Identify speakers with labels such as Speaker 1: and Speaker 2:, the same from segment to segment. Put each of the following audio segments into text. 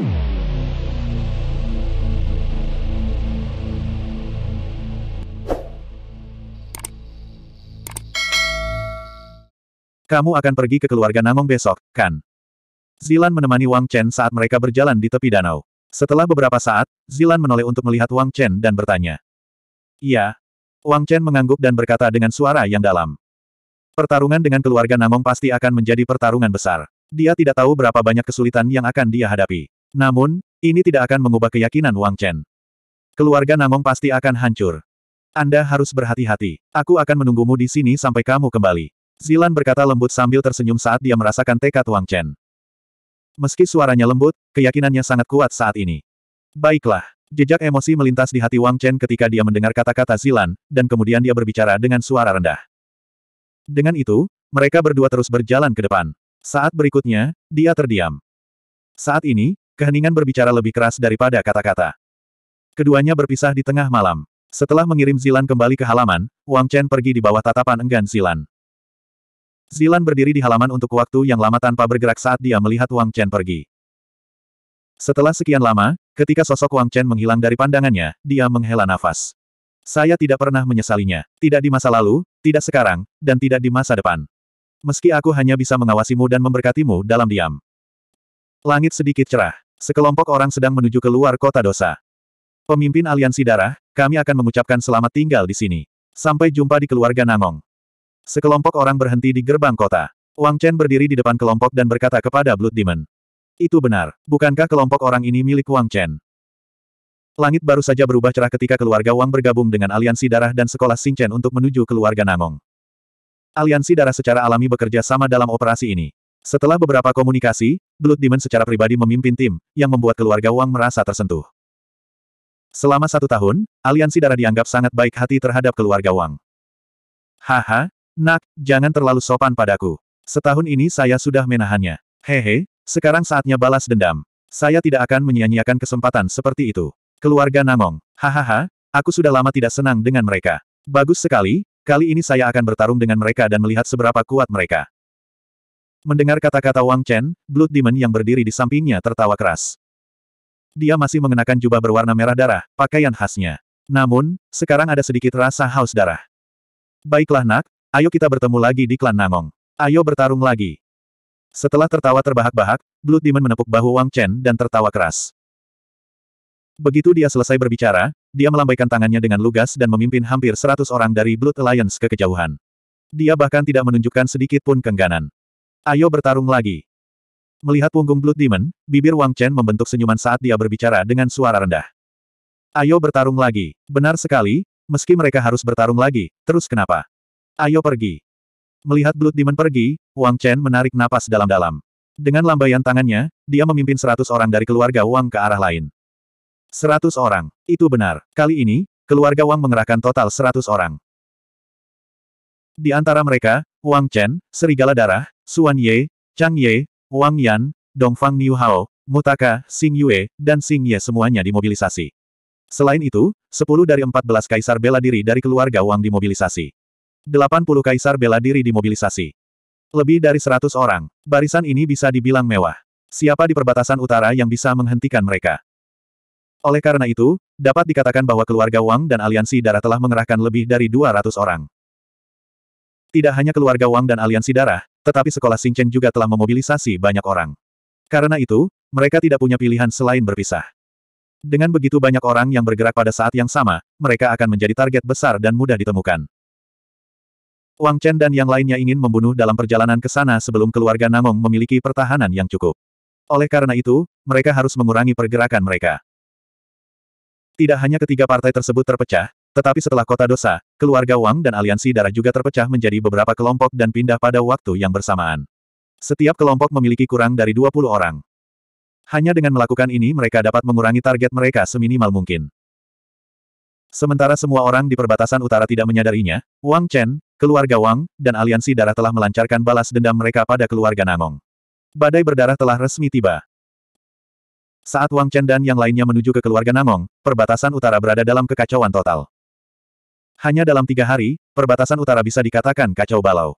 Speaker 1: Kamu akan pergi ke keluarga Namong besok, kan? Zilan menemani Wang Chen saat mereka berjalan di tepi danau. Setelah beberapa saat, Zilan menoleh untuk melihat Wang Chen dan bertanya. Iya. Wang Chen mengangguk dan berkata dengan suara yang dalam. Pertarungan dengan keluarga Namong pasti akan menjadi pertarungan besar. Dia tidak tahu berapa banyak kesulitan yang akan dia hadapi. Namun, ini tidak akan mengubah keyakinan Wang Chen. Keluarga Namong pasti akan hancur. Anda harus berhati-hati. Aku akan menunggumu di sini sampai kamu kembali. Zilan berkata lembut sambil tersenyum saat dia merasakan tekad Wang Chen. Meski suaranya lembut, keyakinannya sangat kuat saat ini. Baiklah. Jejak emosi melintas di hati Wang Chen ketika dia mendengar kata-kata Zilan, dan kemudian dia berbicara dengan suara rendah. Dengan itu, mereka berdua terus berjalan ke depan. Saat berikutnya, dia terdiam. Saat ini, keheningan berbicara lebih keras daripada kata-kata. Keduanya berpisah di tengah malam. Setelah mengirim Zilan kembali ke halaman, Wang Chen pergi di bawah tatapan enggan Zilan. Zilan berdiri di halaman untuk waktu yang lama tanpa bergerak saat dia melihat Wang Chen pergi. Setelah sekian lama, ketika sosok Wang Chen menghilang dari pandangannya, dia menghela nafas. Saya tidak pernah menyesalinya. Tidak di masa lalu, tidak sekarang, dan tidak di masa depan. Meski aku hanya bisa mengawasimu dan memberkatimu dalam diam. Langit sedikit cerah. Sekelompok orang sedang menuju ke luar kota dosa. Pemimpin aliansi darah, kami akan mengucapkan selamat tinggal di sini. Sampai jumpa di keluarga Nangong. Sekelompok orang berhenti di gerbang kota. Wang Chen berdiri di depan kelompok dan berkata kepada Blood Demon. Itu benar, bukankah kelompok orang ini milik Wang Chen? Langit baru saja berubah cerah ketika keluarga Wang bergabung dengan aliansi darah dan sekolah Chen untuk menuju keluarga Nangong. Aliansi darah secara alami bekerja sama dalam operasi ini. Setelah beberapa komunikasi, Blood Demon secara pribadi memimpin tim, yang membuat keluarga Wang merasa tersentuh. Selama satu tahun, aliansi darah dianggap sangat baik hati terhadap keluarga Wang. Haha, nak, jangan terlalu sopan padaku. Setahun ini saya sudah menahannya. Hehe, sekarang saatnya balas dendam. Saya tidak akan menyia-nyiakan kesempatan seperti itu. Keluarga Nangong, hahaha, aku sudah lama tidak senang dengan mereka. Bagus sekali, kali ini saya akan bertarung dengan mereka dan melihat seberapa kuat mereka. Mendengar kata-kata Wang Chen, Blood Demon yang berdiri di sampingnya tertawa keras. Dia masih mengenakan jubah berwarna merah darah, pakaian khasnya. Namun, sekarang ada sedikit rasa haus darah. Baiklah nak, ayo kita bertemu lagi di klan Nangong. Ayo bertarung lagi. Setelah tertawa terbahak-bahak, Blood Demon menepuk bahu Wang Chen dan tertawa keras. Begitu dia selesai berbicara, dia melambaikan tangannya dengan lugas dan memimpin hampir seratus orang dari Blood Alliance ke kejauhan. Dia bahkan tidak menunjukkan sedikit pun kengganan. Ayo bertarung lagi. Melihat punggung Blood Demon, bibir Wang Chen membentuk senyuman saat dia berbicara dengan suara rendah. Ayo bertarung lagi. Benar sekali, meski mereka harus bertarung lagi, terus kenapa? Ayo pergi. Melihat Blood Demon pergi, Wang Chen menarik napas dalam-dalam. Dengan lambaian tangannya, dia memimpin seratus orang dari keluarga Wang ke arah lain. Seratus orang, itu benar. Kali ini, keluarga Wang mengerahkan total seratus orang. Di antara mereka, Wang Chen, serigala darah, Xuan Ye, Chang Ye, Wang Yan, Dongfang Niu Hao, Mutaka, Xing Yue, dan Xing Ye semuanya dimobilisasi. Selain itu, 10 dari 14 kaisar bela diri dari keluarga Wang dimobilisasi. 80 kaisar bela diri dimobilisasi. Lebih dari 100 orang, barisan ini bisa dibilang mewah. Siapa di perbatasan utara yang bisa menghentikan mereka? Oleh karena itu, dapat dikatakan bahwa keluarga Wang dan aliansi darah telah mengerahkan lebih dari 200 orang. Tidak hanya keluarga Wang dan aliansi darah, tetapi sekolah Xingchen juga telah memobilisasi banyak orang. Karena itu, mereka tidak punya pilihan selain berpisah. Dengan begitu banyak orang yang bergerak pada saat yang sama, mereka akan menjadi target besar dan mudah ditemukan. Wang Chen dan yang lainnya ingin membunuh dalam perjalanan ke sana sebelum keluarga Namong memiliki pertahanan yang cukup. Oleh karena itu, mereka harus mengurangi pergerakan mereka. Tidak hanya ketiga partai tersebut terpecah, tetapi setelah kota dosa, keluarga Wang dan aliansi darah juga terpecah menjadi beberapa kelompok dan pindah pada waktu yang bersamaan. Setiap kelompok memiliki kurang dari 20 orang. Hanya dengan melakukan ini mereka dapat mengurangi target mereka seminimal mungkin. Sementara semua orang di perbatasan utara tidak menyadarinya, Wang Chen, keluarga Wang, dan aliansi darah telah melancarkan balas dendam mereka pada keluarga Nangong. Badai berdarah telah resmi tiba. Saat Wang Chen dan yang lainnya menuju ke keluarga Nangong, perbatasan utara berada dalam kekacauan total. Hanya dalam tiga hari, perbatasan utara bisa dikatakan kacau balau.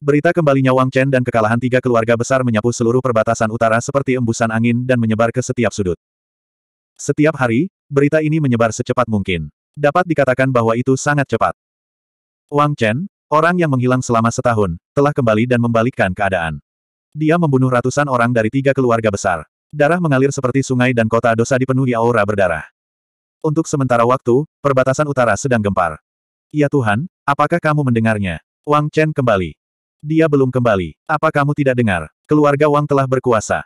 Speaker 1: Berita kembalinya Wang Chen dan kekalahan tiga keluarga besar menyapu seluruh perbatasan utara seperti embusan angin dan menyebar ke setiap sudut. Setiap hari, berita ini menyebar secepat mungkin. Dapat dikatakan bahwa itu sangat cepat. Wang Chen, orang yang menghilang selama setahun, telah kembali dan membalikkan keadaan. Dia membunuh ratusan orang dari tiga keluarga besar. Darah mengalir seperti sungai dan kota dosa dipenuhi aura berdarah. Untuk sementara waktu, perbatasan utara sedang gempar. Ya Tuhan, apakah kamu mendengarnya? Wang Chen kembali. Dia belum kembali. Apa kamu tidak dengar? Keluarga Wang telah berkuasa.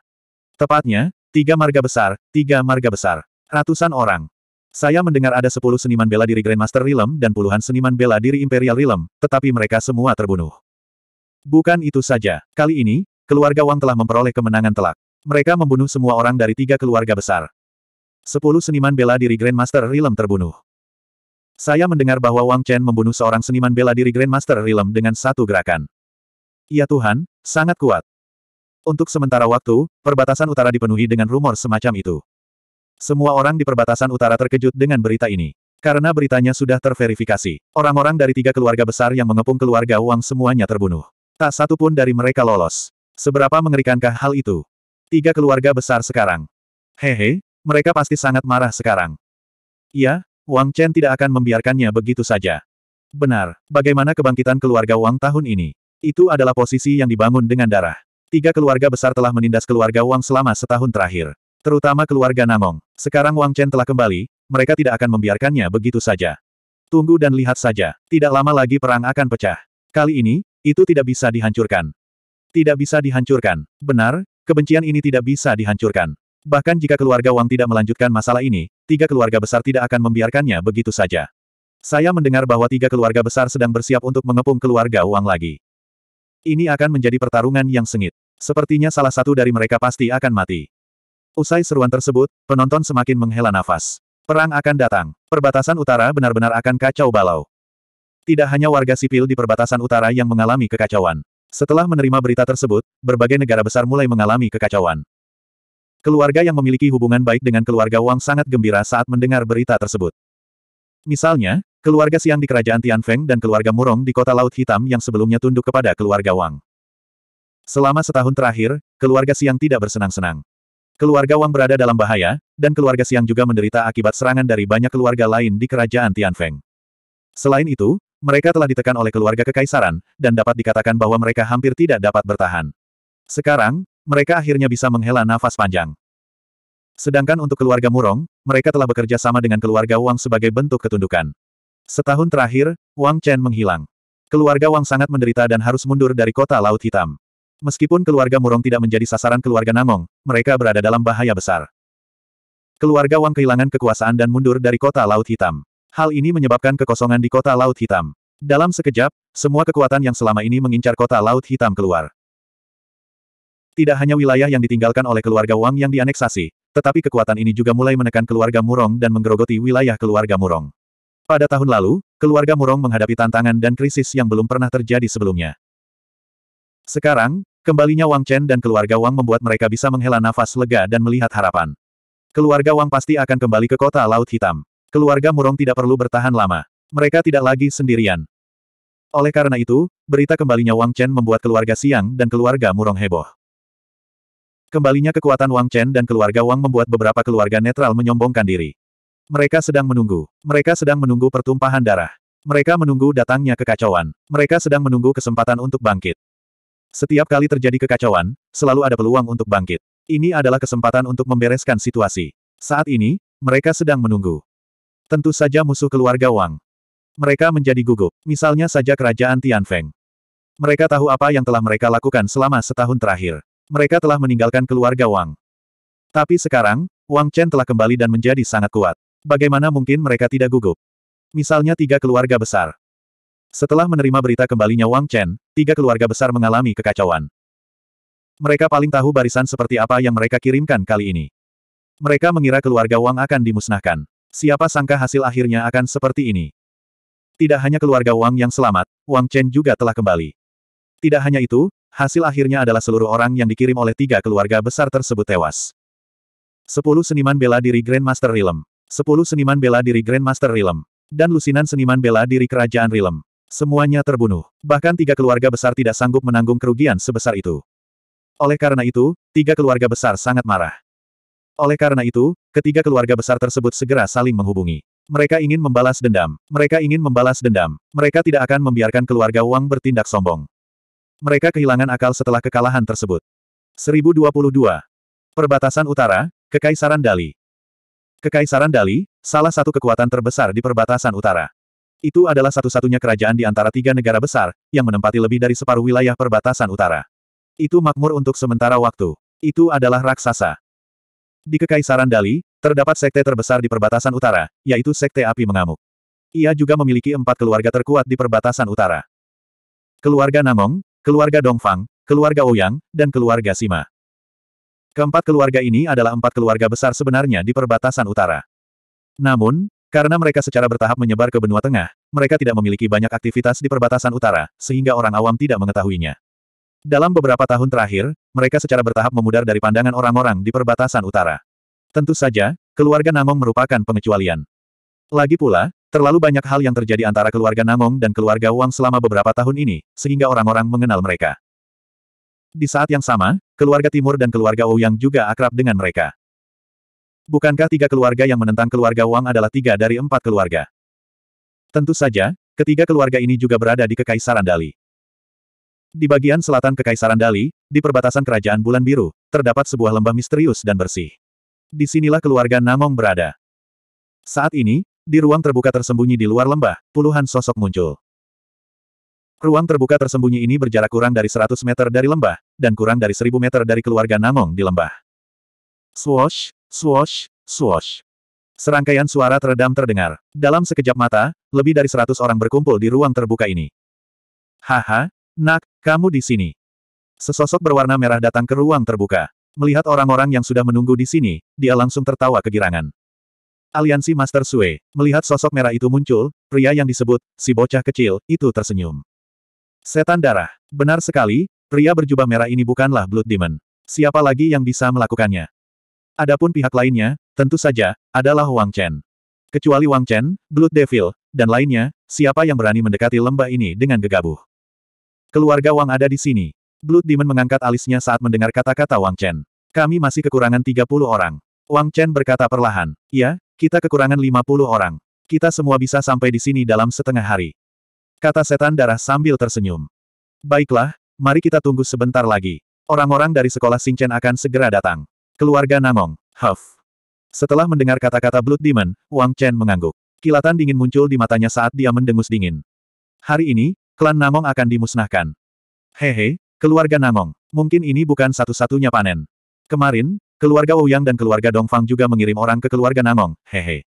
Speaker 1: Tepatnya, tiga marga besar, tiga marga besar. Ratusan orang. Saya mendengar ada sepuluh seniman bela diri Grandmaster Rilem dan puluhan seniman bela diri Imperial Rilem, tetapi mereka semua terbunuh. Bukan itu saja. Kali ini, keluarga Wang telah memperoleh kemenangan telak. Mereka membunuh semua orang dari tiga keluarga besar. Sepuluh seniman bela diri Grandmaster rilem terbunuh. Saya mendengar bahwa Wang Chen membunuh seorang seniman bela diri Grandmaster rilem dengan satu gerakan. Ya Tuhan, sangat kuat. Untuk sementara waktu, perbatasan utara dipenuhi dengan rumor semacam itu. Semua orang di perbatasan utara terkejut dengan berita ini. Karena beritanya sudah terverifikasi. Orang-orang dari tiga keluarga besar yang mengepung keluarga Wang semuanya terbunuh. Tak satu pun dari mereka lolos. Seberapa mengerikankah hal itu? Tiga keluarga besar sekarang. Hehe, mereka pasti sangat marah sekarang. Ya, Wang Chen tidak akan membiarkannya begitu saja. Benar, bagaimana kebangkitan keluarga Wang tahun ini? Itu adalah posisi yang dibangun dengan darah. Tiga keluarga besar telah menindas keluarga Wang selama setahun terakhir. Terutama keluarga Namong. Sekarang Wang Chen telah kembali, mereka tidak akan membiarkannya begitu saja. Tunggu dan lihat saja, tidak lama lagi perang akan pecah. Kali ini, itu tidak bisa dihancurkan. Tidak bisa dihancurkan. Benar, kebencian ini tidak bisa dihancurkan. Bahkan jika keluarga Wang tidak melanjutkan masalah ini, tiga keluarga besar tidak akan membiarkannya begitu saja. Saya mendengar bahwa tiga keluarga besar sedang bersiap untuk mengepung keluarga Wang lagi. Ini akan menjadi pertarungan yang sengit. Sepertinya salah satu dari mereka pasti akan mati. Usai seruan tersebut, penonton semakin menghela nafas. Perang akan datang. Perbatasan utara benar-benar akan kacau balau. Tidak hanya warga sipil di perbatasan utara yang mengalami kekacauan. Setelah menerima berita tersebut, berbagai negara besar mulai mengalami kekacauan. Keluarga yang memiliki hubungan baik dengan keluarga Wang sangat gembira saat mendengar berita tersebut. Misalnya, keluarga Siang di kerajaan Tianfeng dan keluarga Murong di kota Laut Hitam yang sebelumnya tunduk kepada keluarga Wang. Selama setahun terakhir, keluarga Siang tidak bersenang-senang. Keluarga Wang berada dalam bahaya, dan keluarga Siang juga menderita akibat serangan dari banyak keluarga lain di kerajaan Tianfeng. Selain itu, mereka telah ditekan oleh keluarga kekaisaran, dan dapat dikatakan bahwa mereka hampir tidak dapat bertahan. Sekarang, mereka akhirnya bisa menghela nafas panjang. Sedangkan untuk keluarga Murong, mereka telah bekerja sama dengan keluarga Wang sebagai bentuk ketundukan. Setahun terakhir, Wang Chen menghilang. Keluarga Wang sangat menderita dan harus mundur dari kota Laut Hitam. Meskipun keluarga Murong tidak menjadi sasaran keluarga Namong, mereka berada dalam bahaya besar. Keluarga Wang kehilangan kekuasaan dan mundur dari kota Laut Hitam. Hal ini menyebabkan kekosongan di kota Laut Hitam. Dalam sekejap, semua kekuatan yang selama ini mengincar kota Laut Hitam keluar. Tidak hanya wilayah yang ditinggalkan oleh keluarga Wang yang dianeksasi, tetapi kekuatan ini juga mulai menekan keluarga Murong dan menggerogoti wilayah keluarga Murong. Pada tahun lalu, keluarga Murong menghadapi tantangan dan krisis yang belum pernah terjadi sebelumnya. Sekarang, kembalinya Wang Chen dan keluarga Wang membuat mereka bisa menghela nafas lega dan melihat harapan. Keluarga Wang pasti akan kembali ke kota Laut Hitam. Keluarga Murong tidak perlu bertahan lama. Mereka tidak lagi sendirian. Oleh karena itu, berita kembalinya Wang Chen membuat keluarga Siang dan keluarga Murong heboh. Kembalinya kekuatan Wang Chen dan keluarga Wang membuat beberapa keluarga netral menyombongkan diri. Mereka sedang menunggu. Mereka sedang menunggu pertumpahan darah. Mereka menunggu datangnya kekacauan. Mereka sedang menunggu kesempatan untuk bangkit. Setiap kali terjadi kekacauan, selalu ada peluang untuk bangkit. Ini adalah kesempatan untuk membereskan situasi. Saat ini, mereka sedang menunggu. Tentu saja musuh keluarga Wang. Mereka menjadi gugup, misalnya saja kerajaan Tianfeng. Mereka tahu apa yang telah mereka lakukan selama setahun terakhir. Mereka telah meninggalkan keluarga Wang. Tapi sekarang, Wang Chen telah kembali dan menjadi sangat kuat. Bagaimana mungkin mereka tidak gugup? Misalnya tiga keluarga besar. Setelah menerima berita kembalinya Wang Chen, tiga keluarga besar mengalami kekacauan. Mereka paling tahu barisan seperti apa yang mereka kirimkan kali ini. Mereka mengira keluarga Wang akan dimusnahkan. Siapa sangka hasil akhirnya akan seperti ini. Tidak hanya keluarga Wang yang selamat, Wang Chen juga telah kembali. Tidak hanya itu, Hasil akhirnya adalah seluruh orang yang dikirim oleh tiga keluarga besar tersebut tewas. 10 seniman bela diri Grandmaster Realm. 10 seniman bela diri Grandmaster Realm. Dan lusinan seniman bela diri Kerajaan Realm. Semuanya terbunuh. Bahkan tiga keluarga besar tidak sanggup menanggung kerugian sebesar itu. Oleh karena itu, tiga keluarga besar sangat marah. Oleh karena itu, ketiga keluarga besar tersebut segera saling menghubungi. Mereka ingin membalas dendam. Mereka ingin membalas dendam. Mereka tidak akan membiarkan keluarga Wang bertindak sombong. Mereka kehilangan akal setelah kekalahan tersebut. 1022. Perbatasan Utara, Kekaisaran Dali. Kekaisaran Dali, salah satu kekuatan terbesar di perbatasan utara. Itu adalah satu-satunya kerajaan di antara tiga negara besar, yang menempati lebih dari separuh wilayah perbatasan utara. Itu makmur untuk sementara waktu. Itu adalah raksasa. Di Kekaisaran Dali, terdapat sekte terbesar di perbatasan utara, yaitu Sekte Api Mengamuk. Ia juga memiliki empat keluarga terkuat di perbatasan utara. Keluarga Namong, keluarga Dongfang, keluarga Ouyang, dan keluarga Sima. Keempat keluarga ini adalah empat keluarga besar sebenarnya di perbatasan utara. Namun, karena mereka secara bertahap menyebar ke benua tengah, mereka tidak memiliki banyak aktivitas di perbatasan utara, sehingga orang awam tidak mengetahuinya. Dalam beberapa tahun terakhir, mereka secara bertahap memudar dari pandangan orang-orang di perbatasan utara. Tentu saja, keluarga Nangong merupakan pengecualian. Lagi pula, Terlalu banyak hal yang terjadi antara keluarga Namong dan keluarga Wang selama beberapa tahun ini, sehingga orang-orang mengenal mereka. Di saat yang sama, keluarga Timur dan keluarga Ouyang juga akrab dengan mereka. Bukankah tiga keluarga yang menentang keluarga Wang adalah tiga dari empat keluarga? Tentu saja, ketiga keluarga ini juga berada di Kekaisaran Dali. Di bagian selatan Kekaisaran Dali, di perbatasan Kerajaan Bulan Biru, terdapat sebuah lembah misterius dan bersih. Disinilah keluarga Namong berada. Saat ini, di ruang terbuka tersembunyi di luar lembah, puluhan sosok muncul. Ruang terbuka tersembunyi ini berjarak kurang dari 100 meter dari lembah, dan kurang dari 1000 meter dari keluarga Namong di lembah. Swosh, swosh, swosh. Serangkaian suara teredam terdengar. Dalam sekejap mata, lebih dari 100 orang berkumpul di ruang terbuka ini. Haha, nak, kamu di sini. Sesosok berwarna merah datang ke ruang terbuka. Melihat orang-orang yang sudah menunggu di sini, dia langsung tertawa kegirangan. Aliansi Master Sue, melihat sosok merah itu muncul, pria yang disebut, si bocah kecil, itu tersenyum. Setan darah. Benar sekali, pria berjubah merah ini bukanlah Blood Demon. Siapa lagi yang bisa melakukannya? Adapun pihak lainnya, tentu saja, adalah Wang Chen. Kecuali Wang Chen, Blood Devil, dan lainnya, siapa yang berani mendekati lembah ini dengan gegabah? Keluarga Wang ada di sini. Blood Demon mengangkat alisnya saat mendengar kata-kata Wang Chen. Kami masih kekurangan 30 orang. Wang Chen berkata perlahan, ya, kita kekurangan 50 orang. Kita semua bisa sampai di sini dalam setengah hari. Kata setan darah sambil tersenyum. Baiklah, mari kita tunggu sebentar lagi. Orang-orang dari sekolah Singchen akan segera datang. Keluarga Namong, Huff. Setelah mendengar kata-kata Blood Demon, Wang Chen mengangguk. Kilatan dingin muncul di matanya saat dia mendengus dingin. Hari ini, klan Namong akan dimusnahkan. Hehe, keluarga Namong, mungkin ini bukan satu-satunya panen. Kemarin, Keluarga Wuyang dan keluarga Dongfang juga mengirim orang ke keluarga Nanong, hehe.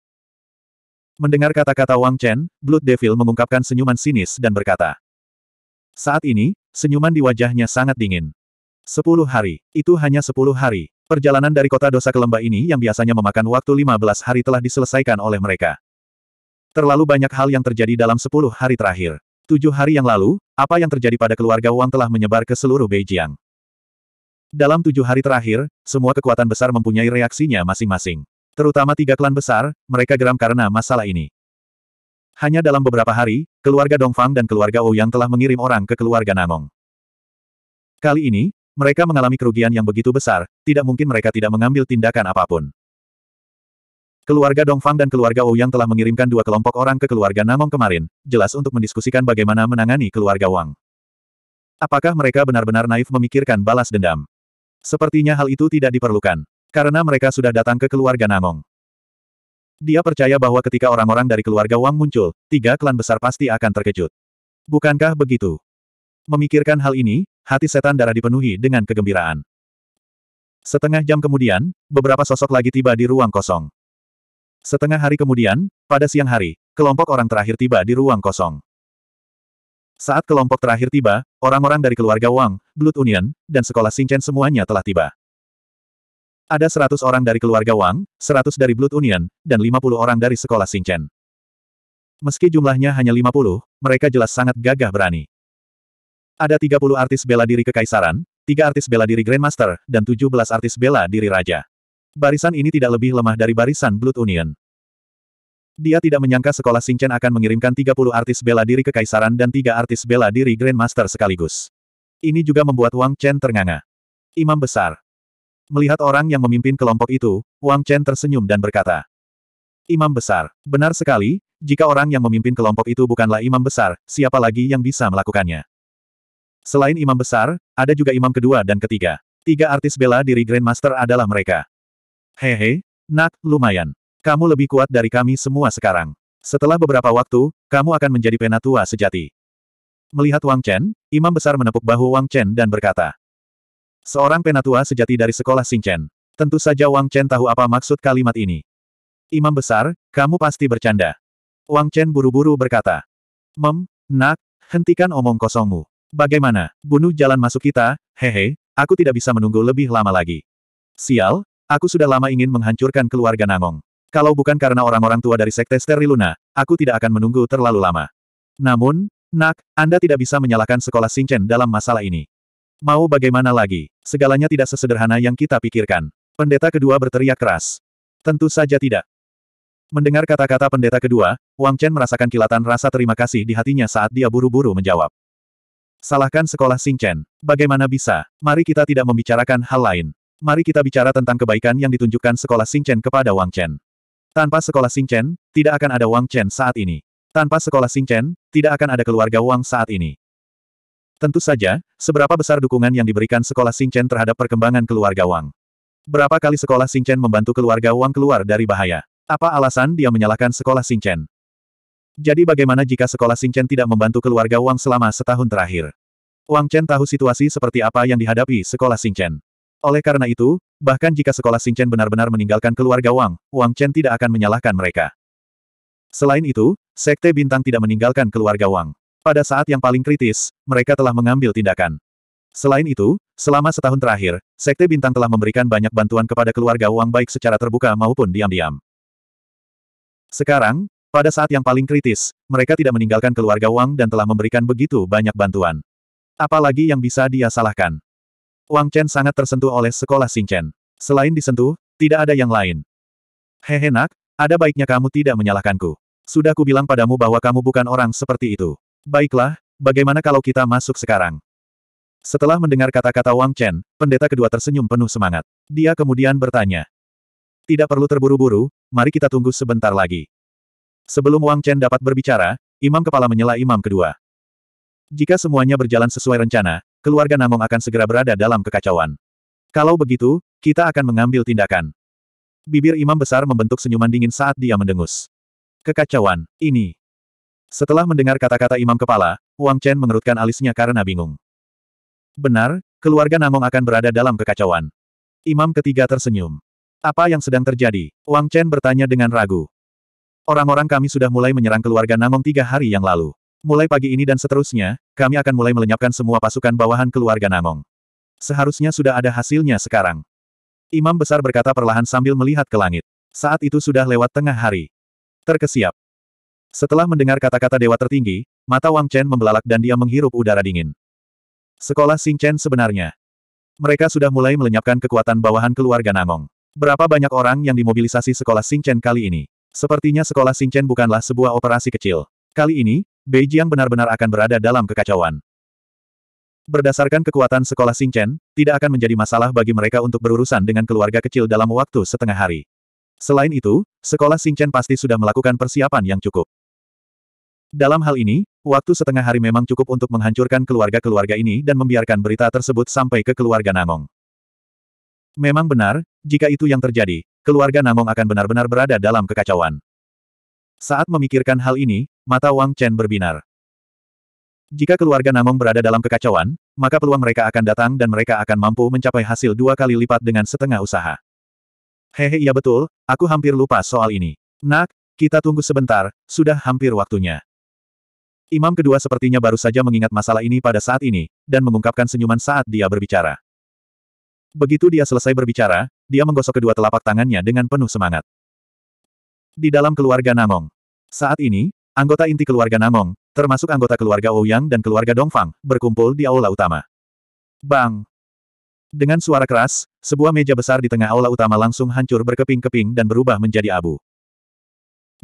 Speaker 1: Mendengar kata-kata Wang Chen, Blood Devil mengungkapkan senyuman sinis dan berkata. Saat ini, senyuman di wajahnya sangat dingin. Sepuluh hari, itu hanya sepuluh hari. Perjalanan dari kota dosa ke lembah ini yang biasanya memakan waktu lima belas hari telah diselesaikan oleh mereka. Terlalu banyak hal yang terjadi dalam sepuluh hari terakhir. Tujuh hari yang lalu, apa yang terjadi pada keluarga Wang telah menyebar ke seluruh Beijing. Dalam tujuh hari terakhir, semua kekuatan besar mempunyai reaksinya masing-masing. Terutama tiga klan besar, mereka geram karena masalah ini. Hanya dalam beberapa hari, keluarga Dongfang dan keluarga Ouyang oh telah mengirim orang ke keluarga Namong. Kali ini, mereka mengalami kerugian yang begitu besar, tidak mungkin mereka tidak mengambil tindakan apapun. Keluarga Dongfang dan keluarga Ouyang oh telah mengirimkan dua kelompok orang ke keluarga Namong kemarin, jelas untuk mendiskusikan bagaimana menangani keluarga Wang. Apakah mereka benar-benar naif memikirkan balas dendam? Sepertinya hal itu tidak diperlukan. Karena mereka sudah datang ke keluarga Namong. Dia percaya bahwa ketika orang-orang dari keluarga Wang muncul, tiga klan besar pasti akan terkejut. Bukankah begitu? Memikirkan hal ini, hati setan darah dipenuhi dengan kegembiraan. Setengah jam kemudian, beberapa sosok lagi tiba di ruang kosong. Setengah hari kemudian, pada siang hari, kelompok orang terakhir tiba di ruang kosong. Saat kelompok terakhir tiba, orang-orang dari keluarga Wang, Blood Union, dan sekolah Xingchen semuanya telah tiba. Ada seratus orang dari keluarga Wang, seratus dari Blood Union, dan lima puluh orang dari sekolah Xingchen. Meski jumlahnya hanya lima puluh, mereka jelas sangat gagah berani. Ada tiga puluh artis bela diri kekaisaran, tiga artis bela diri Grandmaster, dan tujuh belas artis bela diri Raja. Barisan ini tidak lebih lemah dari barisan Blood Union. Dia tidak menyangka sekolah Chen akan mengirimkan 30 artis bela diri ke Kaisaran dan tiga artis bela diri Grandmaster sekaligus. Ini juga membuat Wang Chen ternganga. Imam Besar. Melihat orang yang memimpin kelompok itu, Wang Chen tersenyum dan berkata. Imam Besar. Benar sekali, jika orang yang memimpin kelompok itu bukanlah Imam Besar, siapa lagi yang bisa melakukannya? Selain Imam Besar, ada juga Imam Kedua dan Ketiga. Tiga artis bela diri Grandmaster adalah mereka. Hehe, nak, lumayan. Kamu lebih kuat dari kami semua sekarang. Setelah beberapa waktu, kamu akan menjadi penatua sejati. Melihat Wang Chen, Imam Besar menepuk bahu Wang Chen dan berkata, Seorang penatua sejati dari sekolah Chen. Tentu saja Wang Chen tahu apa maksud kalimat ini. Imam Besar, kamu pasti bercanda. Wang Chen buru-buru berkata, Mem, nak, hentikan omong kosongmu. Bagaimana, bunuh jalan masuk kita, hehe, aku tidak bisa menunggu lebih lama lagi. Sial, aku sudah lama ingin menghancurkan keluarga Nangong. Kalau bukan karena orang-orang tua dari Sekte Steriluna, aku tidak akan menunggu terlalu lama. Namun, Nak, Anda tidak bisa menyalahkan sekolah Singchen dalam masalah ini. Mau bagaimana lagi, segalanya tidak sesederhana yang kita pikirkan. Pendeta kedua berteriak keras. Tentu saja tidak. Mendengar kata-kata pendeta kedua, Wang Chen merasakan kilatan rasa terima kasih di hatinya saat dia buru-buru menjawab. Salahkan sekolah Singchen. Bagaimana bisa? Mari kita tidak membicarakan hal lain. Mari kita bicara tentang kebaikan yang ditunjukkan sekolah Singchen kepada Wang Chen. Tanpa sekolah Sing Chen, tidak akan ada Wang Chen saat ini. Tanpa sekolah Sing Chen, tidak akan ada keluarga Wang saat ini. Tentu saja, seberapa besar dukungan yang diberikan sekolah Sing Chen terhadap perkembangan keluarga Wang. Berapa kali sekolah Sing Chen membantu keluarga Wang keluar dari bahaya? Apa alasan dia menyalahkan sekolah Sing Chen? Jadi bagaimana jika sekolah Sing Chen tidak membantu keluarga Wang selama setahun terakhir? Wang Chen tahu situasi seperti apa yang dihadapi sekolah Sing Chen. Oleh karena itu, bahkan jika sekolah Chen benar-benar meninggalkan keluarga Wang, Wang Chen tidak akan menyalahkan mereka. Selain itu, Sekte Bintang tidak meninggalkan keluarga Wang. Pada saat yang paling kritis, mereka telah mengambil tindakan. Selain itu, selama setahun terakhir, Sekte Bintang telah memberikan banyak bantuan kepada keluarga Wang baik secara terbuka maupun diam-diam. Sekarang, pada saat yang paling kritis, mereka tidak meninggalkan keluarga Wang dan telah memberikan begitu banyak bantuan. Apalagi yang bisa dia salahkan. Wang Chen sangat tersentuh oleh sekolah Chen. Selain disentuh, tidak ada yang lain. Hehe nak, ada baiknya kamu tidak menyalahkanku. Sudah kubilang padamu bahwa kamu bukan orang seperti itu. Baiklah, bagaimana kalau kita masuk sekarang? Setelah mendengar kata-kata Wang Chen, pendeta kedua tersenyum penuh semangat. Dia kemudian bertanya. Tidak perlu terburu-buru, mari kita tunggu sebentar lagi. Sebelum Wang Chen dapat berbicara, imam kepala menyela imam kedua. Jika semuanya berjalan sesuai rencana, keluarga Namong akan segera berada dalam kekacauan. Kalau begitu, kita akan mengambil tindakan. Bibir imam besar membentuk senyuman dingin saat dia mendengus. Kekacauan, ini. Setelah mendengar kata-kata imam kepala, Wang Chen mengerutkan alisnya karena bingung. Benar, keluarga Namong akan berada dalam kekacauan. Imam ketiga tersenyum. Apa yang sedang terjadi? Wang Chen bertanya dengan ragu. Orang-orang kami sudah mulai menyerang keluarga Namong tiga hari yang lalu. Mulai pagi ini dan seterusnya, kami akan mulai melenyapkan semua pasukan bawahan keluarga Namong. Seharusnya sudah ada hasilnya sekarang. Imam besar berkata perlahan sambil melihat ke langit. Saat itu sudah lewat tengah hari. Terkesiap. Setelah mendengar kata-kata dewa tertinggi, mata Wang Chen membelalak dan dia menghirup udara dingin. Sekolah Xing Chen sebenarnya. Mereka sudah mulai melenyapkan kekuatan bawahan keluarga Namong. Berapa banyak orang yang dimobilisasi sekolah Xing Chen kali ini? Sepertinya sekolah Xing Chen bukanlah sebuah operasi kecil. Kali ini, Beijing benar-benar akan berada dalam kekacauan. Berdasarkan kekuatan sekolah Xingchen, tidak akan menjadi masalah bagi mereka untuk berurusan dengan keluarga kecil dalam waktu setengah hari. Selain itu, sekolah Xingchen pasti sudah melakukan persiapan yang cukup. Dalam hal ini, waktu setengah hari memang cukup untuk menghancurkan keluarga-keluarga ini dan membiarkan berita tersebut sampai ke keluarga Namong. Memang benar, jika itu yang terjadi, keluarga Namong akan benar-benar berada dalam kekacauan. Saat memikirkan hal ini, mata Wang Chen berbinar. Jika keluarga Namong berada dalam kekacauan, maka peluang mereka akan datang dan mereka akan mampu mencapai hasil dua kali lipat dengan setengah usaha. Hehe iya betul, aku hampir lupa soal ini. Nak, kita tunggu sebentar, sudah hampir waktunya. Imam kedua sepertinya baru saja mengingat masalah ini pada saat ini, dan mengungkapkan senyuman saat dia berbicara. Begitu dia selesai berbicara, dia menggosok kedua telapak tangannya dengan penuh semangat di dalam keluarga Namong. Saat ini, anggota inti keluarga Namong, termasuk anggota keluarga Ouyang oh dan keluarga Dongfang, berkumpul di aula utama. Bang! Dengan suara keras, sebuah meja besar di tengah aula utama langsung hancur berkeping-keping dan berubah menjadi abu.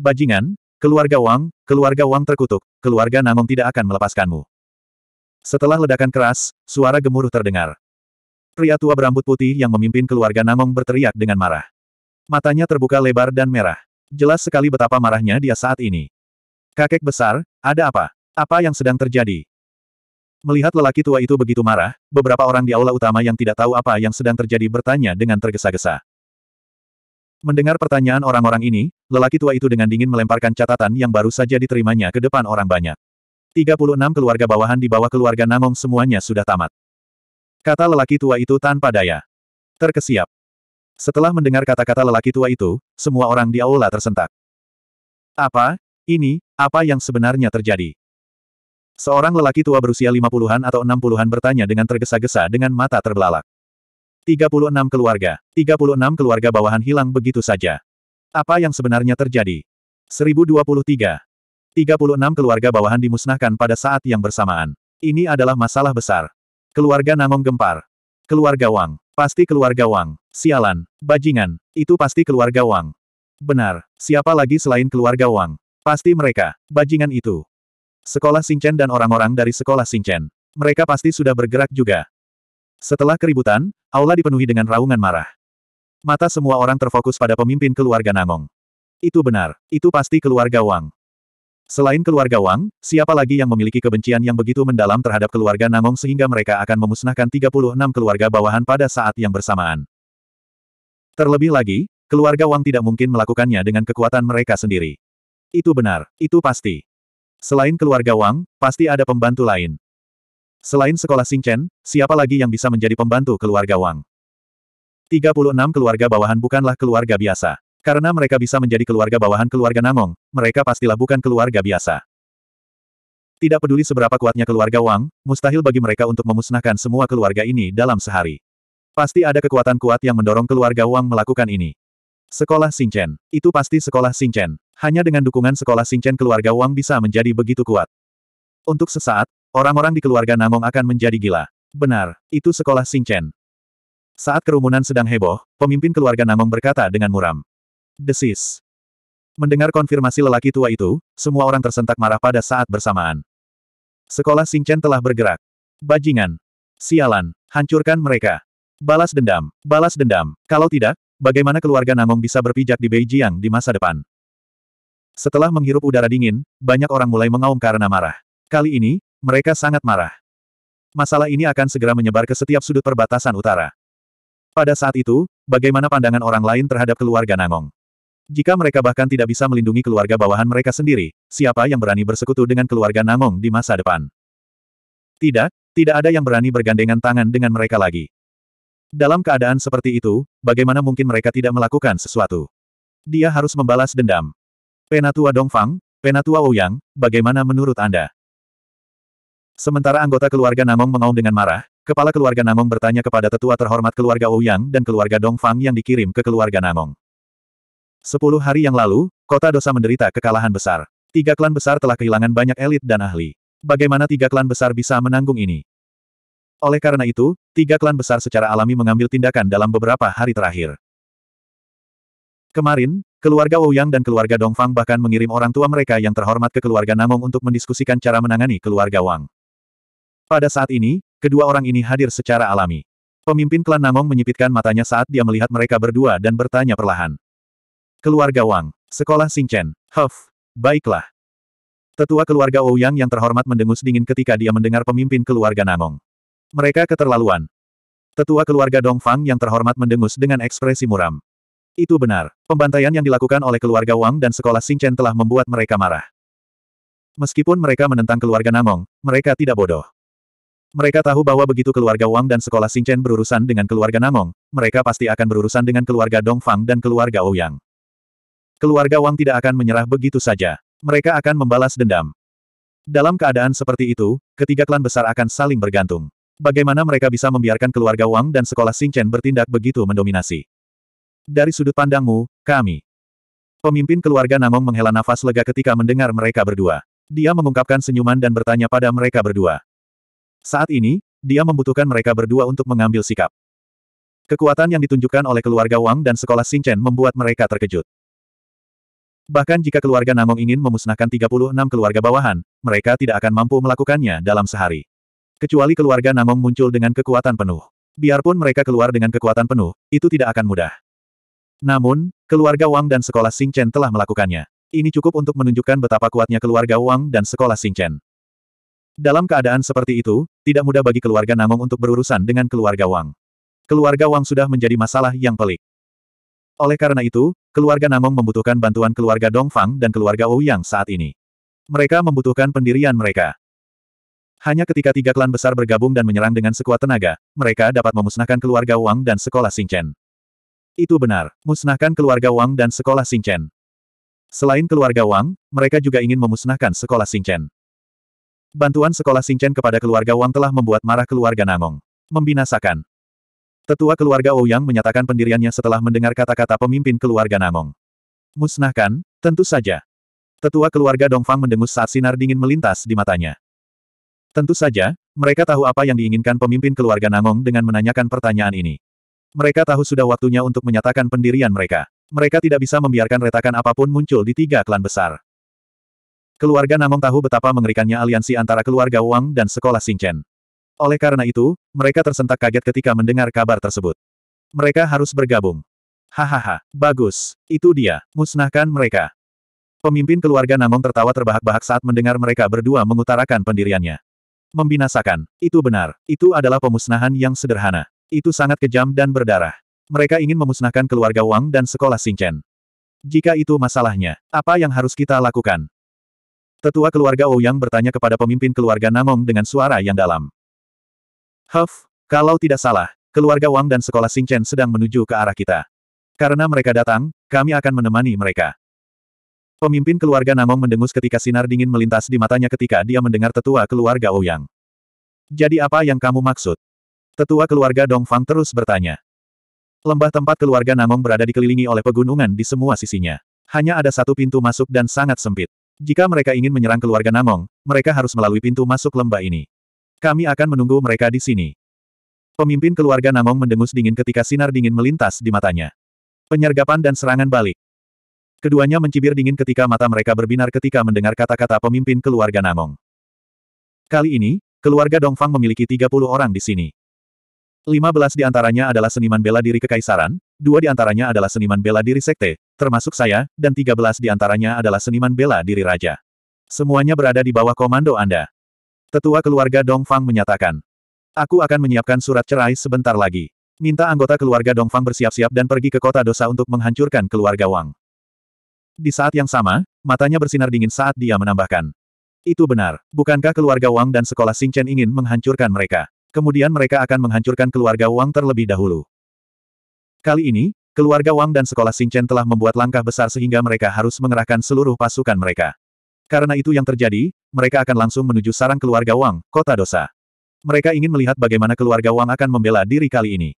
Speaker 1: Bajingan, keluarga Wang, keluarga Wang terkutuk, keluarga Namong tidak akan melepaskanmu. Setelah ledakan keras, suara gemuruh terdengar. Pria tua berambut putih yang memimpin keluarga Namong berteriak dengan marah. Matanya terbuka lebar dan merah. Jelas sekali betapa marahnya dia saat ini. Kakek besar, ada apa? Apa yang sedang terjadi? Melihat lelaki tua itu begitu marah, beberapa orang di aula utama yang tidak tahu apa yang sedang terjadi bertanya dengan tergesa-gesa. Mendengar pertanyaan orang-orang ini, lelaki tua itu dengan dingin melemparkan catatan yang baru saja diterimanya ke depan orang banyak. 36 keluarga bawahan di bawah keluarga Nangong semuanya sudah tamat. Kata lelaki tua itu tanpa daya. Terkesiap. Setelah mendengar kata-kata lelaki tua itu, semua orang di aula tersentak. Apa? Ini, apa yang sebenarnya terjadi? Seorang lelaki tua berusia 50-an atau 60-an bertanya dengan tergesa-gesa dengan mata terbelalak. 36 keluarga. 36 keluarga bawahan hilang begitu saja. Apa yang sebenarnya terjadi? 1023. 36 keluarga bawahan dimusnahkan pada saat yang bersamaan. Ini adalah masalah besar. Keluarga Nangong gempar. Keluarga Wang. Pasti keluarga Wang. Sialan. Bajingan. Itu pasti keluarga Wang. Benar. Siapa lagi selain keluarga Wang? Pasti mereka. Bajingan itu. Sekolah Singchen dan orang-orang dari sekolah Singchen. Mereka pasti sudah bergerak juga. Setelah keributan, aula dipenuhi dengan raungan marah. Mata semua orang terfokus pada pemimpin keluarga Nangong. Itu benar. Itu pasti keluarga Wang. Selain keluarga Wang, siapa lagi yang memiliki kebencian yang begitu mendalam terhadap keluarga Namong sehingga mereka akan memusnahkan 36 keluarga bawahan pada saat yang bersamaan. Terlebih lagi, keluarga Wang tidak mungkin melakukannya dengan kekuatan mereka sendiri. Itu benar, itu pasti. Selain keluarga Wang, pasti ada pembantu lain. Selain sekolah Singchen, siapa lagi yang bisa menjadi pembantu keluarga Wang? 36 keluarga bawahan bukanlah keluarga biasa. Karena mereka bisa menjadi keluarga bawahan keluarga Namong, mereka pastilah bukan keluarga biasa. Tidak peduli seberapa kuatnya keluarga Wang, mustahil bagi mereka untuk memusnahkan semua keluarga ini dalam sehari. Pasti ada kekuatan kuat yang mendorong keluarga Wang melakukan ini. Sekolah Xingchen. Itu pasti sekolah Xingchen. Hanya dengan dukungan sekolah Xingchen keluarga Wang bisa menjadi begitu kuat. Untuk sesaat, orang-orang di keluarga Namong akan menjadi gila. Benar, itu sekolah Xingchen. Saat kerumunan sedang heboh, pemimpin keluarga Namong berkata dengan muram. Desis. Mendengar konfirmasi lelaki tua itu, semua orang tersentak marah pada saat bersamaan. Sekolah Singchen telah bergerak. Bajingan. Sialan. Hancurkan mereka. Balas dendam. Balas dendam. Kalau tidak, bagaimana keluarga Namong bisa berpijak di Beijing di masa depan? Setelah menghirup udara dingin, banyak orang mulai mengaum karena marah. Kali ini, mereka sangat marah. Masalah ini akan segera menyebar ke setiap sudut perbatasan utara. Pada saat itu, bagaimana pandangan orang lain terhadap keluarga Nangong? Jika mereka bahkan tidak bisa melindungi keluarga bawahan mereka sendiri, siapa yang berani bersekutu dengan keluarga Namong di masa depan? Tidak, tidak ada yang berani bergandengan tangan dengan mereka lagi. Dalam keadaan seperti itu, bagaimana mungkin mereka tidak melakukan sesuatu? Dia harus membalas dendam. Penatua Dongfang, Penatua Ouyang, bagaimana menurut Anda? Sementara anggota keluarga Namong mengaum dengan marah, kepala keluarga Namong bertanya kepada tetua terhormat keluarga Ouyang dan keluarga Dongfang yang dikirim ke keluarga Namong. Sepuluh hari yang lalu, kota dosa menderita kekalahan besar. Tiga klan besar telah kehilangan banyak elit dan ahli. Bagaimana tiga klan besar bisa menanggung ini? Oleh karena itu, tiga klan besar secara alami mengambil tindakan dalam beberapa hari terakhir. Kemarin, keluarga Ouyang dan keluarga Dongfang bahkan mengirim orang tua mereka yang terhormat ke keluarga Namong untuk mendiskusikan cara menangani keluarga Wang. Pada saat ini, kedua orang ini hadir secara alami. Pemimpin klan Namong menyipitkan matanya saat dia melihat mereka berdua dan bertanya perlahan. Keluarga Wang. Sekolah Singchen. Huff. Baiklah. Tetua keluarga Ouyang Yang terhormat mendengus dingin ketika dia mendengar pemimpin keluarga Nangong. Mereka keterlaluan. Tetua keluarga Dongfang yang terhormat mendengus dengan ekspresi muram. Itu benar. Pembantaian yang dilakukan oleh keluarga Wang dan sekolah Singchen telah membuat mereka marah. Meskipun mereka menentang keluarga Nangong, mereka tidak bodoh. Mereka tahu bahwa begitu keluarga Wang dan sekolah Singchen berurusan dengan keluarga Nangong, mereka pasti akan berurusan dengan keluarga Dongfang dan keluarga Ouyang. Keluarga Wang tidak akan menyerah begitu saja. Mereka akan membalas dendam. Dalam keadaan seperti itu, ketiga klan besar akan saling bergantung. Bagaimana mereka bisa membiarkan keluarga Wang dan sekolah Xingchen bertindak begitu mendominasi? Dari sudut pandangmu, kami. Pemimpin keluarga Namong menghela nafas lega ketika mendengar mereka berdua. Dia mengungkapkan senyuman dan bertanya pada mereka berdua. Saat ini, dia membutuhkan mereka berdua untuk mengambil sikap. Kekuatan yang ditunjukkan oleh keluarga Wang dan sekolah Xingchen membuat mereka terkejut. Bahkan jika keluarga Namong ingin memusnahkan 36 keluarga bawahan, mereka tidak akan mampu melakukannya dalam sehari. Kecuali keluarga Namong muncul dengan kekuatan penuh. Biarpun mereka keluar dengan kekuatan penuh, itu tidak akan mudah. Namun, keluarga Wang dan sekolah Chen telah melakukannya. Ini cukup untuk menunjukkan betapa kuatnya keluarga Wang dan sekolah Chen. Dalam keadaan seperti itu, tidak mudah bagi keluarga Namong untuk berurusan dengan keluarga Wang. Keluarga Wang sudah menjadi masalah yang pelik. Oleh karena itu, keluarga Namong membutuhkan bantuan keluarga Dongfang dan keluarga Wu Yang saat ini. Mereka membutuhkan pendirian mereka. Hanya ketika tiga klan besar bergabung dan menyerang dengan sekuat tenaga, mereka dapat memusnahkan keluarga Wang dan sekolah Xingchen. Itu benar, musnahkan keluarga Wang dan sekolah Xingchen. Selain keluarga Wang, mereka juga ingin memusnahkan sekolah Xingchen. Bantuan sekolah Xingchen kepada keluarga Wang telah membuat marah keluarga Namong. Membinasakan. Tetua keluarga Ouyang menyatakan pendiriannya setelah mendengar kata-kata pemimpin keluarga Namong. Musnahkan, tentu saja. Tetua keluarga Dongfang mendengus saat sinar dingin melintas di matanya. Tentu saja, mereka tahu apa yang diinginkan pemimpin keluarga Namong dengan menanyakan pertanyaan ini. Mereka tahu sudah waktunya untuk menyatakan pendirian mereka. Mereka tidak bisa membiarkan retakan apapun muncul di tiga klan besar. Keluarga Namong tahu betapa mengerikannya aliansi antara keluarga Wang dan sekolah Xingchen. Oleh karena itu, mereka tersentak kaget ketika mendengar kabar tersebut. Mereka harus bergabung. Hahaha, bagus. Itu dia, musnahkan mereka. Pemimpin keluarga Namong tertawa terbahak-bahak saat mendengar mereka berdua mengutarakan pendiriannya. Membinasakan, itu benar, itu adalah pemusnahan yang sederhana. Itu sangat kejam dan berdarah. Mereka ingin memusnahkan keluarga Wang dan sekolah Xingchen. Jika itu masalahnya, apa yang harus kita lakukan? Tetua keluarga Ouyang bertanya kepada pemimpin keluarga Namong dengan suara yang dalam. Huff, kalau tidak salah, keluarga Wang dan sekolah Singchen sedang menuju ke arah kita. Karena mereka datang, kami akan menemani mereka. Pemimpin keluarga Namong mendengus ketika sinar dingin melintas di matanya ketika dia mendengar tetua keluarga Ouyang. Oh Jadi apa yang kamu maksud? Tetua keluarga Dongfang terus bertanya. Lembah tempat keluarga Namong berada dikelilingi oleh pegunungan di semua sisinya. Hanya ada satu pintu masuk dan sangat sempit. Jika mereka ingin menyerang keluarga Namong, mereka harus melalui pintu masuk lembah ini. Kami akan menunggu mereka di sini. Pemimpin keluarga Namong mendengus dingin ketika sinar dingin melintas di matanya. Penyergapan dan serangan balik. Keduanya mencibir dingin ketika mata mereka berbinar ketika mendengar kata-kata pemimpin keluarga Namong. Kali ini, keluarga Dongfang memiliki 30 orang di sini. 15 di antaranya adalah seniman bela diri kekaisaran, dua di antaranya adalah seniman bela diri sekte, termasuk saya, dan 13 di antaranya adalah seniman bela diri raja. Semuanya berada di bawah komando Anda. Tetua keluarga Dongfang menyatakan. Aku akan menyiapkan surat cerai sebentar lagi. Minta anggota keluarga Dongfang bersiap-siap dan pergi ke kota dosa untuk menghancurkan keluarga Wang. Di saat yang sama, matanya bersinar dingin saat dia menambahkan. Itu benar. Bukankah keluarga Wang dan sekolah Xingchen ingin menghancurkan mereka? Kemudian mereka akan menghancurkan keluarga Wang terlebih dahulu. Kali ini, keluarga Wang dan sekolah Xingchen telah membuat langkah besar sehingga mereka harus mengerahkan seluruh pasukan mereka. Karena itu yang terjadi, mereka akan langsung menuju sarang keluarga Wang, kota dosa. Mereka ingin melihat bagaimana keluarga Wang akan membela diri kali ini.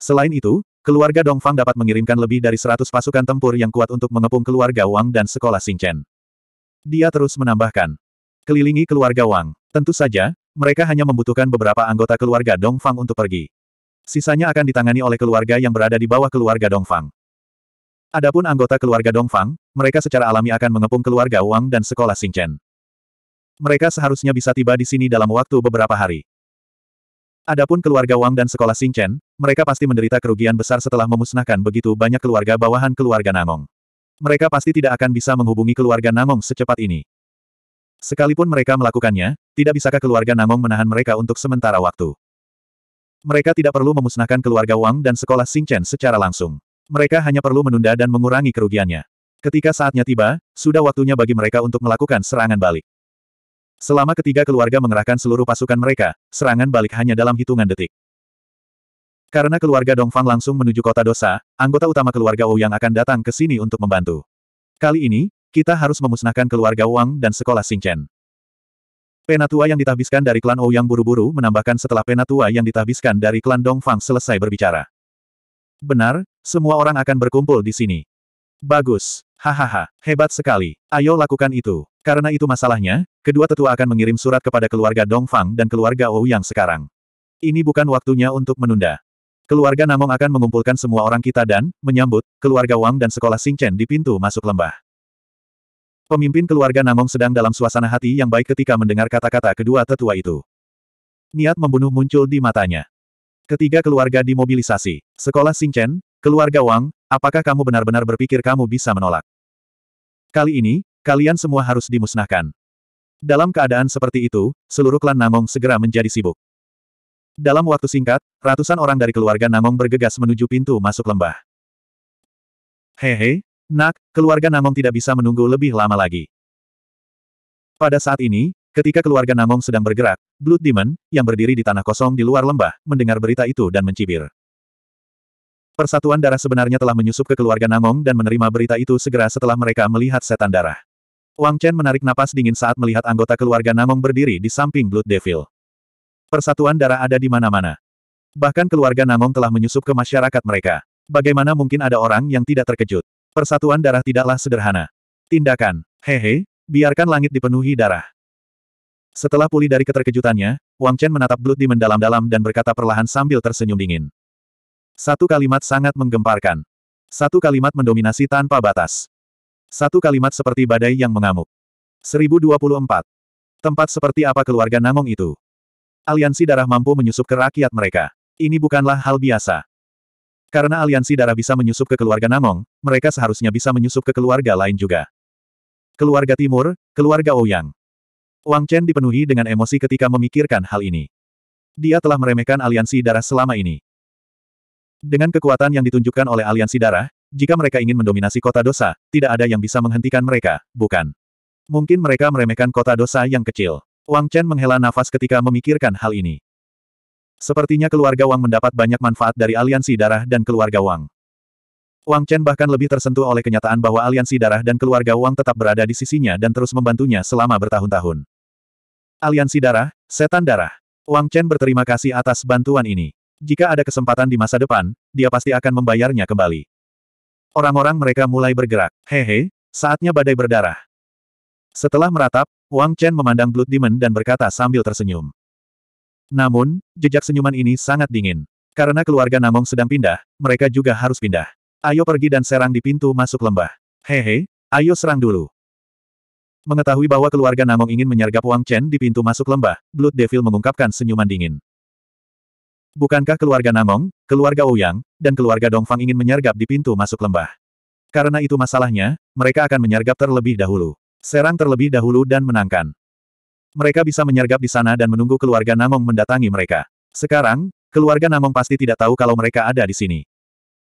Speaker 1: Selain itu, keluarga Dongfang dapat mengirimkan lebih dari 100 pasukan tempur yang kuat untuk mengepung keluarga Wang dan sekolah Xingchen. Dia terus menambahkan. Kelilingi keluarga Wang. Tentu saja, mereka hanya membutuhkan beberapa anggota keluarga Dongfang untuk pergi. Sisanya akan ditangani oleh keluarga yang berada di bawah keluarga Dongfang. Adapun anggota keluarga Dongfang, mereka secara alami akan mengepung keluarga Wang dan sekolah Xingchen. Mereka seharusnya bisa tiba di sini dalam waktu beberapa hari. Adapun keluarga Wang dan sekolah Xingchen, mereka pasti menderita kerugian besar setelah memusnahkan begitu banyak keluarga bawahan keluarga Nangong. Mereka pasti tidak akan bisa menghubungi keluarga Nangong secepat ini. Sekalipun mereka melakukannya, tidak bisakah keluarga Nangong menahan mereka untuk sementara waktu. Mereka tidak perlu memusnahkan keluarga Wang dan sekolah Xingchen secara langsung. Mereka hanya perlu menunda dan mengurangi kerugiannya. Ketika saatnya tiba, sudah waktunya bagi mereka untuk melakukan serangan balik. Selama ketiga keluarga mengerahkan seluruh pasukan mereka, serangan balik hanya dalam hitungan detik. Karena keluarga Dongfang langsung menuju kota dosa, anggota utama keluarga Wu yang akan datang ke sini untuk membantu. Kali ini, kita harus memusnahkan keluarga Wang dan sekolah Xingchen. Penatua yang ditahbiskan dari klan Ouyang buru-buru menambahkan setelah penatua yang ditahbiskan dari klan Dongfang selesai berbicara. Benar, semua orang akan berkumpul di sini. Bagus, hahaha, hebat sekali, ayo lakukan itu. Karena itu masalahnya, kedua tetua akan mengirim surat kepada keluarga Dongfang dan keluarga Ou yang sekarang. Ini bukan waktunya untuk menunda. Keluarga Namong akan mengumpulkan semua orang kita dan, menyambut, keluarga Wang dan sekolah Singchen di pintu masuk lembah. Pemimpin keluarga Namong sedang dalam suasana hati yang baik ketika mendengar kata-kata kedua tetua itu. Niat membunuh muncul di matanya. Ketiga keluarga dimobilisasi. Sekolah Singchen, keluarga Wang, apakah kamu benar-benar berpikir kamu bisa menolak? Kali ini, Kalian semua harus dimusnahkan. Dalam keadaan seperti itu, seluruh klan Namong segera menjadi sibuk. Dalam waktu singkat, ratusan orang dari keluarga Namong bergegas menuju pintu masuk lembah. Hehe, nak, keluarga Namong tidak bisa menunggu lebih lama lagi. Pada saat ini, Ketika keluarga Namong sedang bergerak, Blood Demon, yang berdiri di tanah kosong di luar lembah, mendengar berita itu dan mencibir. Persatuan darah sebenarnya telah menyusup ke keluarga Namong dan menerima berita itu segera setelah mereka melihat setan darah. Wang Chen menarik napas dingin saat melihat anggota keluarga Namong berdiri di samping Blood Devil. Persatuan darah ada di mana-mana. Bahkan keluarga Namong telah menyusup ke masyarakat mereka. Bagaimana mungkin ada orang yang tidak terkejut? Persatuan darah tidaklah sederhana. Tindakan, hehe, biarkan langit dipenuhi darah. Setelah pulih dari keterkejutannya, Wang Chen menatap Blood di mendalam-dalam dan berkata perlahan sambil tersenyum dingin. Satu kalimat sangat menggemparkan. Satu kalimat mendominasi tanpa batas. Satu kalimat seperti badai yang mengamuk. 1024. Tempat seperti apa keluarga Namong itu? Aliansi darah mampu menyusup ke rakyat mereka. Ini bukanlah hal biasa. Karena aliansi darah bisa menyusup ke keluarga Namong, mereka seharusnya bisa menyusup ke keluarga lain juga. Keluarga Timur, keluarga Ouyang. Wang Chen dipenuhi dengan emosi ketika memikirkan hal ini. Dia telah meremehkan aliansi darah selama ini. Dengan kekuatan yang ditunjukkan oleh aliansi darah, jika mereka ingin mendominasi kota dosa, tidak ada yang bisa menghentikan mereka, bukan? Mungkin mereka meremehkan kota dosa yang kecil. Wang Chen menghela nafas ketika memikirkan hal ini. Sepertinya keluarga Wang mendapat banyak manfaat dari aliansi darah dan keluarga Wang. Wang Chen bahkan lebih tersentuh oleh kenyataan bahwa aliansi darah dan keluarga Wang tetap berada di sisinya dan terus membantunya selama bertahun-tahun. Aliansi darah, setan darah. Wang Chen berterima kasih atas bantuan ini. Jika ada kesempatan di masa depan, dia pasti akan membayarnya kembali. Orang-orang mereka mulai bergerak. Hehe, saatnya badai berdarah. Setelah meratap, Wang Chen memandang Blood Demon dan berkata sambil tersenyum. Namun, jejak senyuman ini sangat dingin. Karena keluarga Namong sedang pindah, mereka juga harus pindah. Ayo pergi dan serang di pintu masuk lembah. Hehe, ayo serang dulu. Mengetahui bahwa keluarga Namong ingin menyergap Wang Chen di pintu masuk lembah, Blood Devil mengungkapkan senyuman dingin. Bukankah keluarga Namong, keluarga Ouyang, dan keluarga Dongfang ingin menyergap di pintu masuk lembah? Karena itu masalahnya, mereka akan menyergap terlebih dahulu. Serang terlebih dahulu dan menangkan. Mereka bisa menyergap di sana dan menunggu keluarga Namong mendatangi mereka. Sekarang, keluarga Namong pasti tidak tahu kalau mereka ada di sini.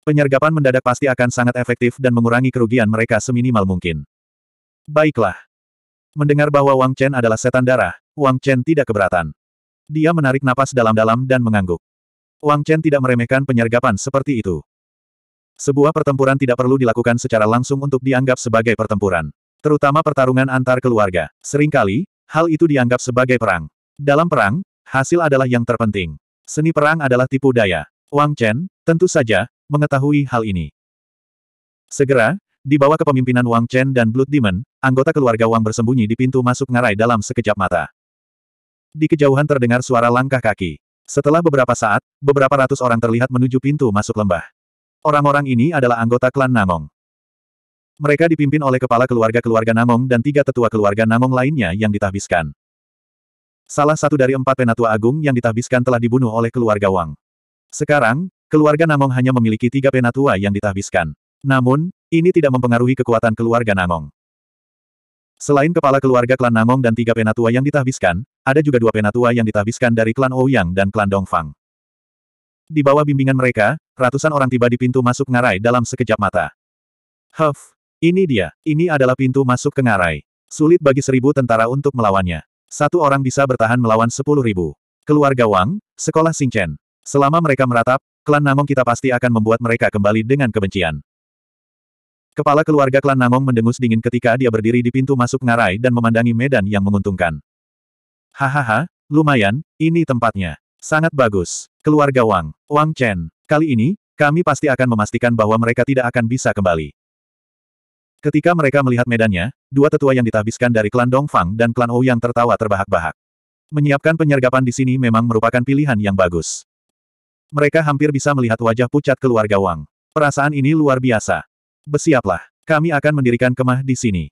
Speaker 1: Penyergapan mendadak pasti akan sangat efektif dan mengurangi kerugian mereka seminimal mungkin. Baiklah. Mendengar bahwa Wang Chen adalah setan darah, Wang Chen tidak keberatan. Dia menarik napas dalam-dalam dan mengangguk. Wang Chen tidak meremehkan penyergapan seperti itu. Sebuah pertempuran tidak perlu dilakukan secara langsung untuk dianggap sebagai pertempuran. Terutama pertarungan antar keluarga. Seringkali, hal itu dianggap sebagai perang. Dalam perang, hasil adalah yang terpenting. Seni perang adalah tipu daya. Wang Chen, tentu saja, mengetahui hal ini. Segera, di bawah kepemimpinan Wang Chen dan Blood Demon, anggota keluarga Wang bersembunyi di pintu masuk ngarai dalam sekejap mata. Di kejauhan terdengar suara langkah kaki. Setelah beberapa saat, beberapa ratus orang terlihat menuju pintu masuk lembah. Orang-orang ini adalah anggota klan Namong. Mereka dipimpin oleh kepala keluarga-keluarga Namong dan tiga tetua keluarga Namong lainnya yang ditahbiskan. Salah satu dari empat penatua agung yang ditahbiskan telah dibunuh oleh keluarga Wang. Sekarang, keluarga Namong hanya memiliki tiga penatua yang ditahbiskan. Namun, ini tidak mempengaruhi kekuatan keluarga Namong. Selain kepala keluarga klan Namong dan tiga penatua yang ditahbiskan, ada juga dua penatua yang ditahbiskan dari klan Ouyang dan klan Dongfang. Di bawah bimbingan mereka, ratusan orang tiba di pintu masuk ngarai dalam sekejap mata. Huff, ini dia, ini adalah pintu masuk ke ngarai. Sulit bagi seribu tentara untuk melawannya. Satu orang bisa bertahan melawan sepuluh ribu. Keluarga Wang, sekolah Singchen. Selama mereka meratap, klan Namong kita pasti akan membuat mereka kembali dengan kebencian. Kepala keluarga klan Nangong mendengus dingin ketika dia berdiri di pintu masuk ngarai dan memandangi medan yang menguntungkan. Hahaha, lumayan, ini tempatnya. Sangat bagus. Keluarga Wang, Wang Chen. Kali ini, kami pasti akan memastikan bahwa mereka tidak akan bisa kembali. Ketika mereka melihat medannya, dua tetua yang ditahbiskan dari klan Dongfang dan klan Ou yang tertawa terbahak-bahak. Menyiapkan penyergapan di sini memang merupakan pilihan yang bagus. Mereka hampir bisa melihat wajah pucat keluarga Wang. Perasaan ini luar biasa. Bersiaplah. Kami akan mendirikan kemah di sini.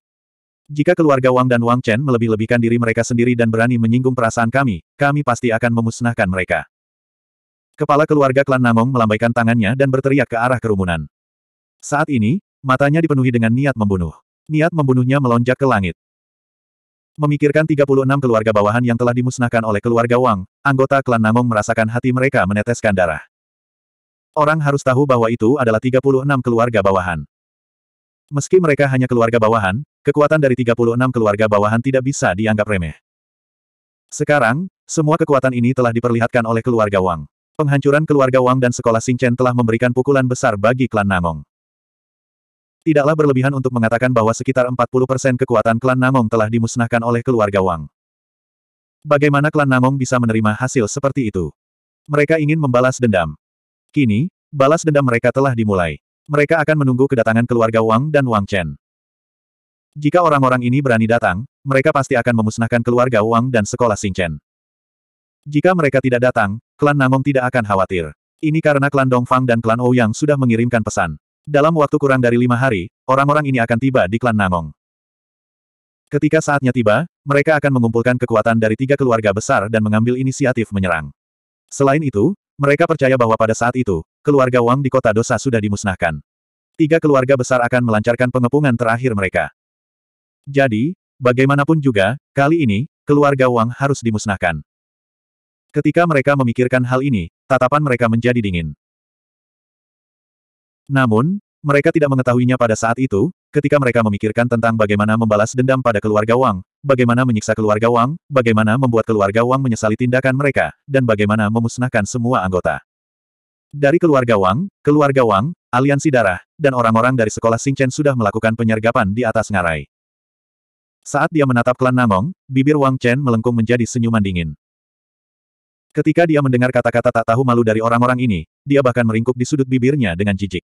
Speaker 1: Jika keluarga Wang dan Wang Chen melebih-lebihkan diri mereka sendiri dan berani menyinggung perasaan kami, kami pasti akan memusnahkan mereka. Kepala keluarga klan Namong melambaikan tangannya dan berteriak ke arah kerumunan. Saat ini, matanya dipenuhi dengan niat membunuh. Niat membunuhnya melonjak ke langit. Memikirkan 36 keluarga bawahan yang telah dimusnahkan oleh keluarga Wang, anggota klan Namong merasakan hati mereka meneteskan darah. Orang harus tahu bahwa itu adalah 36 keluarga bawahan. Meski mereka hanya keluarga bawahan, kekuatan dari 36 keluarga bawahan tidak bisa dianggap remeh. Sekarang, semua kekuatan ini telah diperlihatkan oleh keluarga Wang. Penghancuran keluarga Wang dan sekolah Xingchen telah memberikan pukulan besar bagi klan Namong. Tidaklah berlebihan untuk mengatakan bahwa sekitar 40% kekuatan klan Namong telah dimusnahkan oleh keluarga Wang. Bagaimana klan Namong bisa menerima hasil seperti itu? Mereka ingin membalas dendam. Kini, balas dendam mereka telah dimulai. Mereka akan menunggu kedatangan keluarga Wang dan Wang Chen. Jika orang-orang ini berani datang, mereka pasti akan memusnahkan keluarga Wang dan sekolah Chen. Jika mereka tidak datang, klan Namong tidak akan khawatir. Ini karena klan Dongfang dan klan Ouyang sudah mengirimkan pesan. Dalam waktu kurang dari lima hari, orang-orang ini akan tiba di klan Namong. Ketika saatnya tiba, mereka akan mengumpulkan kekuatan dari tiga keluarga besar dan mengambil inisiatif menyerang. Selain itu, mereka percaya bahwa pada saat itu, keluarga Wang di kota dosa sudah dimusnahkan. Tiga keluarga besar akan melancarkan pengepungan terakhir mereka. Jadi, bagaimanapun juga, kali ini, keluarga Wang harus dimusnahkan. Ketika mereka memikirkan hal ini, tatapan mereka menjadi dingin. Namun, mereka tidak mengetahuinya pada saat itu, ketika mereka memikirkan tentang bagaimana membalas dendam pada keluarga Wang, bagaimana menyiksa keluarga Wang, bagaimana membuat keluarga Wang menyesali tindakan mereka, dan bagaimana memusnahkan semua anggota. Dari keluarga Wang, keluarga Wang, aliansi darah, dan orang-orang dari sekolah Singchen sudah melakukan penyergapan di atas ngarai. Saat dia menatap klan Namong, bibir Wang Chen melengkung menjadi senyuman dingin. Ketika dia mendengar kata-kata tak tahu malu dari orang-orang ini, dia bahkan meringkuk di sudut bibirnya dengan jijik.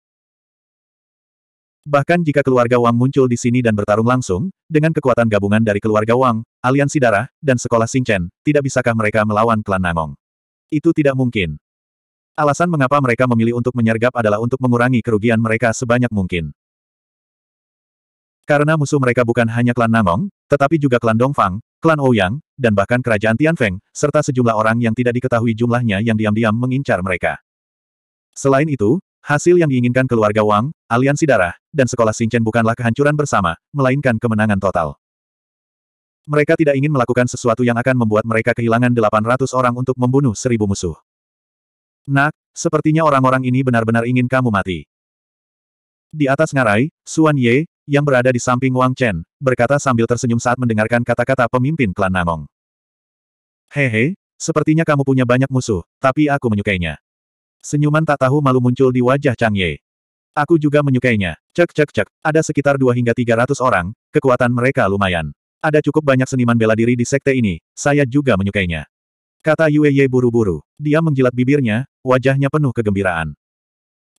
Speaker 1: Bahkan jika keluarga Wang muncul di sini dan bertarung langsung, dengan kekuatan gabungan dari keluarga Wang, aliansi darah, dan sekolah Singchen, tidak bisakah mereka melawan klan Namong? Itu tidak mungkin. Alasan mengapa mereka memilih untuk menyergap adalah untuk mengurangi kerugian mereka sebanyak mungkin. Karena musuh mereka bukan hanya klan Nangong, tetapi juga klan Dongfang, klan Ouyang, dan bahkan kerajaan Tianfeng, serta sejumlah orang yang tidak diketahui jumlahnya yang diam-diam mengincar mereka. Selain itu, hasil yang diinginkan keluarga Wang, aliansi darah, dan sekolah Xingchen bukanlah kehancuran bersama, melainkan kemenangan total. Mereka tidak ingin melakukan sesuatu yang akan membuat mereka kehilangan 800 orang untuk membunuh seribu musuh. Nak, sepertinya orang-orang ini benar-benar ingin kamu mati. Di atas ngarai, Suan Ye, yang berada di samping Wang Chen, berkata sambil tersenyum saat mendengarkan kata-kata pemimpin klan Namong. Hehe, sepertinya kamu punya banyak musuh, tapi aku menyukainya. Senyuman tak tahu malu muncul di wajah Chang Ye. Aku juga menyukainya. Cek cek cek, ada sekitar 2 hingga 300 orang, kekuatan mereka lumayan. Ada cukup banyak seniman bela diri di sekte ini, saya juga menyukainya. Kata Yue Ye buru-buru. Dia menjilat bibirnya, wajahnya penuh kegembiraan.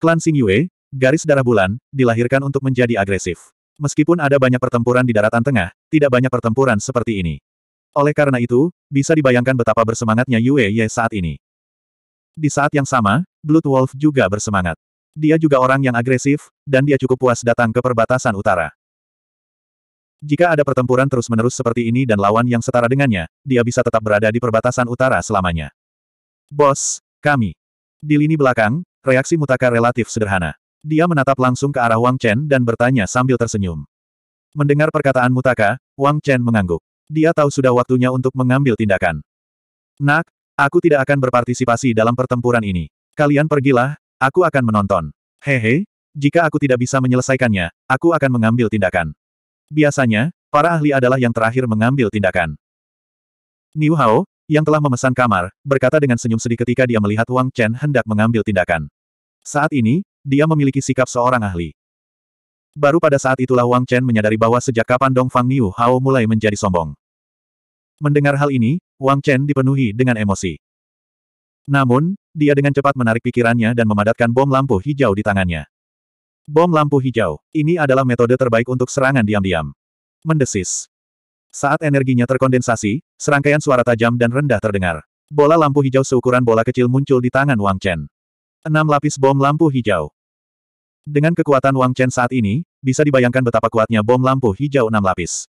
Speaker 1: Klan Xing Yue, garis darah bulan, dilahirkan untuk menjadi agresif. Meskipun ada banyak pertempuran di daratan tengah, tidak banyak pertempuran seperti ini. Oleh karena itu, bisa dibayangkan betapa bersemangatnya Yue Ye saat ini. Di saat yang sama, Blood Wolf juga bersemangat. Dia juga orang yang agresif, dan dia cukup puas datang ke perbatasan utara. Jika ada pertempuran terus-menerus seperti ini dan lawan yang setara dengannya, dia bisa tetap berada di perbatasan utara selamanya. Bos, kami. Di lini belakang, reaksi Mutaka relatif sederhana. Dia menatap langsung ke arah Wang Chen dan bertanya sambil tersenyum. Mendengar perkataan Mutaka, Wang Chen mengangguk. Dia tahu sudah waktunya untuk mengambil tindakan. Nak, aku tidak akan berpartisipasi dalam pertempuran ini. Kalian pergilah, aku akan menonton. Hehe, jika aku tidak bisa menyelesaikannya, aku akan mengambil tindakan. Biasanya, para ahli adalah yang terakhir mengambil tindakan. Niu Hao, yang telah memesan kamar, berkata dengan senyum sedih ketika dia melihat Wang Chen hendak mengambil tindakan. Saat ini, dia memiliki sikap seorang ahli. Baru pada saat itulah Wang Chen menyadari bahwa sejak kapan Dong Fang Niu Hao mulai menjadi sombong. Mendengar hal ini, Wang Chen dipenuhi dengan emosi. Namun, dia dengan cepat menarik pikirannya dan memadatkan bom lampu hijau di tangannya. Bom lampu hijau. Ini adalah metode terbaik untuk serangan diam-diam. Mendesis. Saat energinya terkondensasi, serangkaian suara tajam dan rendah terdengar. Bola lampu hijau seukuran bola kecil muncul di tangan Wang Chen. Enam lapis bom lampu hijau. Dengan kekuatan Wang Chen saat ini, bisa dibayangkan betapa kuatnya bom lampu hijau enam lapis.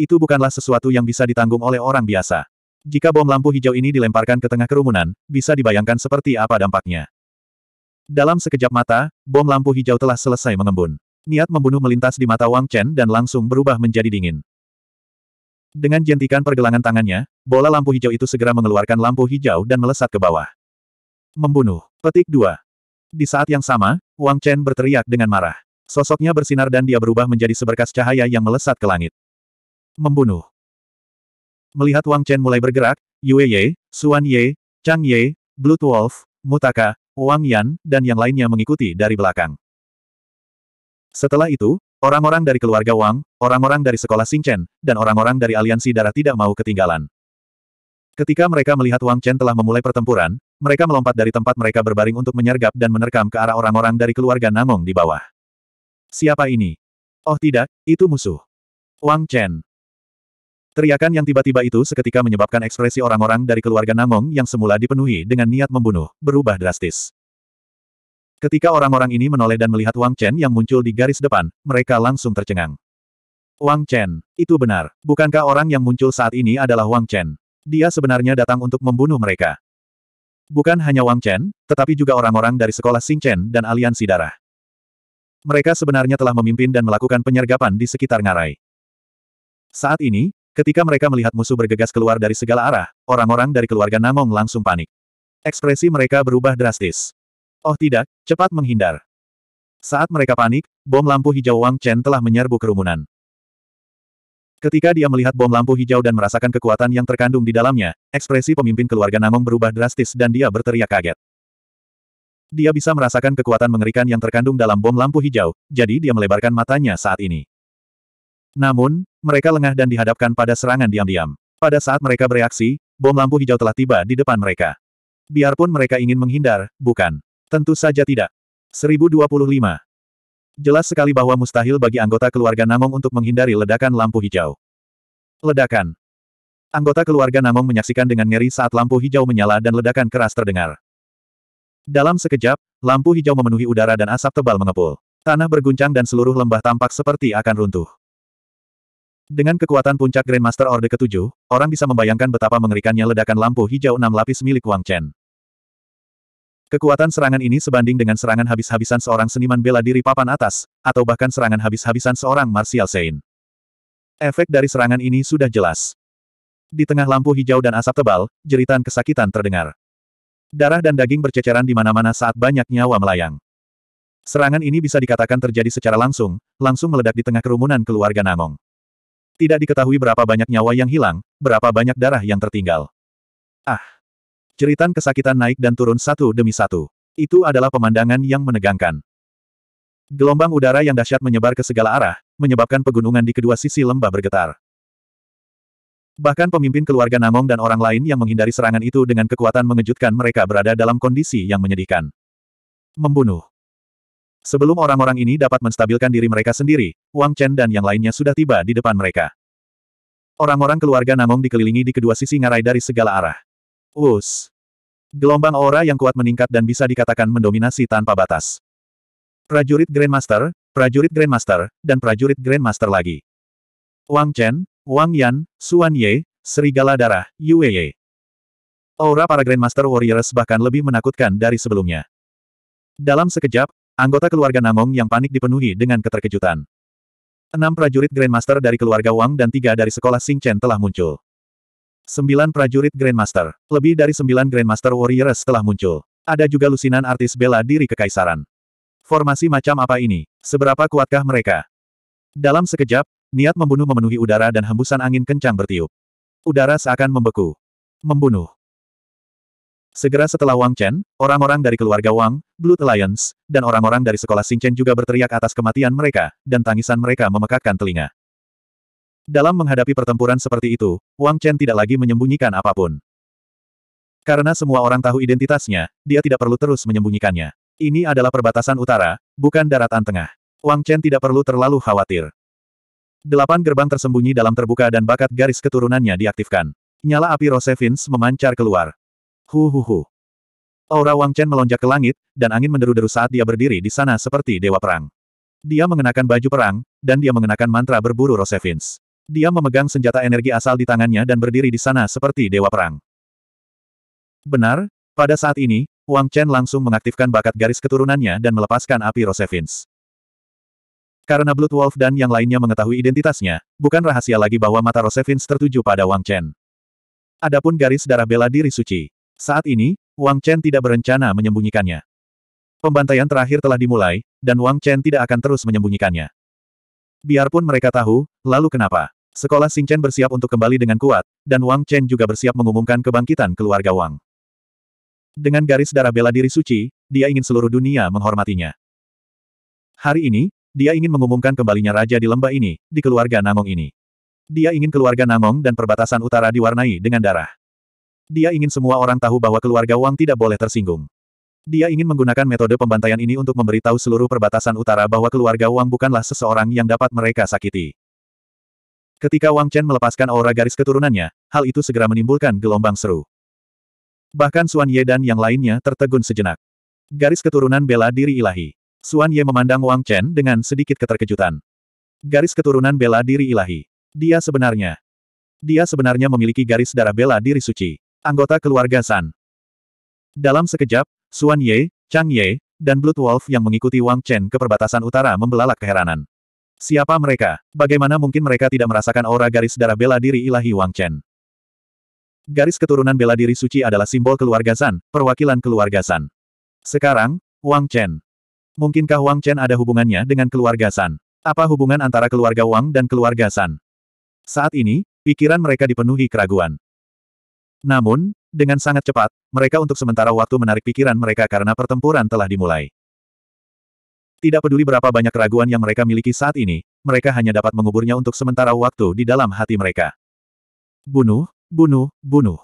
Speaker 1: Itu bukanlah sesuatu yang bisa ditanggung oleh orang biasa. Jika bom lampu hijau ini dilemparkan ke tengah kerumunan, bisa dibayangkan seperti apa dampaknya. Dalam sekejap mata, bom lampu hijau telah selesai mengembun. Niat membunuh melintas di mata Wang Chen dan langsung berubah menjadi dingin. Dengan jentikan pergelangan tangannya, bola lampu hijau itu segera mengeluarkan lampu hijau dan melesat ke bawah. Membunuh. Petik 2. Di saat yang sama, Wang Chen berteriak dengan marah. Sosoknya bersinar dan dia berubah menjadi seberkas cahaya yang melesat ke langit. Membunuh. Melihat Wang Chen mulai bergerak, Yue Ye, Suan Ye, Chang Ye, Blood Wolf, Mutaka, Wang Yan, dan yang lainnya mengikuti dari belakang. Setelah itu, orang-orang dari keluarga Wang, orang-orang dari sekolah Xingchen, dan orang-orang dari aliansi darah tidak mau ketinggalan. Ketika mereka melihat Wang Chen telah memulai pertempuran, mereka melompat dari tempat mereka berbaring untuk menyergap dan menerkam ke arah orang-orang dari keluarga Namong di bawah. Siapa ini? Oh tidak, itu musuh. Wang Chen. Teriakan yang tiba-tiba itu seketika menyebabkan ekspresi orang-orang dari keluarga Namong yang semula dipenuhi dengan niat membunuh, berubah drastis. Ketika orang-orang ini menoleh dan melihat Wang Chen yang muncul di garis depan, mereka langsung tercengang. Wang Chen, itu benar. Bukankah orang yang muncul saat ini adalah Wang Chen? Dia sebenarnya datang untuk membunuh mereka. Bukan hanya Wang Chen, tetapi juga orang-orang dari sekolah Xing Chen dan aliansi darah. Mereka sebenarnya telah memimpin dan melakukan penyergapan di sekitar Ngarai. Saat ini, Ketika mereka melihat musuh bergegas keluar dari segala arah, orang-orang dari keluarga Namong langsung panik. Ekspresi mereka berubah drastis. Oh tidak, cepat menghindar. Saat mereka panik, bom lampu hijau Wang Chen telah menyerbu kerumunan. Ketika dia melihat bom lampu hijau dan merasakan kekuatan yang terkandung di dalamnya, ekspresi pemimpin keluarga Namong berubah drastis dan dia berteriak kaget. Dia bisa merasakan kekuatan mengerikan yang terkandung dalam bom lampu hijau, jadi dia melebarkan matanya saat ini. Namun, mereka lengah dan dihadapkan pada serangan diam-diam. Pada saat mereka bereaksi, bom lampu hijau telah tiba di depan mereka. Biarpun mereka ingin menghindar, bukan. Tentu saja tidak. 1025. Jelas sekali bahwa mustahil bagi anggota keluarga Namong untuk menghindari ledakan lampu hijau. Ledakan. Anggota keluarga Namong menyaksikan dengan ngeri saat lampu hijau menyala dan ledakan keras terdengar. Dalam sekejap, lampu hijau memenuhi udara dan asap tebal mengepul. Tanah berguncang dan seluruh lembah tampak seperti akan runtuh. Dengan kekuatan puncak Grandmaster Orde ke-7, orang bisa membayangkan betapa mengerikannya ledakan lampu hijau enam lapis milik Wang Chen. Kekuatan serangan ini sebanding dengan serangan habis-habisan seorang seniman bela diri papan atas, atau bahkan serangan habis-habisan seorang Martial Saint. Efek dari serangan ini sudah jelas. Di tengah lampu hijau dan asap tebal, jeritan kesakitan terdengar. Darah dan daging berceceran di mana-mana saat banyak nyawa melayang. Serangan ini bisa dikatakan terjadi secara langsung, langsung meledak di tengah kerumunan keluarga Namong. Tidak diketahui berapa banyak nyawa yang hilang, berapa banyak darah yang tertinggal. Ah! Ceritan kesakitan naik dan turun satu demi satu. Itu adalah pemandangan yang menegangkan. Gelombang udara yang dahsyat menyebar ke segala arah, menyebabkan pegunungan di kedua sisi lembah bergetar. Bahkan pemimpin keluarga Namong dan orang lain yang menghindari serangan itu dengan kekuatan mengejutkan mereka berada dalam kondisi yang menyedihkan. Membunuh. Sebelum orang-orang ini dapat menstabilkan diri mereka sendiri, Wang Chen dan yang lainnya sudah tiba di depan mereka. Orang-orang keluarga Namong dikelilingi di kedua sisi ngarai dari segala arah. Us. Gelombang aura yang kuat meningkat dan bisa dikatakan mendominasi tanpa batas. Prajurit Grandmaster, prajurit Grandmaster, dan prajurit Grandmaster lagi. Wang Chen, Wang Yan, Suan Ye, Serigala Darah, Yue Ye. Aura para Grandmaster Warriors bahkan lebih menakutkan dari sebelumnya. Dalam sekejap, Anggota keluarga Namong yang panik dipenuhi dengan keterkejutan. Enam prajurit Grandmaster dari keluarga Wang dan tiga dari sekolah Sing Chen telah muncul. Sembilan prajurit Grandmaster, lebih dari sembilan Grandmaster Warriors telah muncul. Ada juga lusinan artis bela diri kekaisaran. Formasi macam apa ini? Seberapa kuatkah mereka? Dalam sekejap, niat membunuh memenuhi udara dan hembusan angin kencang bertiup. Udara seakan membeku. Membunuh. Segera setelah Wang Chen, orang-orang dari keluarga Wang, Blood Alliance, dan orang-orang dari sekolah Chen juga berteriak atas kematian mereka, dan tangisan mereka memekakkan telinga. Dalam menghadapi pertempuran seperti itu, Wang Chen tidak lagi menyembunyikan apapun. Karena semua orang tahu identitasnya, dia tidak perlu terus menyembunyikannya. Ini adalah perbatasan utara, bukan daratan tengah. Wang Chen tidak perlu terlalu khawatir. Delapan gerbang tersembunyi dalam terbuka dan bakat garis keturunannya diaktifkan. Nyala api Rosevins memancar keluar. Hu Aura Wang Chen melonjak ke langit, dan angin menderu-deru saat dia berdiri di sana seperti dewa perang. Dia mengenakan baju perang, dan dia mengenakan mantra berburu Rosevins. Dia memegang senjata energi asal di tangannya dan berdiri di sana seperti dewa perang. Benar, pada saat ini, Wang Chen langsung mengaktifkan bakat garis keturunannya dan melepaskan api Rosevins. Karena Blood Wolf dan yang lainnya mengetahui identitasnya, bukan rahasia lagi bahwa mata Rosevins tertuju pada Wang Chen. Adapun garis darah bela diri suci. Saat ini, Wang Chen tidak berencana menyembunyikannya. Pembantaian terakhir telah dimulai, dan Wang Chen tidak akan terus menyembunyikannya. Biarpun mereka tahu, lalu kenapa? Sekolah Chen bersiap untuk kembali dengan kuat, dan Wang Chen juga bersiap mengumumkan kebangkitan keluarga Wang. Dengan garis darah bela diri suci, dia ingin seluruh dunia menghormatinya. Hari ini, dia ingin mengumumkan kembalinya raja di lembah ini, di keluarga Nangong ini. Dia ingin keluarga Nangong dan perbatasan utara diwarnai dengan darah. Dia ingin semua orang tahu bahwa keluarga Wang tidak boleh tersinggung. Dia ingin menggunakan metode pembantaian ini untuk memberitahu seluruh perbatasan utara bahwa keluarga Wang bukanlah seseorang yang dapat mereka sakiti. Ketika Wang Chen melepaskan aura garis keturunannya, hal itu segera menimbulkan gelombang seru. Bahkan Suan Ye dan yang lainnya tertegun sejenak. Garis keturunan bela diri ilahi. Suan Ye memandang Wang Chen dengan sedikit keterkejutan. Garis keturunan bela diri ilahi. Dia sebenarnya. Dia sebenarnya memiliki garis darah bela diri suci. Anggota keluarga San. Dalam sekejap, Suan Ye, Chang Ye, dan Blood Wolf yang mengikuti Wang Chen ke perbatasan utara membelalak keheranan. Siapa mereka? Bagaimana mungkin mereka tidak merasakan aura garis darah bela diri ilahi Wang Chen? Garis keturunan bela diri suci adalah simbol keluarga San, perwakilan keluarga San. Sekarang, Wang Chen. Mungkinkah Wang Chen ada hubungannya dengan keluarga San? Apa hubungan antara keluarga Wang dan keluarga San? Saat ini, pikiran mereka dipenuhi keraguan. Namun, dengan sangat cepat, mereka untuk sementara waktu menarik pikiran mereka karena pertempuran telah dimulai. Tidak peduli berapa banyak keraguan yang mereka miliki saat ini, mereka hanya dapat menguburnya untuk sementara waktu di dalam hati mereka. Bunuh, bunuh, bunuh.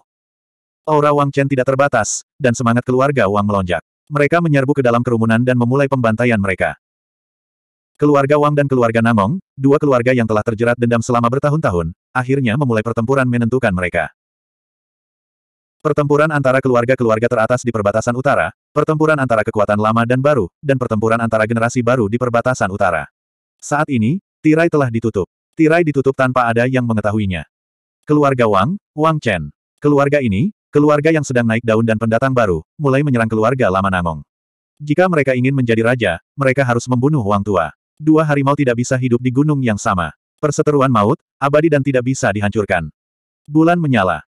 Speaker 1: Aura Wang Chen tidak terbatas, dan semangat keluarga Wang melonjak. Mereka menyerbu ke dalam kerumunan dan memulai pembantaian mereka. Keluarga Wang dan keluarga Namong, dua keluarga yang telah terjerat dendam selama bertahun-tahun, akhirnya memulai pertempuran menentukan mereka. Pertempuran antara keluarga-keluarga teratas di perbatasan utara, pertempuran antara kekuatan lama dan baru, dan pertempuran antara generasi baru di perbatasan utara. Saat ini, tirai telah ditutup. Tirai ditutup tanpa ada yang mengetahuinya. Keluarga Wang, Wang Chen. Keluarga ini, keluarga yang sedang naik daun dan pendatang baru, mulai menyerang keluarga lama Nangong. Jika mereka ingin menjadi raja, mereka harus membunuh Wang Tua. Dua harimau tidak bisa hidup di gunung yang sama. Perseteruan maut, abadi dan tidak bisa dihancurkan. Bulan menyala.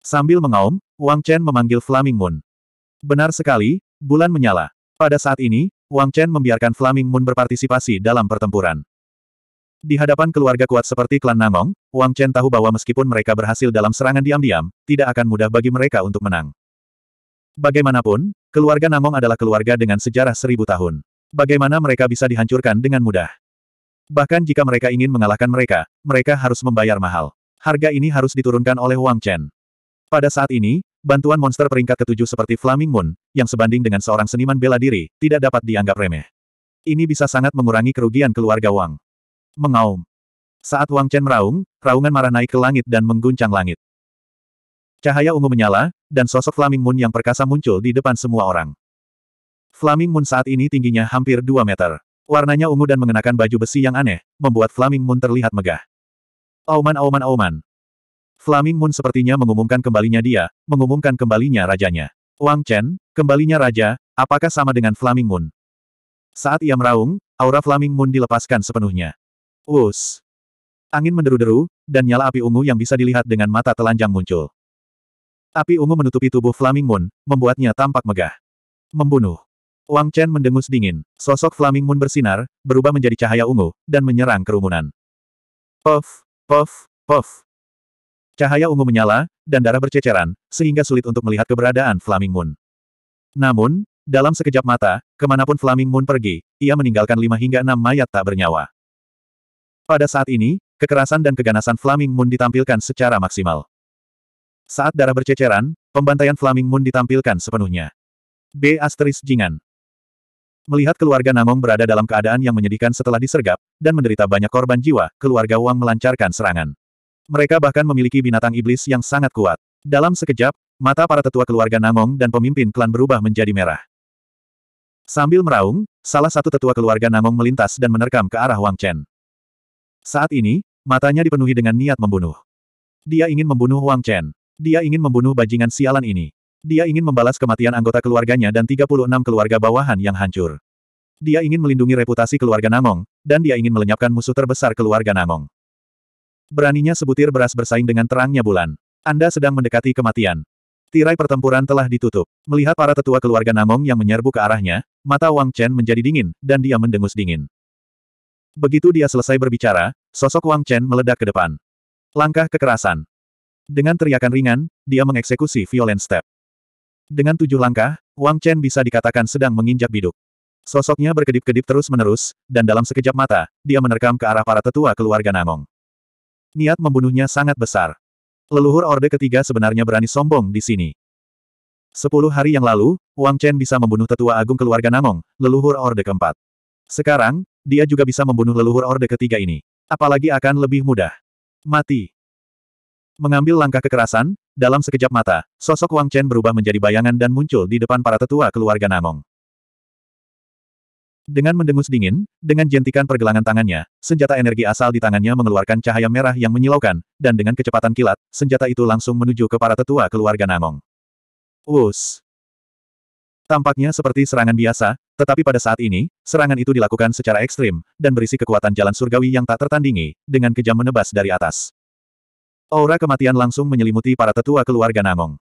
Speaker 1: Sambil mengaum, Wang Chen memanggil Flaming Moon. Benar sekali, bulan menyala. Pada saat ini, Wang Chen membiarkan Flaming Moon berpartisipasi dalam pertempuran. Di hadapan keluarga kuat seperti klan Nangong, Wang Chen tahu bahwa meskipun mereka berhasil dalam serangan diam-diam, tidak akan mudah bagi mereka untuk menang. Bagaimanapun, keluarga Nangong adalah keluarga dengan sejarah seribu tahun. Bagaimana mereka bisa dihancurkan dengan mudah? Bahkan jika mereka ingin mengalahkan mereka, mereka harus membayar mahal. Harga ini harus diturunkan oleh Wang Chen. Pada saat ini, bantuan monster peringkat ketujuh seperti Flaming Moon, yang sebanding dengan seorang seniman bela diri, tidak dapat dianggap remeh. Ini bisa sangat mengurangi kerugian keluarga Wang. Mengaum. Saat Wang Chen meraung, raungan marah naik ke langit dan mengguncang langit. Cahaya ungu menyala, dan sosok Flaming Moon yang perkasa muncul di depan semua orang. Flaming Moon saat ini tingginya hampir 2 meter. Warnanya ungu dan mengenakan baju besi yang aneh, membuat Flaming Moon terlihat megah. Auman auman auman, Flaming Moon sepertinya mengumumkan kembalinya dia, mengumumkan kembalinya rajanya. Wang Chen, kembalinya raja, apakah sama dengan Flaming Moon? Saat ia meraung, aura Flaming Moon dilepaskan sepenuhnya. Wus! Angin menderu-deru, dan nyala api ungu yang bisa dilihat dengan mata telanjang muncul. Api ungu menutupi tubuh Flaming Moon, membuatnya tampak megah. Membunuh. Wang Chen mendengus dingin, sosok Flaming Moon bersinar, berubah menjadi cahaya ungu, dan menyerang kerumunan. Puff, puff, puff. Cahaya ungu menyala, dan darah berceceran, sehingga sulit untuk melihat keberadaan Flaming Moon. Namun, dalam sekejap mata, kemanapun Flaming Moon pergi, ia meninggalkan lima hingga enam mayat tak bernyawa. Pada saat ini, kekerasan dan keganasan Flaming Moon ditampilkan secara maksimal. Saat darah berceceran, pembantaian Flaming Moon ditampilkan sepenuhnya. B. Asteris Jingan Melihat keluarga Namong berada dalam keadaan yang menyedihkan setelah disergap, dan menderita banyak korban jiwa, keluarga Wang melancarkan serangan. Mereka bahkan memiliki binatang iblis yang sangat kuat. Dalam sekejap, mata para tetua keluarga Namong dan pemimpin klan berubah menjadi merah. Sambil meraung, salah satu tetua keluarga Namong melintas dan menerkam ke arah Wang Chen. Saat ini, matanya dipenuhi dengan niat membunuh. Dia ingin membunuh Wang Chen. Dia ingin membunuh bajingan sialan ini. Dia ingin membalas kematian anggota keluarganya dan 36 keluarga bawahan yang hancur. Dia ingin melindungi reputasi keluarga Namong, dan dia ingin melenyapkan musuh terbesar keluarga Namong. Beraninya sebutir beras bersaing dengan terangnya bulan. Anda sedang mendekati kematian. Tirai pertempuran telah ditutup. Melihat para tetua keluarga Namong yang menyerbu ke arahnya, mata Wang Chen menjadi dingin, dan dia mendengus dingin. Begitu dia selesai berbicara, sosok Wang Chen meledak ke depan. Langkah kekerasan. Dengan teriakan ringan, dia mengeksekusi violent step. Dengan tujuh langkah, Wang Chen bisa dikatakan sedang menginjak biduk. Sosoknya berkedip-kedip terus-menerus, dan dalam sekejap mata, dia menerkam ke arah para tetua keluarga Namong. Niat membunuhnya sangat besar. Leluhur Orde ketiga sebenarnya berani sombong di sini. Sepuluh hari yang lalu, Wang Chen bisa membunuh tetua agung keluarga Namong, leluhur Orde keempat. Sekarang, dia juga bisa membunuh leluhur Orde ketiga ini. Apalagi akan lebih mudah. Mati. Mengambil langkah kekerasan, dalam sekejap mata, sosok Wang Chen berubah menjadi bayangan dan muncul di depan para tetua keluarga Namong. Dengan mendengus dingin, dengan jentikan pergelangan tangannya, senjata energi asal di tangannya mengeluarkan cahaya merah yang menyilaukan, dan dengan kecepatan kilat, senjata itu langsung menuju ke para tetua keluarga Namong. Wus! Tampaknya seperti serangan biasa, tetapi pada saat ini, serangan itu dilakukan secara ekstrim, dan berisi kekuatan jalan surgawi yang tak tertandingi, dengan kejam menebas dari atas. Aura kematian langsung menyelimuti para tetua keluarga Namong.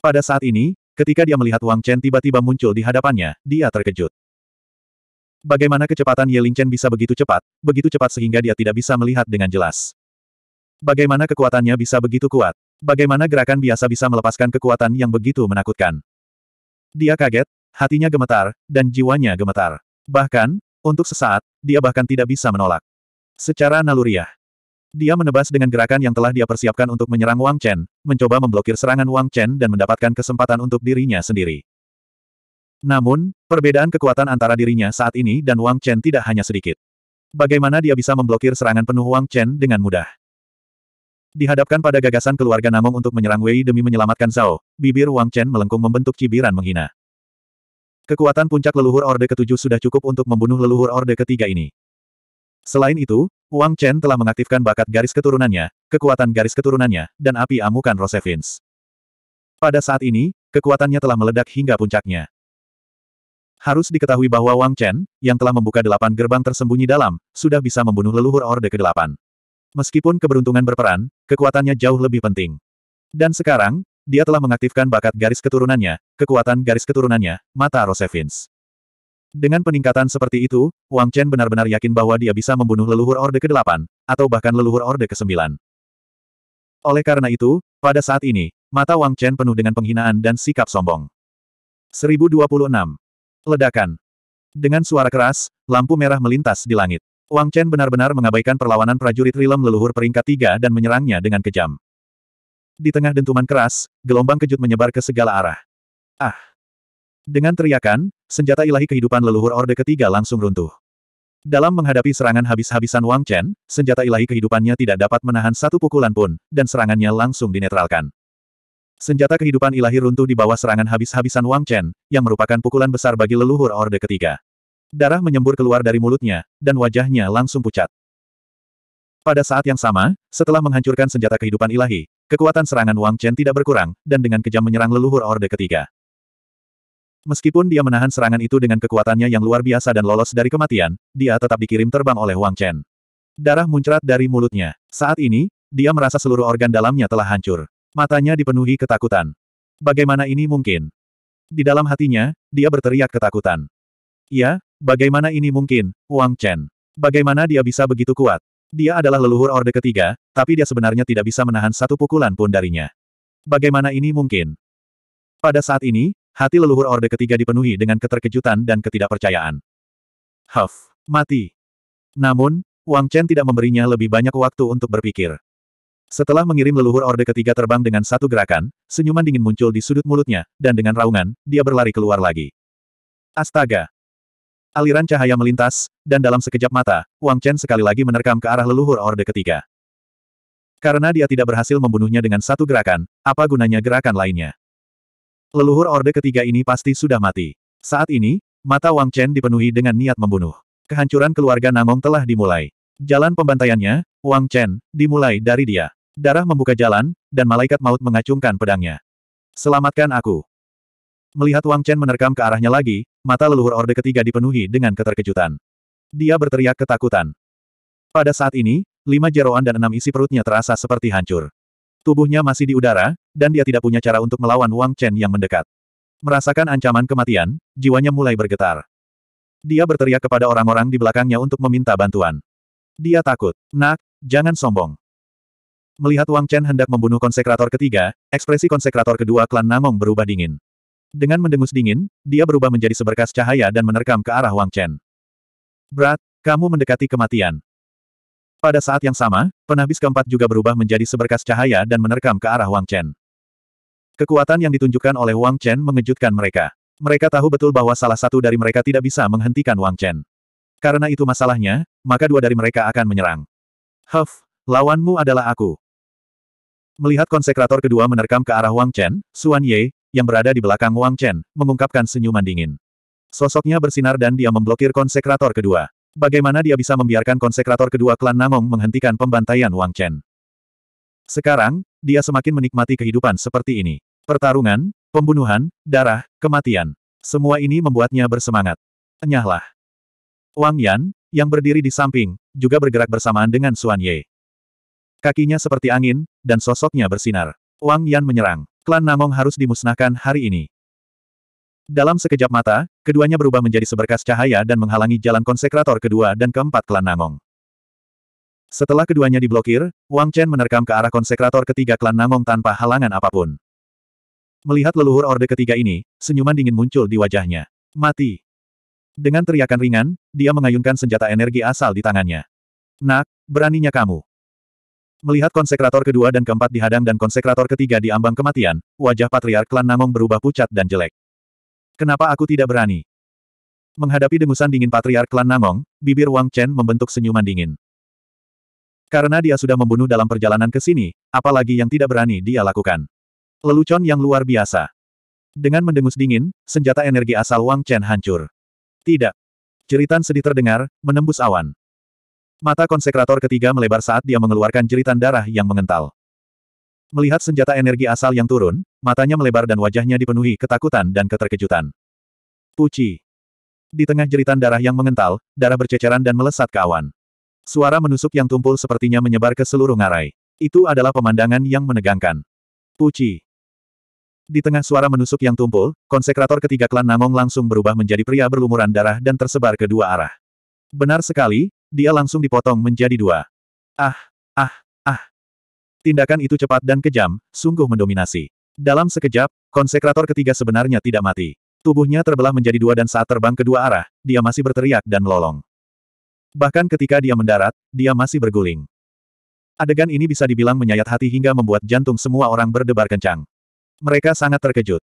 Speaker 1: Pada saat ini, ketika dia melihat Wang Chen tiba-tiba muncul di hadapannya, dia terkejut. Bagaimana kecepatan Ye Lingchen bisa begitu cepat, begitu cepat sehingga dia tidak bisa melihat dengan jelas. Bagaimana kekuatannya bisa begitu kuat? Bagaimana gerakan biasa bisa melepaskan kekuatan yang begitu menakutkan? Dia kaget, hatinya gemetar, dan jiwanya gemetar. Bahkan, untuk sesaat, dia bahkan tidak bisa menolak. Secara naluriah, dia menebas dengan gerakan yang telah dia persiapkan untuk menyerang Wang Chen, mencoba memblokir serangan Wang Chen dan mendapatkan kesempatan untuk dirinya sendiri. Namun, perbedaan kekuatan antara dirinya saat ini dan Wang Chen tidak hanya sedikit. Bagaimana dia bisa memblokir serangan penuh Wang Chen dengan mudah? Dihadapkan pada gagasan keluarga Namong untuk menyerang Wei demi menyelamatkan Zhao, bibir Wang Chen melengkung membentuk cibiran menghina. Kekuatan puncak leluhur Orde ketujuh sudah cukup untuk membunuh leluhur Orde ketiga ini. Selain itu, Wang Chen telah mengaktifkan bakat garis keturunannya, kekuatan garis keturunannya, dan api amukan Rosevins. Pada saat ini, kekuatannya telah meledak hingga puncaknya. Harus diketahui bahwa Wang Chen, yang telah membuka delapan gerbang tersembunyi dalam, sudah bisa membunuh leluhur Orde ke-8. Meskipun keberuntungan berperan, kekuatannya jauh lebih penting. Dan sekarang, dia telah mengaktifkan bakat garis keturunannya, kekuatan garis keturunannya, mata Rosevins. Dengan peningkatan seperti itu, Wang Chen benar-benar yakin bahwa dia bisa membunuh leluhur Orde ke-8, atau bahkan leluhur Orde ke-9. Oleh karena itu, pada saat ini, mata Wang Chen penuh dengan penghinaan dan sikap sombong. 1026 Ledakan. Dengan suara keras, lampu merah melintas di langit. Wang Chen benar-benar mengabaikan perlawanan prajurit Rilem leluhur peringkat tiga dan menyerangnya dengan kejam. Di tengah dentuman keras, gelombang kejut menyebar ke segala arah. Ah! Dengan teriakan, senjata ilahi kehidupan leluhur Orde ketiga langsung runtuh. Dalam menghadapi serangan habis-habisan Wang Chen, senjata ilahi kehidupannya tidak dapat menahan satu pukulan pun, dan serangannya langsung dinetralkan. Senjata kehidupan ilahi runtuh di bawah serangan habis-habisan Wang Chen, yang merupakan pukulan besar bagi leluhur Orde Ketiga. Darah menyembur keluar dari mulutnya, dan wajahnya langsung pucat. Pada saat yang sama, setelah menghancurkan senjata kehidupan ilahi, kekuatan serangan Wang Chen tidak berkurang, dan dengan kejam menyerang leluhur Orde Ketiga. Meskipun dia menahan serangan itu dengan kekuatannya yang luar biasa dan lolos dari kematian, dia tetap dikirim terbang oleh Wang Chen. Darah muncrat dari mulutnya. Saat ini, dia merasa seluruh organ dalamnya telah hancur. Matanya dipenuhi ketakutan. Bagaimana ini mungkin? Di dalam hatinya, dia berteriak ketakutan. Ya, bagaimana ini mungkin, Wang Chen? Bagaimana dia bisa begitu kuat? Dia adalah leluhur orde ketiga, tapi dia sebenarnya tidak bisa menahan satu pukulan pun darinya. Bagaimana ini mungkin? Pada saat ini, hati leluhur orde ketiga dipenuhi dengan keterkejutan dan ketidakpercayaan. Huff, mati. Namun, Wang Chen tidak memberinya lebih banyak waktu untuk berpikir. Setelah mengirim leluhur orde ketiga terbang dengan satu gerakan, senyuman dingin muncul di sudut mulutnya, dan dengan raungan, dia berlari keluar lagi. Astaga! Aliran cahaya melintas, dan dalam sekejap mata, Wang Chen sekali lagi menerkam ke arah leluhur orde ketiga. Karena dia tidak berhasil membunuhnya dengan satu gerakan, apa gunanya gerakan lainnya? Leluhur orde ketiga ini pasti sudah mati. Saat ini, mata Wang Chen dipenuhi dengan niat membunuh. Kehancuran keluarga Namong telah dimulai. Jalan pembantaiannya, Wang Chen, dimulai dari dia. Darah membuka jalan, dan malaikat maut mengacungkan pedangnya. Selamatkan aku. Melihat Wang Chen menerkam ke arahnya lagi, mata leluhur orde ketiga dipenuhi dengan keterkejutan. Dia berteriak ketakutan. Pada saat ini, lima jeroan dan enam isi perutnya terasa seperti hancur. Tubuhnya masih di udara, dan dia tidak punya cara untuk melawan Wang Chen yang mendekat. Merasakan ancaman kematian, jiwanya mulai bergetar. Dia berteriak kepada orang-orang di belakangnya untuk meminta bantuan. Dia takut. Nak, jangan sombong. Melihat Wang Chen hendak membunuh konsekrator ketiga, ekspresi konsekrator kedua klan Namong berubah dingin. Dengan mendengus dingin, dia berubah menjadi seberkas cahaya dan menerkam ke arah Wang Chen. Berat, kamu mendekati kematian. Pada saat yang sama, penabis keempat juga berubah menjadi seberkas cahaya dan menerkam ke arah Wang Chen. Kekuatan yang ditunjukkan oleh Wang Chen mengejutkan mereka. Mereka tahu betul bahwa salah satu dari mereka tidak bisa menghentikan Wang Chen. Karena itu masalahnya, maka dua dari mereka akan menyerang. Huff, lawanmu adalah aku. Melihat konsekrator kedua menerkam ke arah Wang Chen, Xuan Ye, yang berada di belakang Wang Chen, mengungkapkan senyuman dingin. Sosoknya bersinar dan dia memblokir konsekrator kedua. Bagaimana dia bisa membiarkan konsekrator kedua klan Namong menghentikan pembantaian Wang Chen? Sekarang, dia semakin menikmati kehidupan seperti ini. Pertarungan, pembunuhan, darah, kematian. Semua ini membuatnya bersemangat. Enyahlah. Wang Yan, yang berdiri di samping, juga bergerak bersamaan dengan Xuan Ye. Kakinya seperti angin, dan sosoknya bersinar. Wang Yan menyerang. Klan Namong harus dimusnahkan hari ini. Dalam sekejap mata, keduanya berubah menjadi seberkas cahaya dan menghalangi jalan konsekrator kedua dan keempat klan Namong. Setelah keduanya diblokir, Wang Chen menerkam ke arah konsekrator ketiga klan Namong tanpa halangan apapun. Melihat leluhur orde ketiga ini, senyuman dingin muncul di wajahnya. Mati. Dengan teriakan ringan, dia mengayunkan senjata energi asal di tangannya. Nak, beraninya kamu. Melihat konsekrator kedua dan keempat dihadang dan konsekrator ketiga di ambang kematian, wajah patriark klan Namong berubah pucat dan jelek. Kenapa aku tidak berani? Menghadapi dengusan dingin patriark klan Namong, bibir Wang Chen membentuk senyuman dingin. Karena dia sudah membunuh dalam perjalanan ke sini, apalagi yang tidak berani dia lakukan. Lelucon yang luar biasa. Dengan mendengus dingin, senjata energi asal Wang Chen hancur. Tidak. Jeritan sedih terdengar, menembus awan. Mata konsekrator ketiga melebar saat dia mengeluarkan jeritan darah yang mengental. Melihat senjata energi asal yang turun, matanya melebar dan wajahnya dipenuhi ketakutan dan keterkejutan. Puci. Di tengah jeritan darah yang mengental, darah berceceran dan melesat ke awan. Suara menusuk yang tumpul sepertinya menyebar ke seluruh ngarai. Itu adalah pemandangan yang menegangkan. Puci. Di tengah suara menusuk yang tumpul, konsekrator ketiga klan Nangong langsung berubah menjadi pria berlumuran darah dan tersebar ke dua arah. Benar sekali, dia langsung dipotong menjadi dua. Ah, ah, ah. Tindakan itu cepat dan kejam, sungguh mendominasi. Dalam sekejap, konsekrator ketiga sebenarnya tidak mati. Tubuhnya terbelah menjadi dua dan saat terbang ke dua arah, dia masih berteriak dan melolong. Bahkan ketika dia mendarat, dia masih berguling. Adegan ini bisa dibilang menyayat hati hingga membuat jantung semua orang berdebar kencang. Mereka sangat terkejut.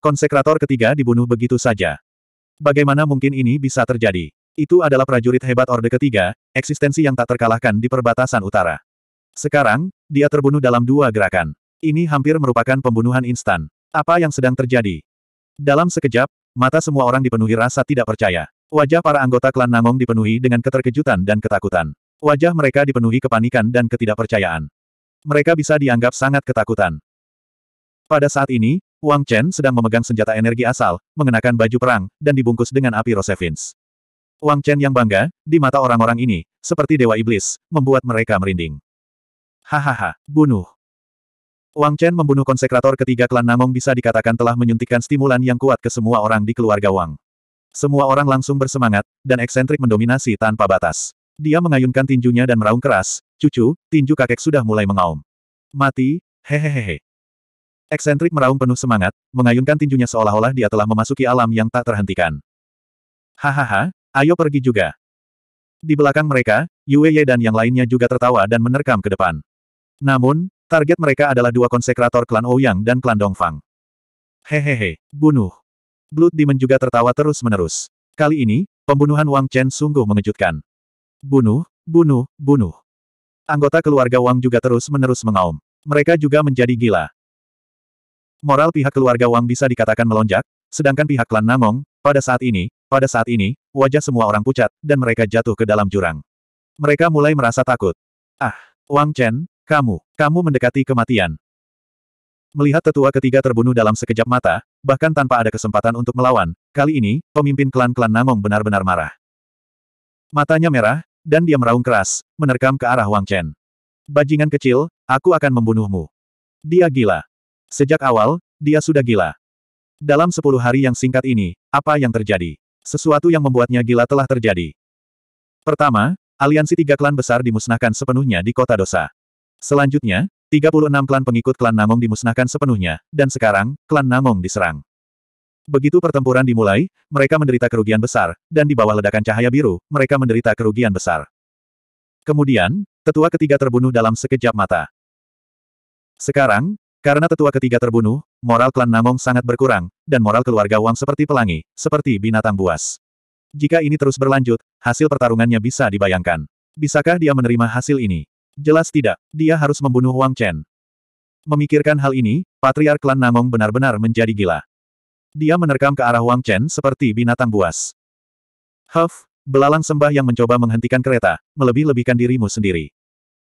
Speaker 1: Konsekrator ketiga dibunuh begitu saja. Bagaimana mungkin ini bisa terjadi? Itu adalah prajurit hebat Orde Ketiga, eksistensi yang tak terkalahkan di perbatasan utara. Sekarang, dia terbunuh dalam dua gerakan. Ini hampir merupakan pembunuhan instan. Apa yang sedang terjadi? Dalam sekejap, mata semua orang dipenuhi rasa tidak percaya. Wajah para anggota klan Nangong dipenuhi dengan keterkejutan dan ketakutan. Wajah mereka dipenuhi kepanikan dan ketidakpercayaan. Mereka bisa dianggap sangat ketakutan. Pada saat ini, Wang Chen sedang memegang senjata energi asal, mengenakan baju perang, dan dibungkus dengan api Rosevins. Wang Chen yang bangga, di mata orang-orang ini, seperti dewa iblis, membuat mereka merinding. Hahaha, bunuh. Wang Chen membunuh konsekrator ketiga klan Namong bisa dikatakan telah menyuntikkan stimulan yang kuat ke semua orang di keluarga Wang. Semua orang langsung bersemangat, dan eksentrik mendominasi tanpa batas. Dia mengayunkan tinjunya dan meraung keras, cucu, tinju kakek sudah mulai mengaum. Mati, hehehehe. Eksentrik meraung penuh semangat, mengayunkan tinjunya seolah-olah dia telah memasuki alam yang tak terhentikan. Hahaha, Ayo pergi juga. Di belakang mereka, Yue Ye dan yang lainnya juga tertawa dan menerkam ke depan. Namun, target mereka adalah dua konsekrator klan Ouyang oh dan klan Dongfang. Hehehe, bunuh. Blood Demon juga tertawa terus-menerus. Kali ini, pembunuhan Wang Chen sungguh mengejutkan. Bunuh, bunuh, bunuh. Anggota keluarga Wang juga terus-menerus mengaum. Mereka juga menjadi gila. Moral pihak keluarga Wang bisa dikatakan melonjak, sedangkan pihak klan Namong, pada saat ini, pada saat ini, wajah semua orang pucat, dan mereka jatuh ke dalam jurang. Mereka mulai merasa takut. Ah, Wang Chen, kamu, kamu mendekati kematian. Melihat tetua ketiga terbunuh dalam sekejap mata, bahkan tanpa ada kesempatan untuk melawan, kali ini, pemimpin klan-klan Namong benar-benar marah. Matanya merah, dan dia meraung keras, menerkam ke arah Wang Chen. Bajingan kecil, aku akan membunuhmu. Dia gila. Sejak awal, dia sudah gila. Dalam sepuluh hari yang singkat ini, apa yang terjadi? Sesuatu yang membuatnya gila telah terjadi. Pertama, aliansi tiga klan besar dimusnahkan sepenuhnya di kota dosa. Selanjutnya, 36 klan pengikut klan Namong dimusnahkan sepenuhnya, dan sekarang, klan Namong diserang. Begitu pertempuran dimulai, mereka menderita kerugian besar, dan di bawah ledakan cahaya biru, mereka menderita kerugian besar. Kemudian, tetua ketiga terbunuh dalam sekejap mata. Sekarang, karena tetua ketiga terbunuh, moral klan Namong sangat berkurang, dan moral keluarga Wang seperti pelangi, seperti binatang buas. Jika ini terus berlanjut, hasil pertarungannya bisa dibayangkan. Bisakah dia menerima hasil ini? Jelas tidak, dia harus membunuh Wang Chen. Memikirkan hal ini, Patriark klan Namong benar-benar menjadi gila. Dia menerkam ke arah Wang Chen seperti binatang buas. Huff, belalang sembah yang mencoba menghentikan kereta, melebih-lebihkan dirimu sendiri.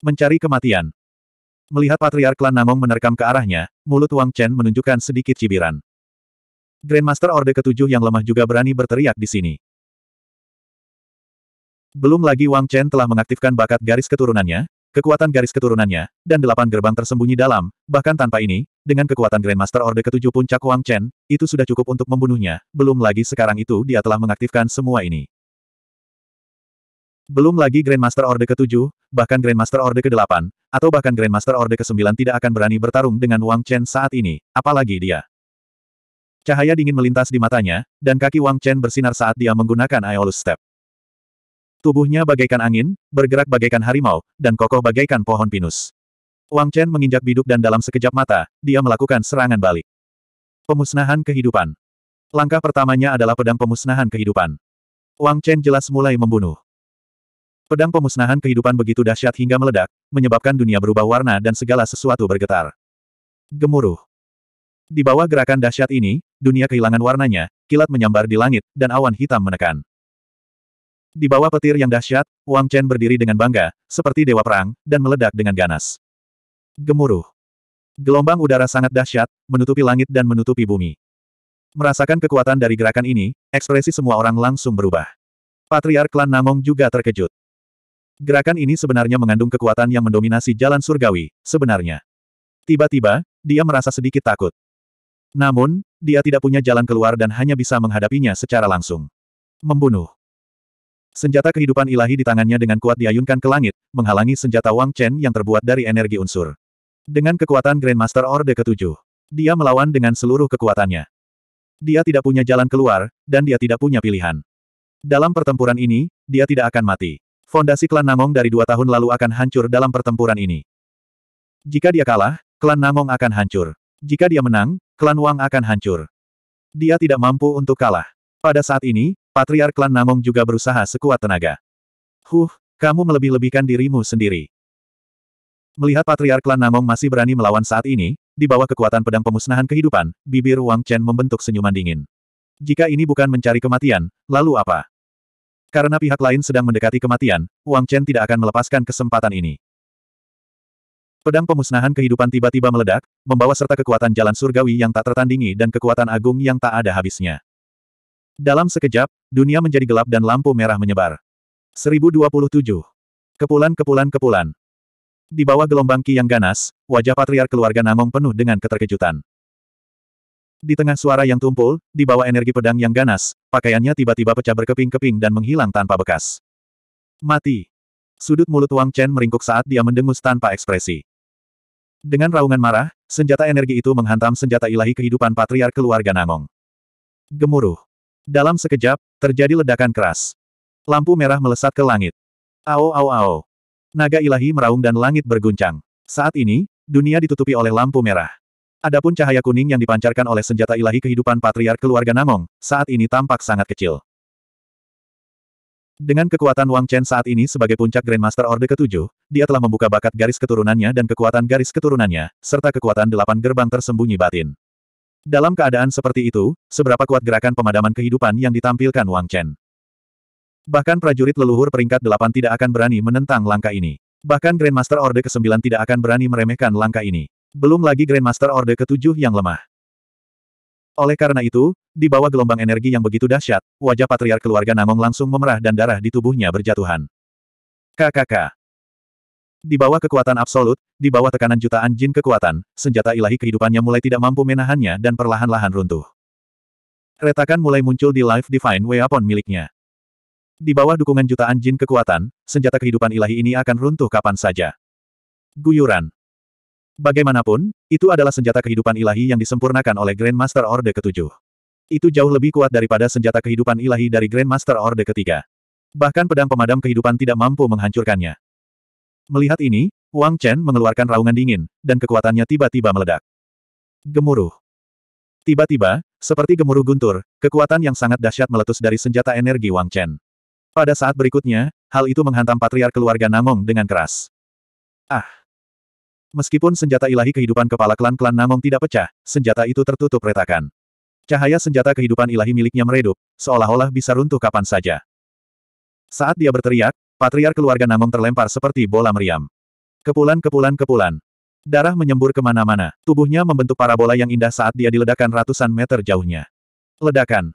Speaker 1: Mencari kematian, Melihat Patriark Klan Namong menerkam ke arahnya, mulut Wang Chen menunjukkan sedikit cibiran. Grandmaster Orde Ketujuh yang lemah juga berani berteriak di sini. Belum lagi Wang Chen telah mengaktifkan bakat garis keturunannya, kekuatan garis keturunannya, dan delapan gerbang tersembunyi dalam, bahkan tanpa ini, dengan kekuatan Grandmaster Orde Ketujuh Puncak Wang Chen, itu sudah cukup untuk membunuhnya, belum lagi sekarang itu dia telah mengaktifkan semua ini. Belum lagi Grandmaster Orde ke-7, bahkan Grandmaster Orde ke-8, atau bahkan Grandmaster Orde ke-9 tidak akan berani bertarung dengan Wang Chen saat ini, apalagi dia. Cahaya dingin melintas di matanya, dan kaki Wang Chen bersinar saat dia menggunakan Aeolus Step. Tubuhnya bagaikan angin, bergerak bagaikan harimau, dan kokoh bagaikan pohon pinus. Wang Chen menginjak biduk dan dalam sekejap mata, dia melakukan serangan balik. Pemusnahan kehidupan. Langkah pertamanya adalah pedang pemusnahan kehidupan. Wang Chen jelas mulai membunuh. Pedang pemusnahan kehidupan begitu dahsyat hingga meledak, menyebabkan dunia berubah warna dan segala sesuatu bergetar. Gemuruh. Di bawah gerakan dahsyat ini, dunia kehilangan warnanya, kilat menyambar di langit, dan awan hitam menekan. Di bawah petir yang dahsyat, Wang Chen berdiri dengan bangga, seperti dewa perang, dan meledak dengan ganas. Gemuruh. Gelombang udara sangat dahsyat, menutupi langit dan menutupi bumi. Merasakan kekuatan dari gerakan ini, ekspresi semua orang langsung berubah. Patriark klan Namong juga terkejut. Gerakan ini sebenarnya mengandung kekuatan yang mendominasi jalan surgawi, sebenarnya. Tiba-tiba, dia merasa sedikit takut. Namun, dia tidak punya jalan keluar dan hanya bisa menghadapinya secara langsung. Membunuh. Senjata kehidupan ilahi di tangannya dengan kuat diayunkan ke langit, menghalangi senjata Wang Chen yang terbuat dari energi unsur. Dengan kekuatan Grandmaster Orde ketujuh, dia melawan dengan seluruh kekuatannya. Dia tidak punya jalan keluar, dan dia tidak punya pilihan. Dalam pertempuran ini, dia tidak akan mati fondasi klan Namong dari dua tahun lalu akan hancur dalam pertempuran ini. Jika dia kalah, klan Namong akan hancur. Jika dia menang, klan Wang akan hancur. Dia tidak mampu untuk kalah. Pada saat ini, Patriark klan Namong juga berusaha sekuat tenaga. Huh, kamu melebih-lebihkan dirimu sendiri. Melihat Patriark klan Namong masih berani melawan saat ini, di bawah kekuatan pedang pemusnahan kehidupan, bibir Wang Chen membentuk senyuman dingin. Jika ini bukan mencari kematian, lalu apa? Karena pihak lain sedang mendekati kematian, Wang Chen tidak akan melepaskan kesempatan ini. Pedang pemusnahan kehidupan tiba-tiba meledak, membawa serta kekuatan jalan surgawi yang tak tertandingi dan kekuatan agung yang tak ada habisnya. Dalam sekejap, dunia menjadi gelap dan lampu merah menyebar. 1027. Kepulan-kepulan-kepulan. Di bawah gelombang ki yang ganas, wajah patriar keluarga Namong penuh dengan keterkejutan. Di tengah suara yang tumpul, di bawah energi pedang yang ganas, pakaiannya tiba-tiba pecah berkeping-keping dan menghilang tanpa bekas. Mati. Sudut mulut Wang Chen meringkuk saat dia mendengus tanpa ekspresi. Dengan raungan marah, senjata energi itu menghantam senjata ilahi kehidupan patriar keluarga Nangong. Gemuruh. Dalam sekejap, terjadi ledakan keras. Lampu merah melesat ke langit. Ao ao ao. Naga ilahi meraung dan langit berguncang. Saat ini, dunia ditutupi oleh lampu merah. Adapun cahaya kuning yang dipancarkan oleh senjata ilahi kehidupan patriark keluarga Namong, saat ini tampak sangat kecil. Dengan kekuatan Wang Chen saat ini sebagai puncak Grandmaster Orde ke-7, dia telah membuka bakat garis keturunannya dan kekuatan garis keturunannya, serta kekuatan delapan gerbang tersembunyi batin. Dalam keadaan seperti itu, seberapa kuat gerakan pemadaman kehidupan yang ditampilkan Wang Chen? Bahkan prajurit leluhur peringkat delapan tidak akan berani menentang langkah ini. Bahkan Grandmaster Orde ke-9 tidak akan berani meremehkan langkah ini. Belum lagi Grandmaster Orde ketujuh yang lemah. Oleh karena itu, di bawah gelombang energi yang begitu dahsyat, wajah Patriar keluarga Nangong langsung memerah dan darah di tubuhnya berjatuhan. KKK. Di bawah kekuatan absolut, di bawah tekanan jutaan jin kekuatan, senjata ilahi kehidupannya mulai tidak mampu menahannya dan perlahan-lahan runtuh. Retakan mulai muncul di Life Divine Weapon miliknya. Di bawah dukungan jutaan jin kekuatan, senjata kehidupan ilahi ini akan runtuh kapan saja. Guyuran. Bagaimanapun, itu adalah senjata kehidupan ilahi yang disempurnakan oleh Grandmaster Master Orde ketujuh. Itu jauh lebih kuat daripada senjata kehidupan ilahi dari Grandmaster Master Orde ketiga. Bahkan pedang pemadam kehidupan tidak mampu menghancurkannya. Melihat ini, Wang Chen mengeluarkan raungan dingin, dan kekuatannya tiba-tiba meledak. Gemuruh. Tiba-tiba, seperti gemuruh guntur, kekuatan yang sangat dahsyat meletus dari senjata energi Wang Chen. Pada saat berikutnya, hal itu menghantam patriar keluarga Namong dengan keras. Ah! Meskipun senjata ilahi kehidupan kepala klan-klan Namong tidak pecah, senjata itu tertutup retakan. Cahaya senjata kehidupan ilahi miliknya meredup, seolah-olah bisa runtuh kapan saja. Saat dia berteriak, Patriar keluarga Namong terlempar seperti bola meriam. Kepulan kepulan kepulan. Darah menyembur kemana-mana, tubuhnya membentuk parabola yang indah saat dia diledakkan ratusan meter jauhnya. Ledakan.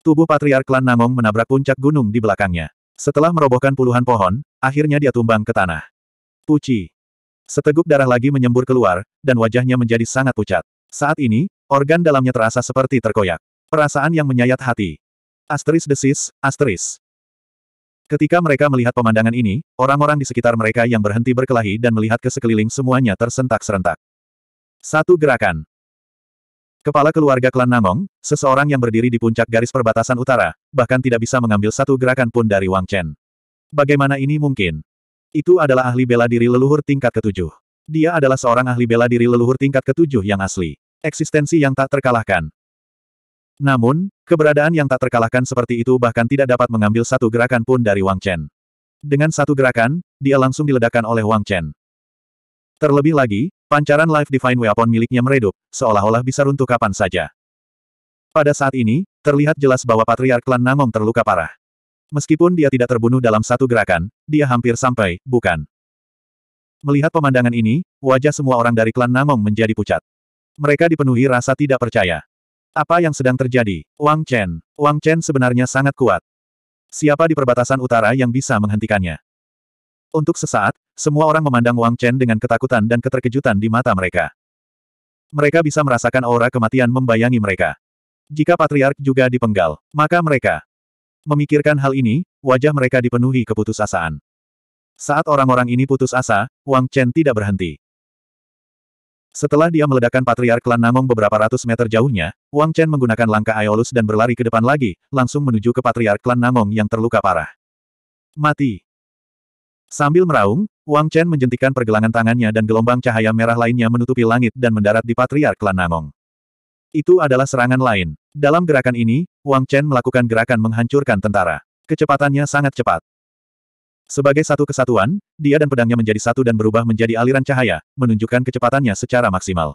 Speaker 1: Tubuh Patriar klan Namong menabrak puncak gunung di belakangnya. Setelah merobohkan puluhan pohon, akhirnya dia tumbang ke tanah. Puci. Seteguk darah lagi menyembur keluar, dan wajahnya menjadi sangat pucat. Saat ini, organ dalamnya terasa seperti terkoyak. Perasaan yang menyayat hati. Asteris desis, asteris. Ketika mereka melihat pemandangan ini, orang-orang di sekitar mereka yang berhenti berkelahi dan melihat ke sekeliling semuanya tersentak serentak. Satu gerakan. Kepala keluarga klan Namong, seseorang yang berdiri di puncak garis perbatasan utara, bahkan tidak bisa mengambil satu gerakan pun dari Wang Chen. Bagaimana ini mungkin? Itu adalah ahli bela diri leluhur tingkat ketujuh. Dia adalah seorang ahli bela diri leluhur tingkat ketujuh yang asli. Eksistensi yang tak terkalahkan. Namun, keberadaan yang tak terkalahkan seperti itu bahkan tidak dapat mengambil satu gerakan pun dari Wang Chen. Dengan satu gerakan, dia langsung diledakkan oleh Wang Chen. Terlebih lagi, pancaran Life Divine Weapon miliknya meredup, seolah-olah bisa runtuh kapan saja. Pada saat ini, terlihat jelas bahwa Patriark Klan Nangong terluka parah. Meskipun dia tidak terbunuh dalam satu gerakan, dia hampir sampai, bukan. Melihat pemandangan ini, wajah semua orang dari klan Namong menjadi pucat. Mereka dipenuhi rasa tidak percaya. Apa yang sedang terjadi? Wang Chen. Wang Chen sebenarnya sangat kuat. Siapa di perbatasan utara yang bisa menghentikannya? Untuk sesaat, semua orang memandang Wang Chen dengan ketakutan dan keterkejutan di mata mereka. Mereka bisa merasakan aura kematian membayangi mereka. Jika patriark juga dipenggal, maka mereka Memikirkan hal ini, wajah mereka dipenuhi keputusasaan. Saat orang-orang ini putus asa, Wang Chen tidak berhenti. Setelah dia meledakkan Patriark Klan Namong beberapa ratus meter jauhnya, Wang Chen menggunakan langkah Aeolus dan berlari ke depan lagi, langsung menuju ke Patriark Klan Namong yang terluka parah. Mati. Sambil meraung, Wang Chen menjentikan pergelangan tangannya dan gelombang cahaya merah lainnya menutupi langit dan mendarat di Patriark Klan Namong. Itu adalah serangan lain. Dalam gerakan ini, Wang Chen melakukan gerakan menghancurkan tentara. Kecepatannya sangat cepat. Sebagai satu kesatuan, dia dan pedangnya menjadi satu dan berubah menjadi aliran cahaya, menunjukkan kecepatannya secara maksimal.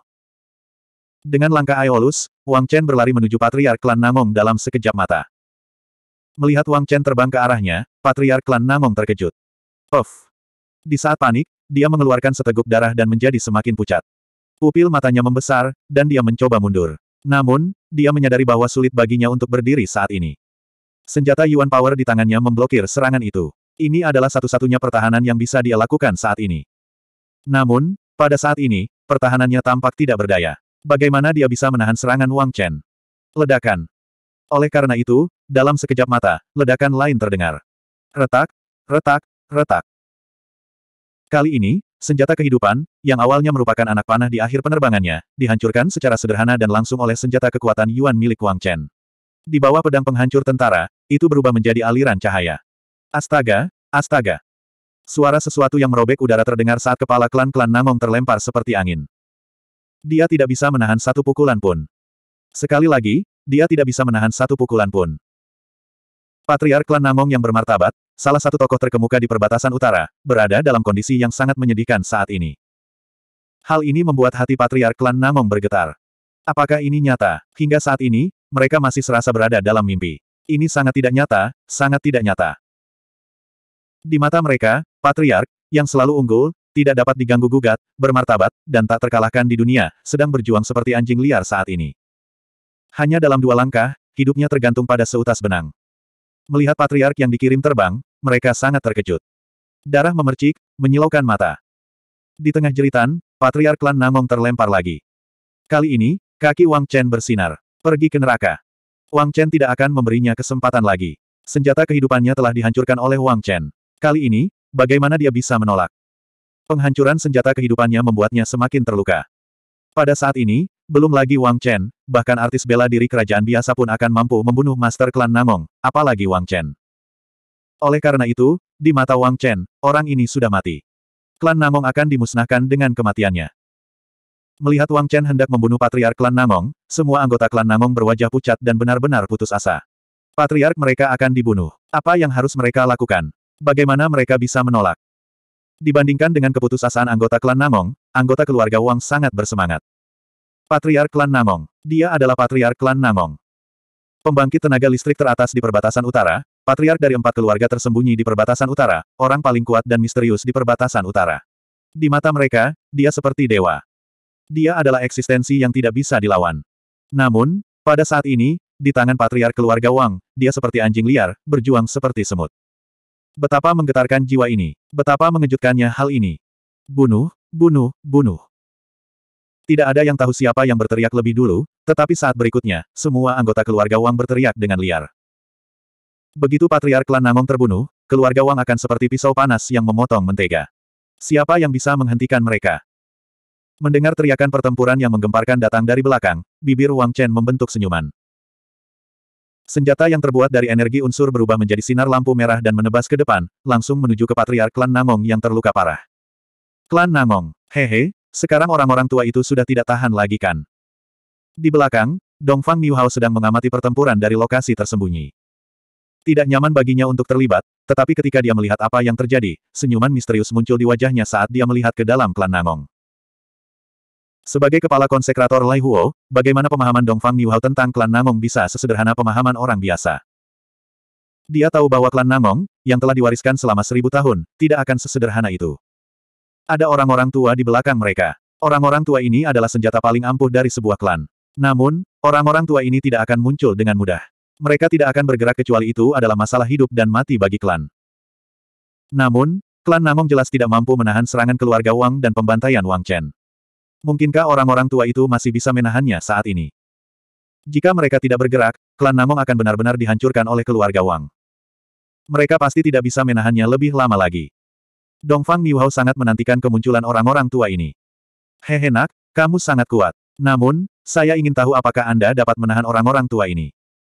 Speaker 1: Dengan langkah Aeolus, Wang Chen berlari menuju Patriark Klan Namong dalam sekejap mata. Melihat Wang Chen terbang ke arahnya, Patriark Klan Namong terkejut. Of! Di saat panik, dia mengeluarkan seteguk darah dan menjadi semakin pucat. Pupil matanya membesar, dan dia mencoba mundur. Namun, dia menyadari bahwa sulit baginya untuk berdiri saat ini. Senjata Yuan Power di tangannya memblokir serangan itu. Ini adalah satu-satunya pertahanan yang bisa dia lakukan saat ini. Namun, pada saat ini, pertahanannya tampak tidak berdaya. Bagaimana dia bisa menahan serangan Wang Chen? Ledakan. Oleh karena itu, dalam sekejap mata, ledakan lain terdengar. Retak, retak, retak. Kali ini, Senjata kehidupan, yang awalnya merupakan anak panah di akhir penerbangannya, dihancurkan secara sederhana dan langsung oleh senjata kekuatan Yuan milik Wang Chen. Di bawah pedang penghancur tentara, itu berubah menjadi aliran cahaya. Astaga, astaga. Suara sesuatu yang merobek udara terdengar saat kepala klan-klan Namong terlempar seperti angin. Dia tidak bisa menahan satu pukulan pun. Sekali lagi, dia tidak bisa menahan satu pukulan pun. Patriark Klan Namong yang bermartabat, salah satu tokoh terkemuka di perbatasan utara, berada dalam kondisi yang sangat menyedihkan saat ini. Hal ini membuat hati Patriark Klan Namong bergetar. Apakah ini nyata? Hingga saat ini, mereka masih serasa berada dalam mimpi. Ini sangat tidak nyata, sangat tidak nyata. Di mata mereka, Patriark, yang selalu unggul, tidak dapat diganggu-gugat, bermartabat, dan tak terkalahkan di dunia, sedang berjuang seperti anjing liar saat ini. Hanya dalam dua langkah, hidupnya tergantung pada seutas benang. Melihat patriark yang dikirim terbang, mereka sangat terkejut. Darah memercik, menyilaukan mata. Di tengah jeritan, patriark klan Namong terlempar lagi. Kali ini, kaki Wang Chen bersinar. Pergi ke neraka. Wang Chen tidak akan memberinya kesempatan lagi. Senjata kehidupannya telah dihancurkan oleh Wang Chen. Kali ini, bagaimana dia bisa menolak? Penghancuran senjata kehidupannya membuatnya semakin terluka. Pada saat ini, belum lagi Wang Chen, bahkan artis bela diri kerajaan biasa pun akan mampu membunuh Master Klan Namong, apalagi Wang Chen. Oleh karena itu, di mata Wang Chen, orang ini sudah mati. Klan Namong akan dimusnahkan dengan kematiannya. Melihat Wang Chen hendak membunuh Patriark Klan Namong, semua anggota Klan Namong berwajah pucat dan benar-benar putus asa. Patriark mereka akan dibunuh. Apa yang harus mereka lakukan? Bagaimana mereka bisa menolak? Dibandingkan dengan keputusasaan anggota Klan Namong, anggota keluarga Wang sangat bersemangat. Patriar Klan Namong. Dia adalah patriar Klan Namong. Pembangkit tenaga listrik teratas di perbatasan utara, patriark dari empat keluarga tersembunyi di perbatasan utara, orang paling kuat dan misterius di perbatasan utara. Di mata mereka, dia seperti dewa. Dia adalah eksistensi yang tidak bisa dilawan. Namun, pada saat ini, di tangan patriark keluarga Wang, dia seperti anjing liar, berjuang seperti semut. Betapa menggetarkan jiwa ini, betapa mengejutkannya hal ini. Bunuh, bunuh, bunuh. Tidak ada yang tahu siapa yang berteriak lebih dulu, tetapi saat berikutnya, semua anggota keluarga Wang berteriak dengan liar. Begitu Patriark Klan Nangong terbunuh, keluarga Wang akan seperti pisau panas yang memotong mentega. Siapa yang bisa menghentikan mereka? Mendengar teriakan pertempuran yang menggemparkan datang dari belakang, bibir Wang Chen membentuk senyuman. Senjata yang terbuat dari energi unsur berubah menjadi sinar lampu merah dan menebas ke depan, langsung menuju ke Patriark Klan Nangong yang terluka parah. Klan Nangong, hehe, sekarang orang-orang tua itu sudah tidak tahan lagi kan? Di belakang, Dongfang Miuhao sedang mengamati pertempuran dari lokasi tersembunyi. Tidak nyaman baginya untuk terlibat, tetapi ketika dia melihat apa yang terjadi, senyuman misterius muncul di wajahnya saat dia melihat ke dalam klan Nangong. Sebagai kepala konsekrator Lai Huo, bagaimana pemahaman Dongfang Miuhao tentang klan Nangong bisa sesederhana pemahaman orang biasa? Dia tahu bahwa klan Nangong, yang telah diwariskan selama seribu tahun, tidak akan sesederhana itu. Ada orang-orang tua di belakang mereka. Orang-orang tua ini adalah senjata paling ampuh dari sebuah klan. Namun, orang-orang tua ini tidak akan muncul dengan mudah. Mereka tidak akan bergerak kecuali itu adalah masalah hidup dan mati bagi klan. Namun, klan Namong jelas tidak mampu menahan serangan keluarga Wang dan pembantaian Wang Chen. Mungkinkah orang-orang tua itu masih bisa menahannya saat ini? Jika mereka tidak bergerak, klan Namong akan benar-benar dihancurkan oleh keluarga Wang. Mereka pasti tidak bisa menahannya lebih lama lagi. Dongfang Miuhao sangat menantikan kemunculan orang-orang tua ini. Hehe nak, kamu sangat kuat. Namun, saya ingin tahu apakah Anda dapat menahan orang-orang tua ini.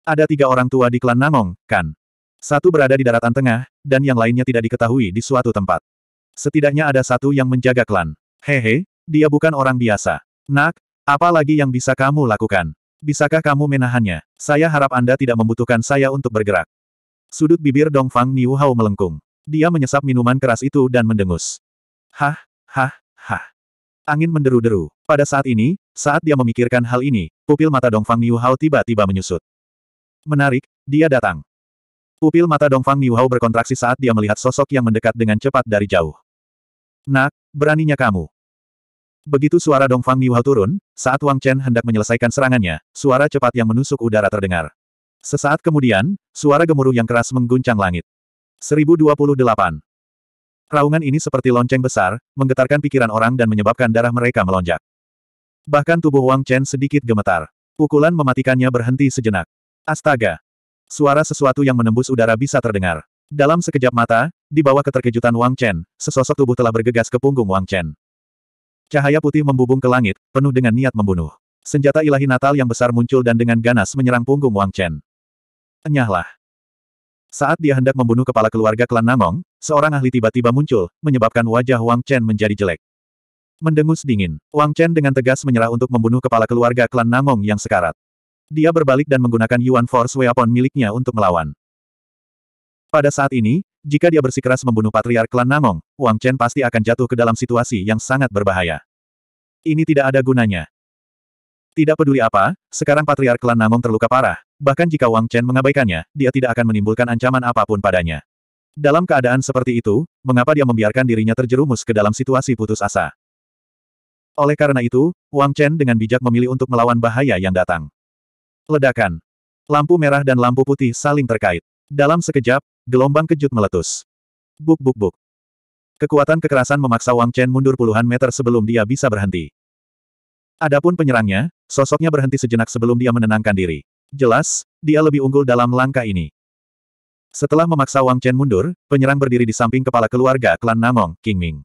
Speaker 1: Ada tiga orang tua di klan Nangong, kan? Satu berada di daratan tengah, dan yang lainnya tidak diketahui di suatu tempat. Setidaknya ada satu yang menjaga klan. Hehe, dia bukan orang biasa. Nak, apa lagi yang bisa kamu lakukan? Bisakah kamu menahannya? Saya harap Anda tidak membutuhkan saya untuk bergerak. Sudut bibir Dongfang Niu melengkung. Dia menyesap minuman keras itu dan mendengus. Hah, hah, hah. Angin menderu-deru. Pada saat ini, saat dia memikirkan hal ini, pupil mata Dongfang Niu Hao tiba-tiba menyusut. Menarik, dia datang. Pupil mata Dongfang Niu Hao berkontraksi saat dia melihat sosok yang mendekat dengan cepat dari jauh. Nak, beraninya kamu. Begitu suara Dongfang Niu Hao turun, saat Wang Chen hendak menyelesaikan serangannya, suara cepat yang menusuk udara terdengar. Sesaat kemudian, suara gemuruh yang keras mengguncang langit. 1028. Raungan ini seperti lonceng besar, menggetarkan pikiran orang dan menyebabkan darah mereka melonjak. Bahkan tubuh Wang Chen sedikit gemetar. Pukulan mematikannya berhenti sejenak. Astaga! Suara sesuatu yang menembus udara bisa terdengar. Dalam sekejap mata, di bawah keterkejutan Wang Chen, sesosok tubuh telah bergegas ke punggung Wang Chen. Cahaya putih membubung ke langit, penuh dengan niat membunuh. Senjata ilahi natal yang besar muncul dan dengan ganas menyerang punggung Wang Chen. Enyahlah! Saat dia hendak membunuh kepala keluarga klan Nangong, seorang ahli tiba-tiba muncul, menyebabkan wajah Wang Chen menjadi jelek. Mendengus dingin, Wang Chen dengan tegas menyerah untuk membunuh kepala keluarga klan Nangong yang sekarat. Dia berbalik dan menggunakan Yuan Force Weapon miliknya untuk melawan. Pada saat ini, jika dia bersikeras membunuh patriark klan Nangong, Wang Chen pasti akan jatuh ke dalam situasi yang sangat berbahaya. Ini tidak ada gunanya. Tidak peduli apa, sekarang patriark klan Namong terluka parah, bahkan jika Wang Chen mengabaikannya, dia tidak akan menimbulkan ancaman apapun padanya. Dalam keadaan seperti itu, mengapa dia membiarkan dirinya terjerumus ke dalam situasi putus asa? Oleh karena itu, Wang Chen dengan bijak memilih untuk melawan bahaya yang datang. Ledakan. Lampu merah dan lampu putih saling terkait. Dalam sekejap, gelombang kejut meletus. Buk buk buk. Kekuatan kekerasan memaksa Wang Chen mundur puluhan meter sebelum dia bisa berhenti. Adapun penyerangnya, sosoknya berhenti sejenak sebelum dia menenangkan diri. Jelas, dia lebih unggul dalam langkah ini. Setelah memaksa Wang Chen mundur, penyerang berdiri di samping kepala keluarga klan Namong, King Ming.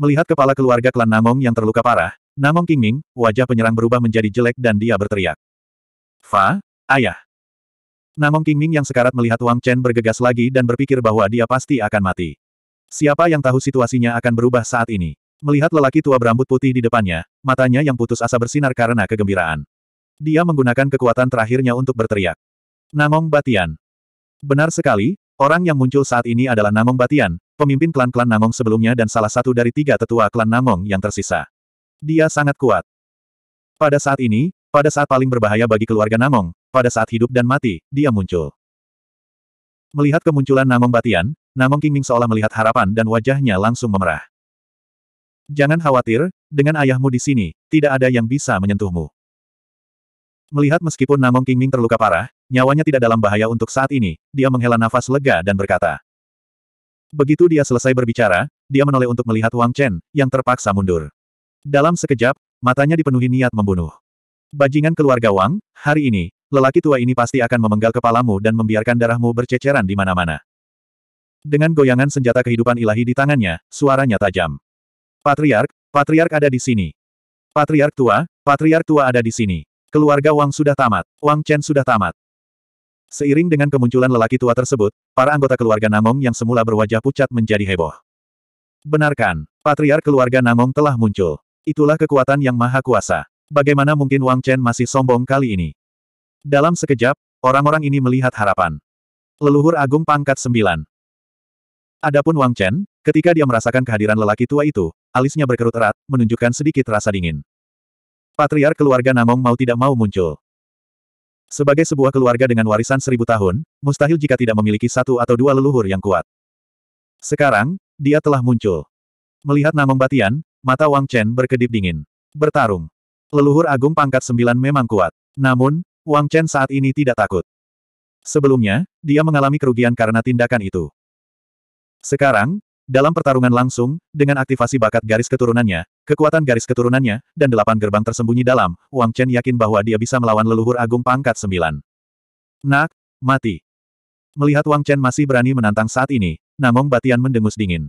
Speaker 1: Melihat kepala keluarga klan Namong yang terluka parah, Namong King Ming, wajah penyerang berubah menjadi jelek dan dia berteriak. Fa, ayah. Namong King Ming yang sekarat melihat Wang Chen bergegas lagi dan berpikir bahwa dia pasti akan mati. Siapa yang tahu situasinya akan berubah saat ini? Melihat lelaki tua berambut putih di depannya, matanya yang putus asa bersinar karena kegembiraan. Dia menggunakan kekuatan terakhirnya untuk berteriak. Namong Batian. Benar sekali, orang yang muncul saat ini adalah Namong Batian, pemimpin klan-klan Namong sebelumnya dan salah satu dari tiga tetua klan Namong yang tersisa. Dia sangat kuat. Pada saat ini, pada saat paling berbahaya bagi keluarga Namong, pada saat hidup dan mati, dia muncul. Melihat kemunculan Namong Batian, Namong Kingming seolah melihat harapan dan wajahnya langsung memerah. Jangan khawatir, dengan ayahmu di sini, tidak ada yang bisa menyentuhmu. Melihat meskipun Namong Qingming terluka parah, nyawanya tidak dalam bahaya untuk saat ini, dia menghela nafas lega dan berkata. Begitu dia selesai berbicara, dia menoleh untuk melihat Wang Chen, yang terpaksa mundur. Dalam sekejap, matanya dipenuhi niat membunuh. Bajingan keluarga Wang, hari ini, lelaki tua ini pasti akan memenggal kepalamu dan membiarkan darahmu berceceran di mana-mana. Dengan goyangan senjata kehidupan ilahi di tangannya, suaranya tajam. Patriark, Patriark ada di sini. Patriark tua, Patriark tua ada di sini. Keluarga Wang sudah tamat, Wang Chen sudah tamat. Seiring dengan kemunculan lelaki tua tersebut, para anggota keluarga Namong yang semula berwajah pucat menjadi heboh. Benarkan, Patriark keluarga Namong telah muncul. Itulah kekuatan yang maha kuasa. Bagaimana mungkin Wang Chen masih sombong kali ini? Dalam sekejap, orang-orang ini melihat harapan. Leluhur Agung Pangkat 9. Adapun Wang Chen, ketika dia merasakan kehadiran lelaki tua itu, alisnya berkerut erat, menunjukkan sedikit rasa dingin. Patriar keluarga Namong mau tidak mau muncul. Sebagai sebuah keluarga dengan warisan seribu tahun, mustahil jika tidak memiliki satu atau dua leluhur yang kuat. Sekarang, dia telah muncul. Melihat Namong Batian, mata Wang Chen berkedip dingin. Bertarung. Leluhur agung pangkat sembilan memang kuat. Namun, Wang Chen saat ini tidak takut. Sebelumnya, dia mengalami kerugian karena tindakan itu. Sekarang, dalam pertarungan langsung, dengan aktivasi bakat garis keturunannya, kekuatan garis keturunannya, dan delapan gerbang tersembunyi dalam, Wang Chen yakin bahwa dia bisa melawan leluhur agung pangkat sembilan. Nak, mati. Melihat Wang Chen masih berani menantang saat ini, Namong Batian mendengus dingin.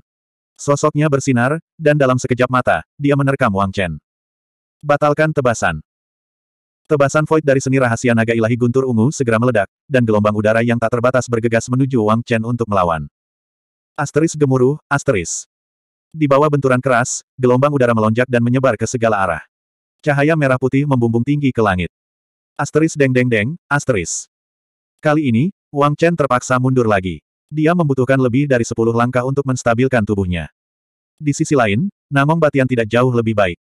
Speaker 1: Sosoknya bersinar, dan dalam sekejap mata, dia menerkam Wang Chen. Batalkan tebasan. Tebasan void dari seni rahasia naga ilahi guntur ungu segera meledak, dan gelombang udara yang tak terbatas bergegas menuju Wang Chen untuk melawan. Asteris gemuruh, asteris. Di bawah benturan keras, gelombang udara melonjak dan menyebar ke segala arah. Cahaya merah putih membumbung tinggi ke langit. Asteris deng deng deng, asteris. Kali ini, Wang Chen terpaksa mundur lagi. Dia membutuhkan lebih dari sepuluh langkah untuk menstabilkan tubuhnya. Di sisi lain, Namong Batian tidak jauh lebih baik.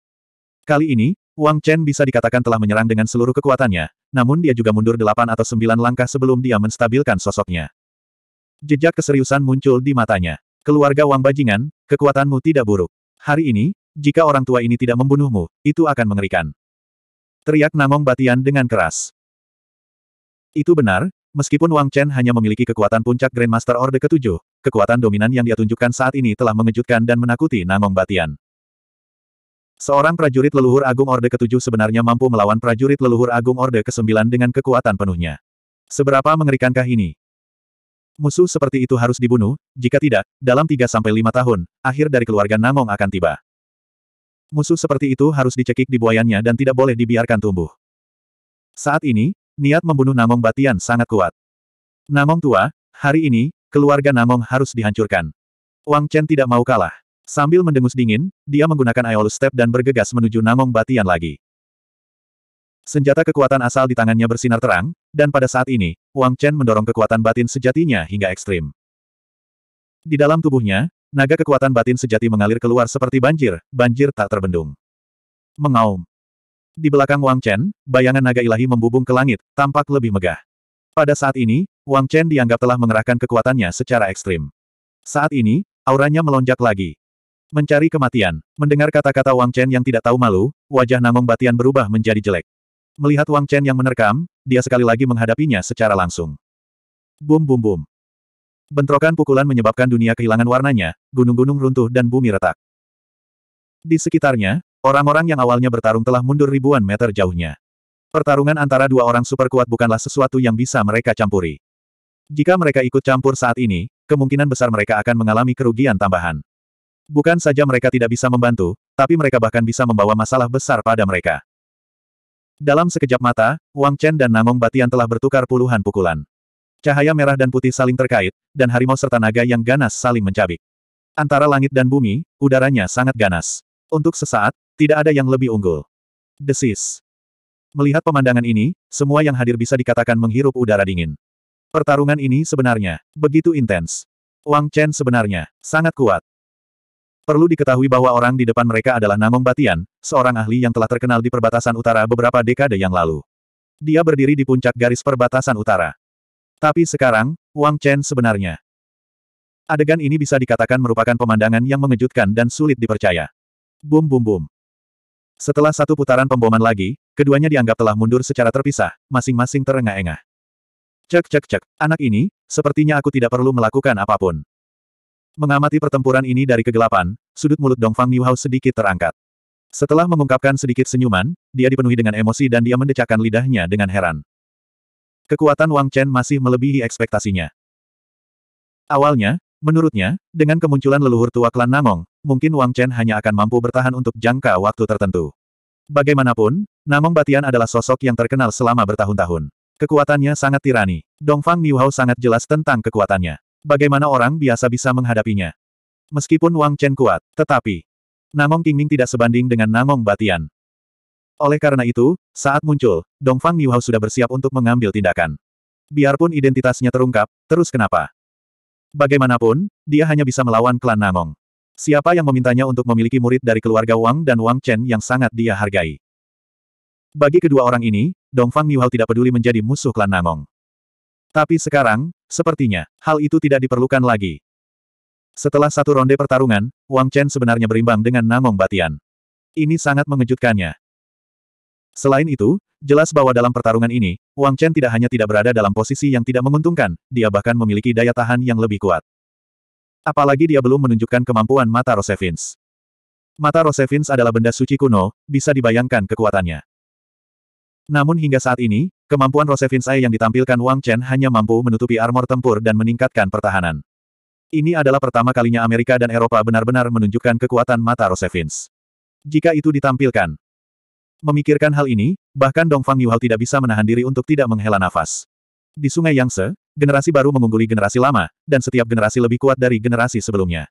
Speaker 1: Kali ini, Wang Chen bisa dikatakan telah menyerang dengan seluruh kekuatannya, namun dia juga mundur delapan atau sembilan langkah sebelum dia menstabilkan sosoknya. Jejak keseriusan muncul di matanya. Keluarga Wang Bajingan, kekuatanmu tidak buruk. Hari ini, jika orang tua ini tidak membunuhmu, itu akan mengerikan. Teriak Namong Batian dengan keras. Itu benar, meskipun Wang Chen hanya memiliki kekuatan puncak Grandmaster ke-7, kekuatan dominan yang dia tunjukkan saat ini telah mengejutkan dan menakuti Namong Batian. Seorang prajurit leluhur agung Orde 7 sebenarnya mampu melawan prajurit leluhur agung Orde 9 dengan kekuatan penuhnya. Seberapa mengerikankah ini? Musuh seperti itu harus dibunuh, jika tidak, dalam 3-5 tahun, akhir dari keluarga Namong akan tiba. Musuh seperti itu harus dicekik di buayannya dan tidak boleh dibiarkan tumbuh. Saat ini, niat membunuh Namong Batian sangat kuat. Namong tua, hari ini, keluarga Namong harus dihancurkan. Wang Chen tidak mau kalah. Sambil mendengus dingin, dia menggunakan Aeolus Step dan bergegas menuju Namong Batian lagi. Senjata kekuatan asal di tangannya bersinar terang, dan pada saat ini, Wang Chen mendorong kekuatan batin sejatinya hingga ekstrim. Di dalam tubuhnya, naga kekuatan batin sejati mengalir keluar seperti banjir, banjir tak terbendung. Mengaum. Di belakang Wang Chen, bayangan naga ilahi membubung ke langit, tampak lebih megah. Pada saat ini, Wang Chen dianggap telah mengerahkan kekuatannya secara ekstrim. Saat ini, auranya melonjak lagi. Mencari kematian, mendengar kata-kata Wang Chen yang tidak tahu malu, wajah namung Batian berubah menjadi jelek. Melihat Wang Chen yang menerkam, dia sekali lagi menghadapinya secara langsung. Bum bum bum. Bentrokan pukulan menyebabkan dunia kehilangan warnanya, gunung-gunung runtuh dan bumi retak. Di sekitarnya, orang-orang yang awalnya bertarung telah mundur ribuan meter jauhnya. Pertarungan antara dua orang super kuat bukanlah sesuatu yang bisa mereka campuri. Jika mereka ikut campur saat ini, kemungkinan besar mereka akan mengalami kerugian tambahan. Bukan saja mereka tidak bisa membantu, tapi mereka bahkan bisa membawa masalah besar pada mereka. Dalam sekejap mata, Wang Chen dan Namong Batian telah bertukar puluhan pukulan. Cahaya merah dan putih saling terkait, dan harimau serta naga yang ganas saling mencabik. Antara langit dan bumi, udaranya sangat ganas. Untuk sesaat, tidak ada yang lebih unggul. Desis. Melihat pemandangan ini, semua yang hadir bisa dikatakan menghirup udara dingin. Pertarungan ini sebenarnya begitu intens. Wang Chen sebenarnya sangat kuat. Perlu diketahui bahwa orang di depan mereka adalah Namong Batian, seorang ahli yang telah terkenal di perbatasan utara beberapa dekade yang lalu. Dia berdiri di puncak garis perbatasan utara. Tapi sekarang, Wang Chen sebenarnya. Adegan ini bisa dikatakan merupakan pemandangan yang mengejutkan dan sulit dipercaya. Bum bum bum. Setelah satu putaran pemboman lagi, keduanya dianggap telah mundur secara terpisah, masing-masing terengah-engah. Cek cek cek, anak ini, sepertinya aku tidak perlu melakukan apapun. Mengamati pertempuran ini dari kegelapan, sudut mulut Dongfang Niuhao sedikit terangkat. Setelah mengungkapkan sedikit senyuman, dia dipenuhi dengan emosi dan dia mendecakkan lidahnya dengan heran. Kekuatan Wang Chen masih melebihi ekspektasinya. Awalnya, menurutnya, dengan kemunculan leluhur tua klan Namong, mungkin Wang Chen hanya akan mampu bertahan untuk jangka waktu tertentu. Bagaimanapun, Namong Batian adalah sosok yang terkenal selama bertahun-tahun. Kekuatannya sangat tirani. Dongfang Niuhao sangat jelas tentang kekuatannya bagaimana orang biasa bisa menghadapinya. Meskipun Wang Chen kuat, tetapi Namong Qingming tidak sebanding dengan Namong Batian. Oleh karena itu, saat muncul, Dongfang Niuhao sudah bersiap untuk mengambil tindakan. Biarpun identitasnya terungkap, terus kenapa? Bagaimanapun, dia hanya bisa melawan klan Namong. Siapa yang memintanya untuk memiliki murid dari keluarga Wang dan Wang Chen yang sangat dia hargai? Bagi kedua orang ini, Dongfang Niuhao tidak peduli menjadi musuh klan Namong. Tapi sekarang, sepertinya, hal itu tidak diperlukan lagi. Setelah satu ronde pertarungan, Wang Chen sebenarnya berimbang dengan Namong Batian. Ini sangat mengejutkannya. Selain itu, jelas bahwa dalam pertarungan ini, Wang Chen tidak hanya tidak berada dalam posisi yang tidak menguntungkan, dia bahkan memiliki daya tahan yang lebih kuat. Apalagi dia belum menunjukkan kemampuan mata Rosevins. Mata Rosevins adalah benda suci kuno, bisa dibayangkan kekuatannya. Namun hingga saat ini, kemampuan Sai yang ditampilkan Wang Chen hanya mampu menutupi armor tempur dan meningkatkan pertahanan. Ini adalah pertama kalinya Amerika dan Eropa benar-benar menunjukkan kekuatan mata Rosevins. Jika itu ditampilkan. Memikirkan hal ini, bahkan Dongfang Yuhao tidak bisa menahan diri untuk tidak menghela nafas. Di Sungai Yangse, generasi baru mengungguli generasi lama, dan setiap generasi lebih kuat dari generasi sebelumnya.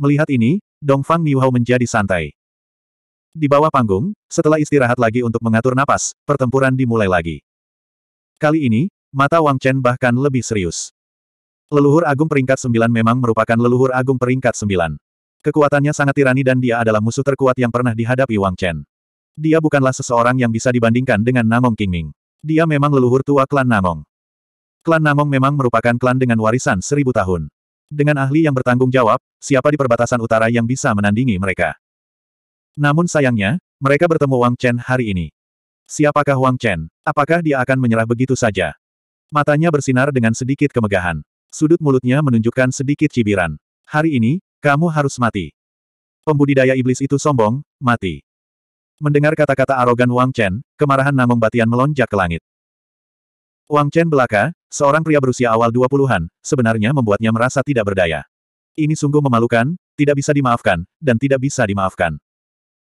Speaker 1: Melihat ini, Dongfang Niuhao menjadi santai. Di bawah panggung, setelah istirahat lagi untuk mengatur napas, pertempuran dimulai lagi. Kali ini, mata Wang Chen bahkan lebih serius. Leluhur Agung peringkat 9 memang merupakan leluhur agung peringkat 9. Kekuatannya sangat tirani dan dia adalah musuh terkuat yang pernah dihadapi Wang Chen. Dia bukanlah seseorang yang bisa dibandingkan dengan Namong Qingming. Dia memang leluhur tua klan Namong. Klan Namong memang merupakan klan dengan warisan seribu tahun. Dengan ahli yang bertanggung jawab, siapa di perbatasan utara yang bisa menandingi mereka? Namun sayangnya, mereka bertemu Wang Chen hari ini. Siapakah Wang Chen? Apakah dia akan menyerah begitu saja? Matanya bersinar dengan sedikit kemegahan. Sudut mulutnya menunjukkan sedikit cibiran. Hari ini, kamu harus mati. Pembudidaya iblis itu sombong, mati. Mendengar kata-kata arogan Wang Chen, kemarahan Namong Batian melonjak ke langit. Wang Chen belaka, seorang pria berusia awal 20-an, sebenarnya membuatnya merasa tidak berdaya. Ini sungguh memalukan, tidak bisa dimaafkan, dan tidak bisa dimaafkan.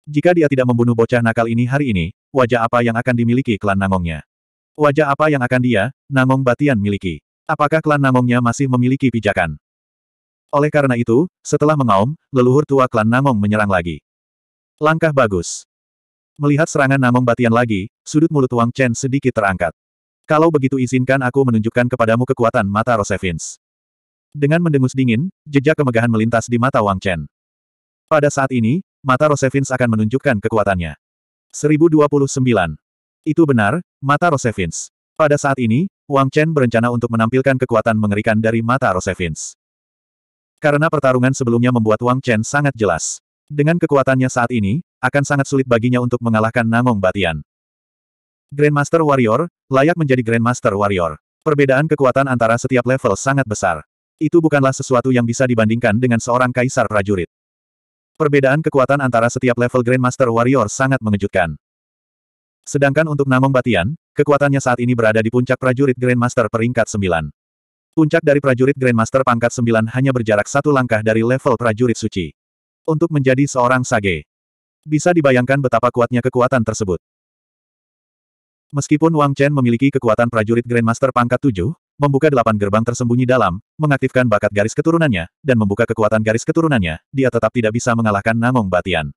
Speaker 1: Jika dia tidak membunuh bocah nakal ini hari ini, wajah apa yang akan dimiliki klan Nangongnya? Wajah apa yang akan dia, Nangong Batian miliki? Apakah klan Nangongnya masih memiliki pijakan? Oleh karena itu, setelah mengaum, leluhur tua klan Nangong menyerang lagi. Langkah bagus. Melihat serangan Nangong Batian lagi, sudut mulut Wang Chen sedikit terangkat. Kalau begitu izinkan aku menunjukkan kepadamu kekuatan mata Rosevins. Dengan mendengus dingin, jejak kemegahan melintas di mata Wang Chen. Pada saat ini, mata Rosevins akan menunjukkan kekuatannya. 1029. Itu benar, mata Rosevins. Pada saat ini, Wang Chen berencana untuk menampilkan kekuatan mengerikan dari mata Rosevins. Karena pertarungan sebelumnya membuat Wang Chen sangat jelas. Dengan kekuatannya saat ini, akan sangat sulit baginya untuk mengalahkan Nangong Batian. Grandmaster Warrior, layak menjadi Grandmaster Warrior. Perbedaan kekuatan antara setiap level sangat besar. Itu bukanlah sesuatu yang bisa dibandingkan dengan seorang kaisar prajurit. Perbedaan kekuatan antara setiap level Grandmaster Warrior sangat mengejutkan. Sedangkan untuk Namong Batian, kekuatannya saat ini berada di puncak prajurit Grandmaster peringkat 9. Puncak dari prajurit Grandmaster pangkat 9 hanya berjarak satu langkah dari level prajurit suci. Untuk menjadi seorang sage. Bisa dibayangkan betapa kuatnya kekuatan tersebut. Meskipun Wang Chen memiliki kekuatan prajurit Grandmaster pangkat 7, membuka delapan gerbang tersembunyi dalam, mengaktifkan bakat garis keturunannya, dan membuka kekuatan garis keturunannya, dia tetap tidak bisa mengalahkan Namong Batian.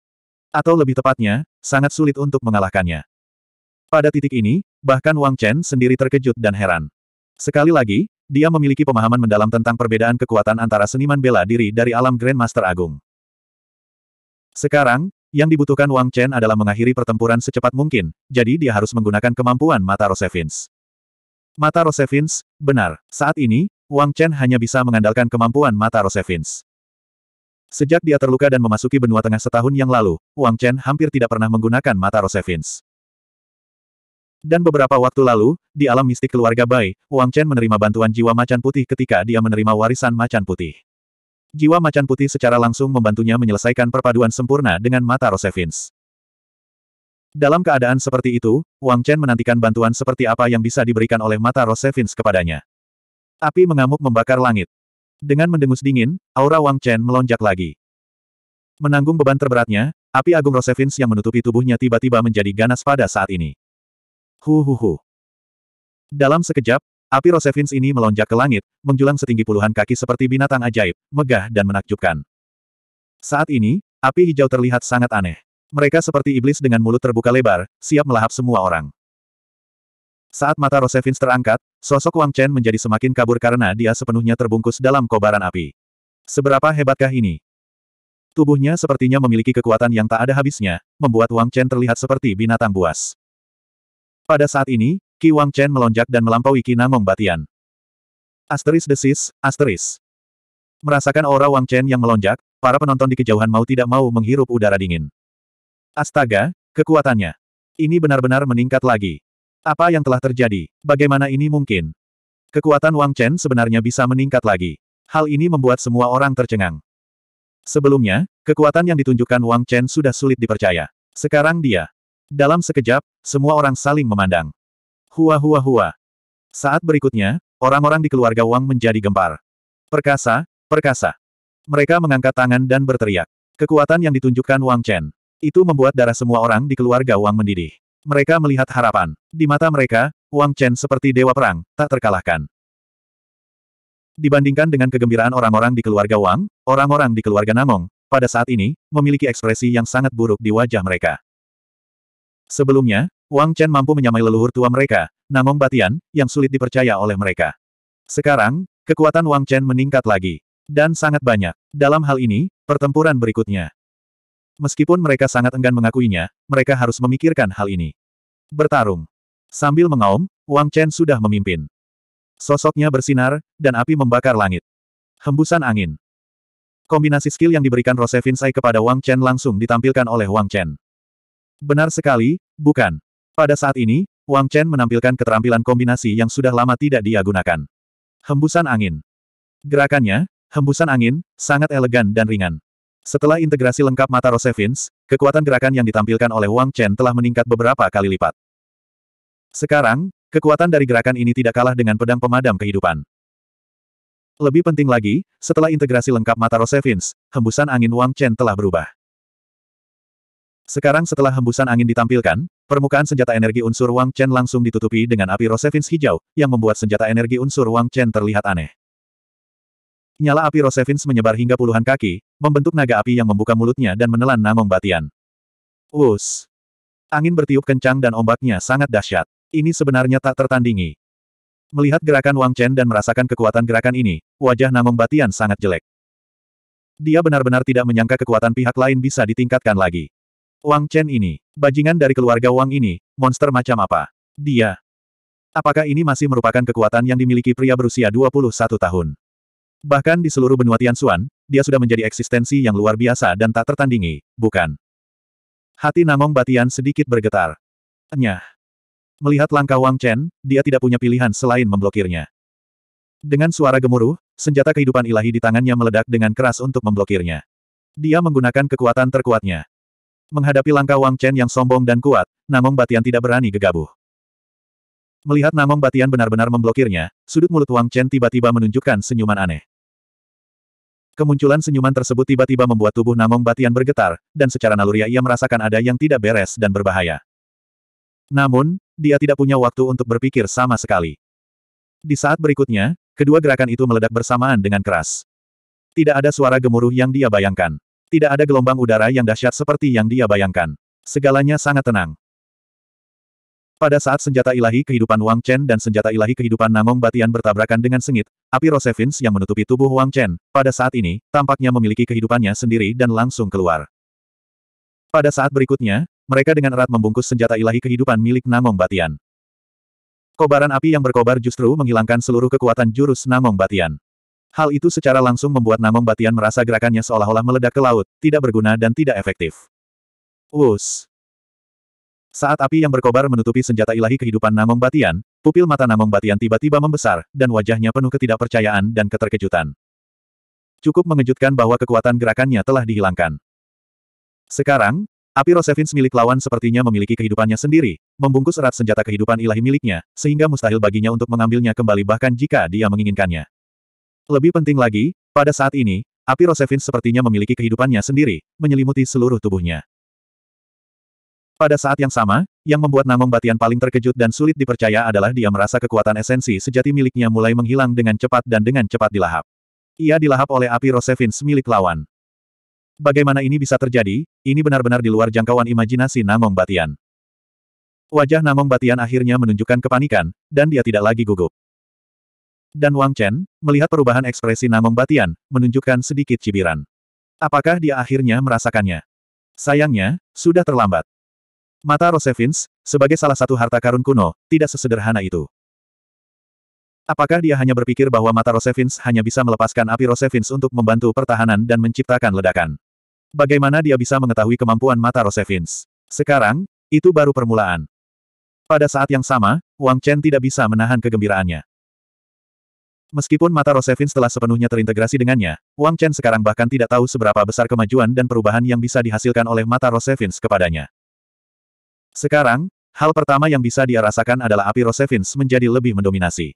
Speaker 1: Atau lebih tepatnya, sangat sulit untuk mengalahkannya. Pada titik ini, bahkan Wang Chen sendiri terkejut dan heran. Sekali lagi, dia memiliki pemahaman mendalam tentang perbedaan kekuatan antara seniman bela diri dari alam Grandmaster Agung. Sekarang, yang dibutuhkan Wang Chen adalah mengakhiri pertempuran secepat mungkin, jadi dia harus menggunakan kemampuan mata Rosevins. Mata Rosevins, benar, saat ini, Wang Chen hanya bisa mengandalkan kemampuan mata Rosevins. Sejak dia terluka dan memasuki benua tengah setahun yang lalu, Wang Chen hampir tidak pernah menggunakan mata Rosevins. Dan beberapa waktu lalu, di alam mistik keluarga Bai, Wang Chen menerima bantuan jiwa macan putih ketika dia menerima warisan macan putih. Jiwa macan putih secara langsung membantunya menyelesaikan perpaduan sempurna dengan mata Rosevins. Dalam keadaan seperti itu, Wang Chen menantikan bantuan seperti apa yang bisa diberikan oleh mata Rosevins kepadanya. Api mengamuk membakar langit. Dengan mendengus dingin, aura Wang Chen melonjak lagi. Menanggung beban terberatnya, api agung Rosevins yang menutupi tubuhnya tiba-tiba menjadi ganas pada saat ini. Hu hu hu. Dalam sekejap, api Rosevins ini melonjak ke langit, menjulang setinggi puluhan kaki seperti binatang ajaib, megah dan menakjubkan. Saat ini, api hijau terlihat sangat aneh. Mereka seperti iblis dengan mulut terbuka lebar, siap melahap semua orang. Saat mata Rosevins terangkat, sosok Wang Chen menjadi semakin kabur karena dia sepenuhnya terbungkus dalam kobaran api. Seberapa hebatkah ini? Tubuhnya sepertinya memiliki kekuatan yang tak ada habisnya, membuat Wang Chen terlihat seperti binatang buas. Pada saat ini, Ki Wang Chen melonjak dan melampaui Ki Namong Batian. Asteris desis, asteris. Merasakan aura Wang Chen yang melonjak, para penonton di kejauhan mau tidak mau menghirup udara dingin. Astaga, kekuatannya. Ini benar-benar meningkat lagi. Apa yang telah terjadi? Bagaimana ini mungkin? Kekuatan Wang Chen sebenarnya bisa meningkat lagi. Hal ini membuat semua orang tercengang. Sebelumnya, kekuatan yang ditunjukkan Wang Chen sudah sulit dipercaya. Sekarang dia. Dalam sekejap, semua orang saling memandang. Hua hua hua. Saat berikutnya, orang-orang di keluarga Wang menjadi gempar. Perkasa, perkasa. Mereka mengangkat tangan dan berteriak. Kekuatan yang ditunjukkan Wang Chen. Itu membuat darah semua orang di keluarga Wang mendidih. Mereka melihat harapan. Di mata mereka, Wang Chen seperti dewa perang, tak terkalahkan. Dibandingkan dengan kegembiraan orang-orang di keluarga Wang, orang-orang di keluarga Namong, pada saat ini, memiliki ekspresi yang sangat buruk di wajah mereka. Sebelumnya, Wang Chen mampu menyamai leluhur tua mereka, Namong Batian, yang sulit dipercaya oleh mereka. Sekarang, kekuatan Wang Chen meningkat lagi. Dan sangat banyak. Dalam hal ini, pertempuran berikutnya. Meskipun mereka sangat enggan mengakuinya, mereka harus memikirkan hal ini. Bertarung. Sambil mengaum, Wang Chen sudah memimpin. Sosoknya bersinar, dan api membakar langit. Hembusan angin. Kombinasi skill yang diberikan Rosevin Sai kepada Wang Chen langsung ditampilkan oleh Wang Chen. Benar sekali, bukan. Pada saat ini, Wang Chen menampilkan keterampilan kombinasi yang sudah lama tidak dia gunakan. Hembusan angin. Gerakannya, hembusan angin, sangat elegan dan ringan. Setelah integrasi lengkap mata Rosevins, kekuatan gerakan yang ditampilkan oleh Wang Chen telah meningkat beberapa kali lipat. Sekarang, kekuatan dari gerakan ini tidak kalah dengan pedang pemadam kehidupan. Lebih penting lagi, setelah integrasi lengkap mata Rosevins, hembusan angin Wang Chen telah berubah. Sekarang setelah hembusan angin ditampilkan, permukaan senjata energi unsur Wang Chen langsung ditutupi dengan api Rosevins hijau, yang membuat senjata energi unsur Wang Chen terlihat aneh. Nyala api Rosevins menyebar hingga puluhan kaki, membentuk naga api yang membuka mulutnya dan menelan Namong Batian. Us! Angin bertiup kencang dan ombaknya sangat dahsyat. Ini sebenarnya tak tertandingi. Melihat gerakan Wang Chen dan merasakan kekuatan gerakan ini, wajah Namong Batian sangat jelek. Dia benar-benar tidak menyangka kekuatan pihak lain bisa ditingkatkan lagi. Wang Chen ini, bajingan dari keluarga Wang ini, monster macam apa? Dia. Apakah ini masih merupakan kekuatan yang dimiliki pria berusia 21 tahun? Bahkan di seluruh benua Tianxuan, dia sudah menjadi eksistensi yang luar biasa dan tak tertandingi, bukan? Hati Namong Batian sedikit bergetar. Nyah. Melihat langkah Wang Chen, dia tidak punya pilihan selain memblokirnya. Dengan suara gemuruh, senjata kehidupan ilahi di tangannya meledak dengan keras untuk memblokirnya. Dia menggunakan kekuatan terkuatnya. Menghadapi langkah Wang Chen yang sombong dan kuat, Namong Batian tidak berani gegabah. Melihat Namong Batian benar-benar memblokirnya, sudut mulut Wang Chen tiba-tiba menunjukkan senyuman aneh. Kemunculan senyuman tersebut tiba-tiba membuat tubuh Namong Batian bergetar, dan secara naluriah ia merasakan ada yang tidak beres dan berbahaya. Namun, dia tidak punya waktu untuk berpikir sama sekali. Di saat berikutnya, kedua gerakan itu meledak bersamaan dengan keras. Tidak ada suara gemuruh yang dia bayangkan. Tidak ada gelombang udara yang dahsyat seperti yang dia bayangkan. Segalanya sangat tenang. Pada saat senjata ilahi kehidupan Wang Chen dan senjata ilahi kehidupan Namong Batian bertabrakan dengan sengit, api Rosevins yang menutupi tubuh Wang Chen, pada saat ini, tampaknya memiliki kehidupannya sendiri dan langsung keluar. Pada saat berikutnya, mereka dengan erat membungkus senjata ilahi kehidupan milik Namong Batian. Kobaran api yang berkobar justru menghilangkan seluruh kekuatan jurus Namong Batian. Hal itu secara langsung membuat Namong Batian merasa gerakannya seolah-olah meledak ke laut, tidak berguna dan tidak efektif. Wus! Saat api yang berkobar menutupi senjata ilahi kehidupan Namong Batian, pupil mata Namong Batian tiba-tiba membesar, dan wajahnya penuh ketidakpercayaan dan keterkejutan. Cukup mengejutkan bahwa kekuatan gerakannya telah dihilangkan. Sekarang, api Rosevins milik lawan sepertinya memiliki kehidupannya sendiri, membungkus erat senjata kehidupan ilahi miliknya, sehingga mustahil baginya untuk mengambilnya kembali bahkan jika dia menginginkannya. Lebih penting lagi, pada saat ini, api Rosevins sepertinya memiliki kehidupannya sendiri, menyelimuti seluruh tubuhnya. Pada saat yang sama, yang membuat Namong Batian paling terkejut dan sulit dipercaya adalah dia merasa kekuatan esensi sejati miliknya mulai menghilang dengan cepat dan dengan cepat dilahap. Ia dilahap oleh api Rosevins milik lawan. Bagaimana ini bisa terjadi, ini benar-benar di luar jangkauan imajinasi Namong Batian. Wajah Namong Batian akhirnya menunjukkan kepanikan, dan dia tidak lagi gugup. Dan Wang Chen, melihat perubahan ekspresi Namong Batian, menunjukkan sedikit cibiran. Apakah dia akhirnya merasakannya? Sayangnya, sudah terlambat. Mata Rosevins, sebagai salah satu harta karun kuno, tidak sesederhana itu. Apakah dia hanya berpikir bahwa mata Rosevins hanya bisa melepaskan api Rosevins untuk membantu pertahanan dan menciptakan ledakan? Bagaimana dia bisa mengetahui kemampuan mata Rosevins? Sekarang, itu baru permulaan. Pada saat yang sama, Wang Chen tidak bisa menahan kegembiraannya. Meskipun mata Rosevins telah sepenuhnya terintegrasi dengannya, Wang Chen sekarang bahkan tidak tahu seberapa besar kemajuan dan perubahan yang bisa dihasilkan oleh mata Rosevins kepadanya. Sekarang, hal pertama yang bisa dia rasakan adalah api Rosevins menjadi lebih mendominasi.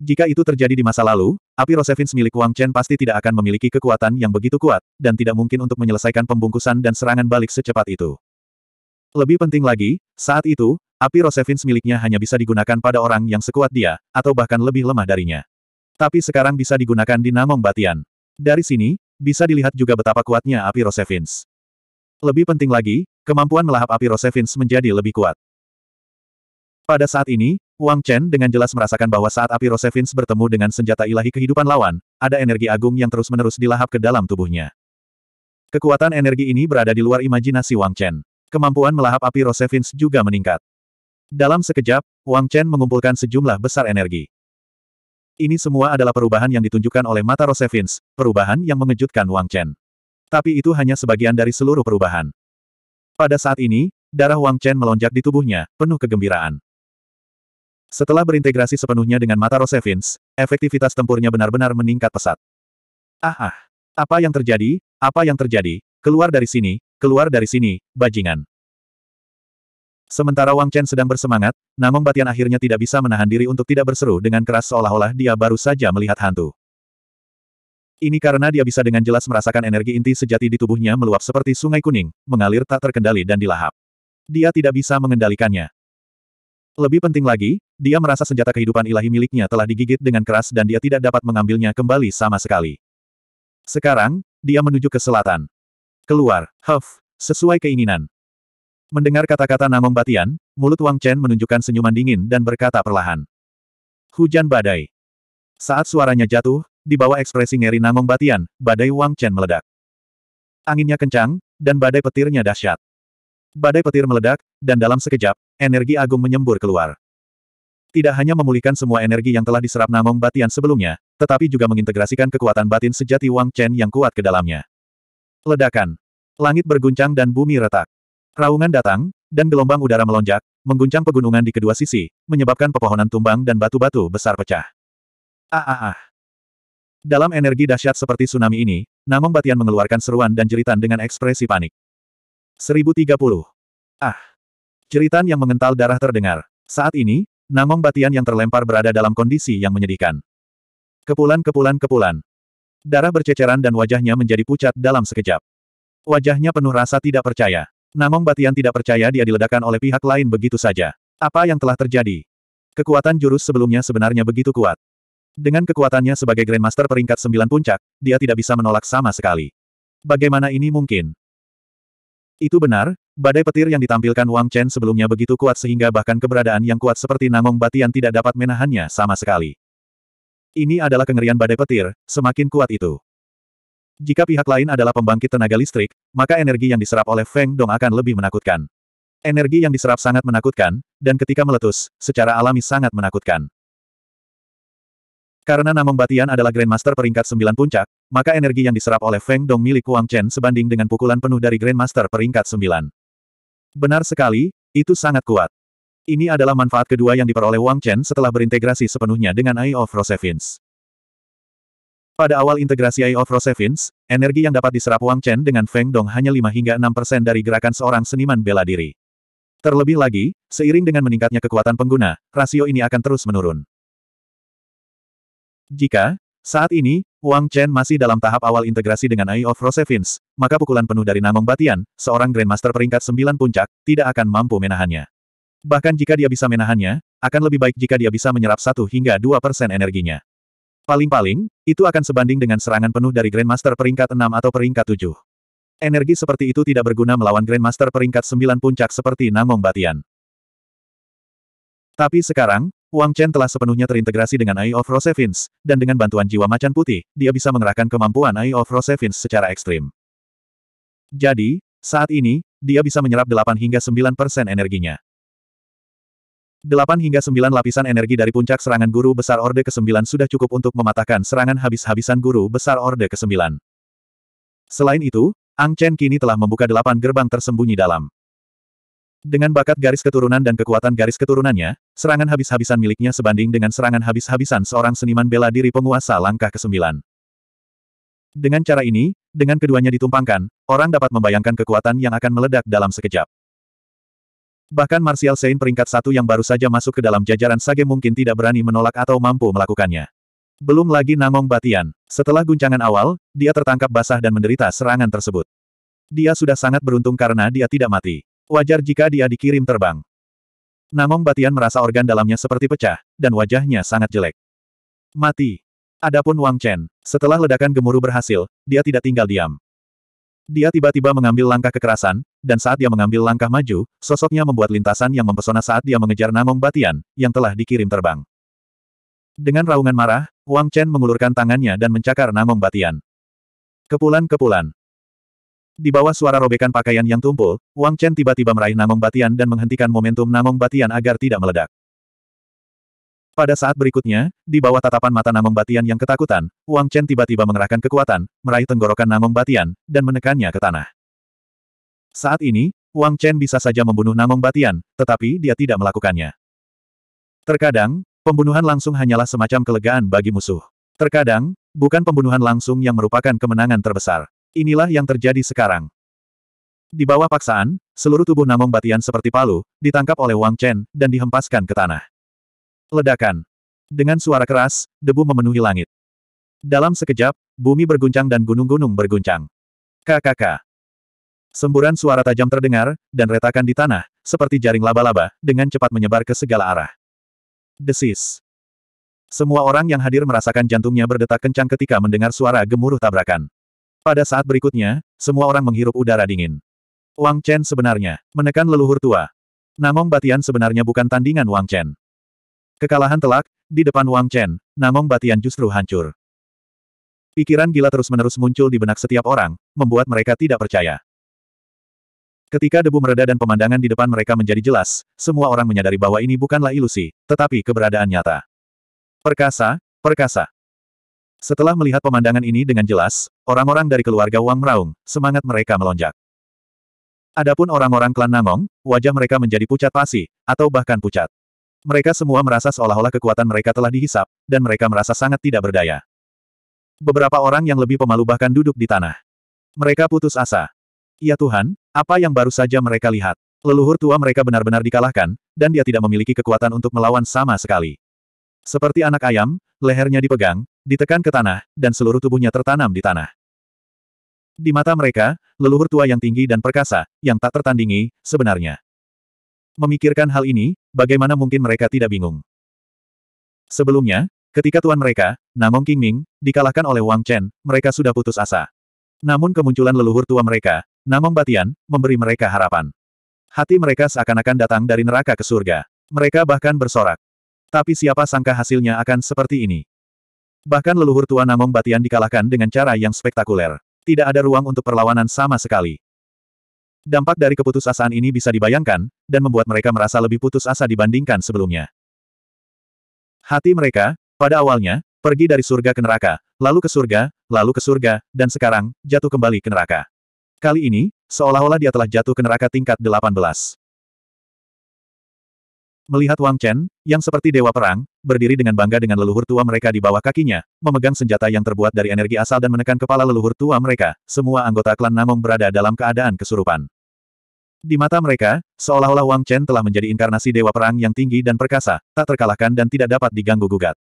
Speaker 1: Jika itu terjadi di masa lalu, api Rosevins milik Wang Chen pasti tidak akan memiliki kekuatan yang begitu kuat, dan tidak mungkin untuk menyelesaikan pembungkusan dan serangan balik secepat itu. Lebih penting lagi, saat itu, api Rosevins miliknya hanya bisa digunakan pada orang yang sekuat dia, atau bahkan lebih lemah darinya. Tapi sekarang bisa digunakan di Namong Batian. Dari sini, bisa dilihat juga betapa kuatnya api Rosevins. Lebih penting lagi, kemampuan melahap api Rosevins menjadi lebih kuat. Pada saat ini, Wang Chen dengan jelas merasakan bahwa saat api Rosevins bertemu dengan senjata ilahi kehidupan lawan, ada energi agung yang terus-menerus dilahap ke dalam tubuhnya. Kekuatan energi ini berada di luar imajinasi Wang Chen. Kemampuan melahap api Rosevins juga meningkat. Dalam sekejap, Wang Chen mengumpulkan sejumlah besar energi. Ini semua adalah perubahan yang ditunjukkan oleh mata Rosevins, perubahan yang mengejutkan Wang Chen. Tapi itu hanya sebagian dari seluruh perubahan. Pada saat ini, darah Wang Chen melonjak di tubuhnya, penuh kegembiraan. Setelah berintegrasi sepenuhnya dengan mata Rosevins, efektivitas tempurnya benar-benar meningkat pesat. Ah ah! Apa yang terjadi? Apa yang terjadi? Keluar dari sini, keluar dari sini, bajingan. Sementara Wang Chen sedang bersemangat, Namong Batian akhirnya tidak bisa menahan diri untuk tidak berseru dengan keras seolah-olah dia baru saja melihat hantu. Ini karena dia bisa dengan jelas merasakan energi inti sejati di tubuhnya meluap seperti sungai kuning, mengalir tak terkendali dan dilahap. Dia tidak bisa mengendalikannya. Lebih penting lagi, dia merasa senjata kehidupan ilahi miliknya telah digigit dengan keras dan dia tidak dapat mengambilnya kembali sama sekali. Sekarang, dia menuju ke selatan. Keluar, huff, sesuai keinginan. Mendengar kata-kata Namong Batian, mulut Wang Chen menunjukkan senyuman dingin dan berkata perlahan. Hujan badai. Saat suaranya jatuh, di bawah ekspresi ngeri Nangong Batian, badai Wang Chen meledak. Anginnya kencang, dan badai petirnya dahsyat. Badai petir meledak, dan dalam sekejap, energi agung menyembur keluar. Tidak hanya memulihkan semua energi yang telah diserap Nangong Batian sebelumnya, tetapi juga mengintegrasikan kekuatan batin sejati Wang Chen yang kuat ke dalamnya. Ledakan. Langit berguncang dan bumi retak. Raungan datang, dan gelombang udara melonjak, mengguncang pegunungan di kedua sisi, menyebabkan pepohonan tumbang dan batu-batu besar pecah. Ah ah ah. Dalam energi dahsyat seperti tsunami ini, Namong Batian mengeluarkan seruan dan jeritan dengan ekspresi panik. 1030. Ah! Jeritan yang mengental darah terdengar. Saat ini, Namong Batian yang terlempar berada dalam kondisi yang menyedihkan. Kepulan-kepulan-kepulan. Darah berceceran dan wajahnya menjadi pucat dalam sekejap. Wajahnya penuh rasa tidak percaya. Namong Batian tidak percaya dia diledakkan oleh pihak lain begitu saja. Apa yang telah terjadi? Kekuatan jurus sebelumnya sebenarnya begitu kuat. Dengan kekuatannya sebagai Grandmaster peringkat sembilan puncak, dia tidak bisa menolak sama sekali. Bagaimana ini mungkin? Itu benar, badai petir yang ditampilkan Wang Chen sebelumnya begitu kuat sehingga bahkan keberadaan yang kuat seperti Nangong Batian tidak dapat menahannya sama sekali. Ini adalah kengerian badai petir, semakin kuat itu. Jika pihak lain adalah pembangkit tenaga listrik, maka energi yang diserap oleh Feng Dong akan lebih menakutkan. Energi yang diserap sangat menakutkan, dan ketika meletus, secara alami sangat menakutkan. Karena nama Batian adalah Grandmaster peringkat 9 puncak, maka energi yang diserap oleh Feng Dong milik Wang Chen sebanding dengan pukulan penuh dari Grandmaster peringkat 9. Benar sekali, itu sangat kuat. Ini adalah manfaat kedua yang diperoleh Wang Chen setelah berintegrasi sepenuhnya dengan Eye of Rosevins. Pada awal integrasi Eye of Rosevins, energi yang dapat diserap Wang Chen dengan Feng Dong hanya 5 hingga 6 persen dari gerakan seorang seniman bela diri. Terlebih lagi, seiring dengan meningkatnya kekuatan pengguna, rasio ini akan terus menurun. Jika, saat ini, Wang Chen masih dalam tahap awal integrasi dengan Eye of Rosevins, maka pukulan penuh dari Namong Batian, seorang Grandmaster peringkat sembilan puncak, tidak akan mampu menahannya. Bahkan jika dia bisa menahannya, akan lebih baik jika dia bisa menyerap satu hingga dua persen energinya. Paling-paling, itu akan sebanding dengan serangan penuh dari Grandmaster peringkat enam atau peringkat tujuh. Energi seperti itu tidak berguna melawan Grandmaster peringkat sembilan puncak seperti Namong Batian. Tapi sekarang, Wang Chen telah sepenuhnya terintegrasi dengan Eye of Rosevins, dan dengan bantuan jiwa macan putih, dia bisa mengerahkan kemampuan Eye of Rosevins secara ekstrim. Jadi, saat ini, dia bisa menyerap 8 hingga 9 persen energinya. 8 hingga 9 lapisan energi dari puncak serangan guru besar Orde ke-9 sudah cukup untuk mematahkan serangan habis-habisan guru besar Orde ke-9. Selain itu, Ang Chen kini telah membuka delapan gerbang tersembunyi dalam dengan bakat garis keturunan dan kekuatan garis keturunannya, serangan habis-habisan miliknya sebanding dengan serangan habis-habisan seorang seniman bela diri penguasa langkah ke-9. Dengan cara ini, dengan keduanya ditumpangkan, orang dapat membayangkan kekuatan yang akan meledak dalam sekejap. Bahkan Martial Saint peringkat satu yang baru saja masuk ke dalam jajaran Sage mungkin tidak berani menolak atau mampu melakukannya. Belum lagi Namong Batian. Setelah guncangan awal, dia tertangkap basah dan menderita serangan tersebut. Dia sudah sangat beruntung karena dia tidak mati. Wajar jika dia dikirim terbang. Namong Batian merasa organ dalamnya seperti pecah, dan wajahnya sangat jelek. Mati. Adapun Wang Chen, setelah ledakan gemuruh berhasil, dia tidak tinggal diam. Dia tiba-tiba mengambil langkah kekerasan, dan saat dia mengambil langkah maju, sosoknya membuat lintasan yang mempesona saat dia mengejar Namong Batian, yang telah dikirim terbang. Dengan raungan marah, Wang Chen mengulurkan tangannya dan mencakar Namong Batian. Kepulan-kepulan. Di bawah suara robekan pakaian yang tumpul, Wang Chen tiba-tiba meraih Namong Batian dan menghentikan momentum Namong Batian agar tidak meledak. Pada saat berikutnya, di bawah tatapan mata Namong Batian yang ketakutan, Wang Chen tiba-tiba mengerahkan kekuatan, meraih tenggorokan Namong Batian, dan menekannya ke tanah. Saat ini, Wang Chen bisa saja membunuh Namong Batian, tetapi dia tidak melakukannya. Terkadang, pembunuhan langsung hanyalah semacam kelegaan bagi musuh. Terkadang, bukan pembunuhan langsung yang merupakan kemenangan terbesar. Inilah yang terjadi sekarang. Di bawah paksaan, seluruh tubuh Namong Batian seperti palu, ditangkap oleh Wang Chen, dan dihempaskan ke tanah. Ledakan. Dengan suara keras, debu memenuhi langit. Dalam sekejap, bumi berguncang dan gunung-gunung berguncang. KKK. Semburan suara tajam terdengar, dan retakan di tanah, seperti jaring laba-laba, dengan cepat menyebar ke segala arah. Desis. Semua orang yang hadir merasakan jantungnya berdetak kencang ketika mendengar suara gemuruh tabrakan. Pada saat berikutnya, semua orang menghirup udara dingin. Wang Chen sebenarnya menekan leluhur tua. Namong Batian sebenarnya bukan tandingan Wang Chen. Kekalahan telak, di depan Wang Chen, Namong Batian justru hancur. Pikiran gila terus-menerus muncul di benak setiap orang, membuat mereka tidak percaya. Ketika debu mereda dan pemandangan di depan mereka menjadi jelas, semua orang menyadari bahwa ini bukanlah ilusi, tetapi keberadaan nyata. Perkasa, perkasa. Setelah melihat pemandangan ini dengan jelas, orang-orang dari keluarga Wang Meraung, semangat mereka melonjak. Adapun orang-orang klan Namong, wajah mereka menjadi pucat pasi, atau bahkan pucat. Mereka semua merasa seolah-olah kekuatan mereka telah dihisap, dan mereka merasa sangat tidak berdaya. Beberapa orang yang lebih pemalu bahkan duduk di tanah. Mereka putus asa. Ya Tuhan, apa yang baru saja mereka lihat? Leluhur tua mereka benar-benar dikalahkan, dan dia tidak memiliki kekuatan untuk melawan sama sekali. Seperti anak ayam, lehernya dipegang, ditekan ke tanah, dan seluruh tubuhnya tertanam di tanah. Di mata mereka, leluhur tua yang tinggi dan perkasa, yang tak tertandingi, sebenarnya. Memikirkan hal ini, bagaimana mungkin mereka tidak bingung. Sebelumnya, ketika tuan mereka, Namong Qingming, dikalahkan oleh Wang Chen, mereka sudah putus asa. Namun kemunculan leluhur tua mereka, Namong Batian, memberi mereka harapan. Hati mereka seakan-akan datang dari neraka ke surga. Mereka bahkan bersorak. Tapi siapa sangka hasilnya akan seperti ini. Bahkan leluhur tua Namong Batian dikalahkan dengan cara yang spektakuler. Tidak ada ruang untuk perlawanan sama sekali. Dampak dari keputusasaan ini bisa dibayangkan, dan membuat mereka merasa lebih putus asa dibandingkan sebelumnya. Hati mereka, pada awalnya, pergi dari surga ke neraka, lalu ke surga, lalu ke surga, dan sekarang, jatuh kembali ke neraka. Kali ini, seolah-olah dia telah jatuh ke neraka tingkat 18. Melihat Wang Chen, yang seperti dewa perang, berdiri dengan bangga dengan leluhur tua mereka di bawah kakinya, memegang senjata yang terbuat dari energi asal dan menekan kepala leluhur tua mereka, semua anggota klan Namong berada dalam keadaan kesurupan. Di mata mereka, seolah-olah Wang Chen telah menjadi inkarnasi dewa perang yang tinggi dan perkasa, tak terkalahkan dan tidak dapat diganggu-gugat.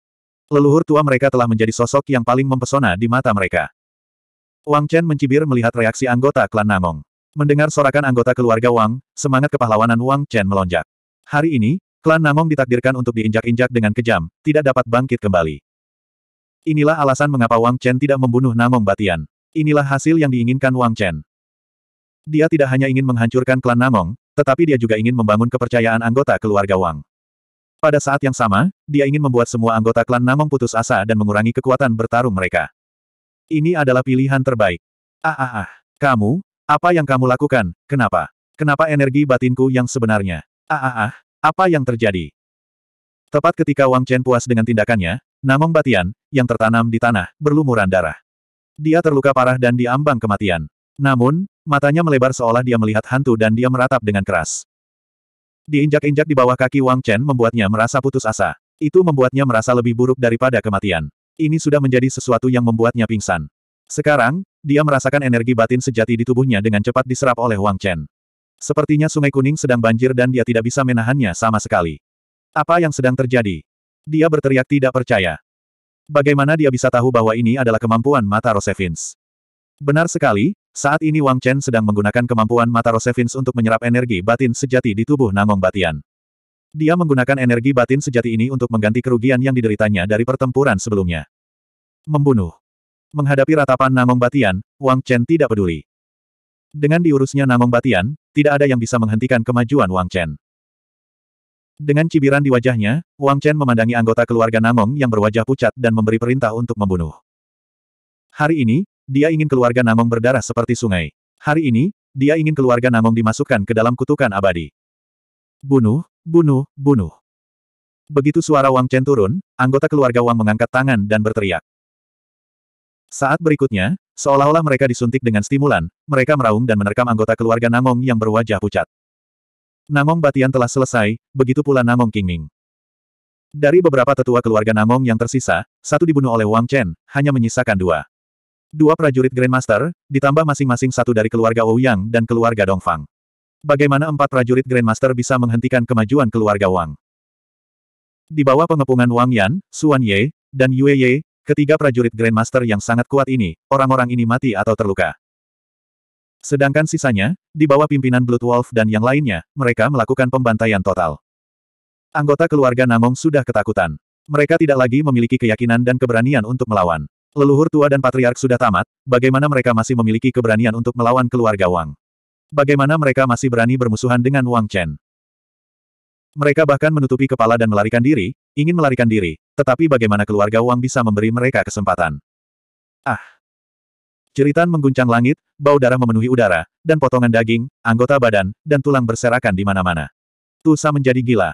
Speaker 1: Leluhur tua mereka telah menjadi sosok yang paling mempesona di mata mereka. Wang Chen mencibir melihat reaksi anggota klan Namong. Mendengar sorakan anggota keluarga Wang, semangat kepahlawanan Wang Chen melonjak. Hari ini, Klan Namong ditakdirkan untuk diinjak-injak dengan kejam, tidak dapat bangkit kembali. Inilah alasan mengapa Wang Chen tidak membunuh Namong Batian. Inilah hasil yang diinginkan Wang Chen. Dia tidak hanya ingin menghancurkan klan Namong, tetapi dia juga ingin membangun kepercayaan anggota keluarga Wang. Pada saat yang sama, dia ingin membuat semua anggota klan Namong putus asa dan mengurangi kekuatan bertarung mereka. Ini adalah pilihan terbaik. Ah ah ah, kamu, apa yang kamu lakukan, kenapa? Kenapa energi batinku yang sebenarnya? Ah ah ah, apa yang terjadi? Tepat ketika Wang Chen puas dengan tindakannya, Namong Batian, yang tertanam di tanah, berlumuran darah. Dia terluka parah dan diambang kematian. Namun, matanya melebar seolah dia melihat hantu dan dia meratap dengan keras. Diinjak-injak di bawah kaki Wang Chen membuatnya merasa putus asa. Itu membuatnya merasa lebih buruk daripada kematian. Ini sudah menjadi sesuatu yang membuatnya pingsan. Sekarang, dia merasakan energi batin sejati di tubuhnya dengan cepat diserap oleh Wang Chen. Sepertinya sungai kuning sedang banjir dan dia tidak bisa menahannya sama sekali. Apa yang sedang terjadi? Dia berteriak tidak percaya. Bagaimana dia bisa tahu bahwa ini adalah kemampuan mata Rosevins? Benar sekali, saat ini Wang Chen sedang menggunakan kemampuan mata Rosevins untuk menyerap energi batin sejati di tubuh Nangong Batian. Dia menggunakan energi batin sejati ini untuk mengganti kerugian yang dideritanya dari pertempuran sebelumnya. Membunuh. Menghadapi ratapan Nangong Batian, Wang Chen tidak peduli. Dengan diurusnya Namong Batian, tidak ada yang bisa menghentikan kemajuan Wang Chen. Dengan cibiran di wajahnya, Wang Chen memandangi anggota keluarga Namong yang berwajah pucat dan memberi perintah untuk membunuh. Hari ini, dia ingin keluarga Namong berdarah seperti sungai. Hari ini, dia ingin keluarga Namong dimasukkan ke dalam kutukan abadi. Bunuh, bunuh, bunuh. Begitu suara Wang Chen turun, anggota keluarga Wang mengangkat tangan dan berteriak. Saat berikutnya, seolah-olah mereka disuntik dengan stimulan, mereka meraung dan menerkam anggota keluarga Namong yang berwajah pucat. Namong Batian telah selesai, begitu pula Namong Kingming. Dari beberapa tetua keluarga Namong yang tersisa, satu dibunuh oleh Wang Chen, hanya menyisakan dua. Dua prajurit Grandmaster, ditambah masing-masing satu dari keluarga Wu Yang dan keluarga Dongfang. Bagaimana empat prajurit Grandmaster bisa menghentikan kemajuan keluarga Wang? Di bawah pengepungan Wang Yan, Suan Ye, dan Yue Ye, Ketiga prajurit Grandmaster yang sangat kuat ini, orang-orang ini mati atau terluka. Sedangkan sisanya, di bawah pimpinan Blood Wolf dan yang lainnya, mereka melakukan pembantaian total. Anggota keluarga Namong sudah ketakutan. Mereka tidak lagi memiliki keyakinan dan keberanian untuk melawan. Leluhur tua dan patriark sudah tamat, bagaimana mereka masih memiliki keberanian untuk melawan keluarga Wang? Bagaimana mereka masih berani bermusuhan dengan Wang Chen? Mereka bahkan menutupi kepala dan melarikan diri, ingin melarikan diri, tetapi bagaimana keluarga Wang bisa memberi mereka kesempatan? Ah! Jeritan mengguncang langit, bau darah memenuhi udara, dan potongan daging, anggota badan, dan tulang berserakan di mana-mana. Tusa menjadi gila.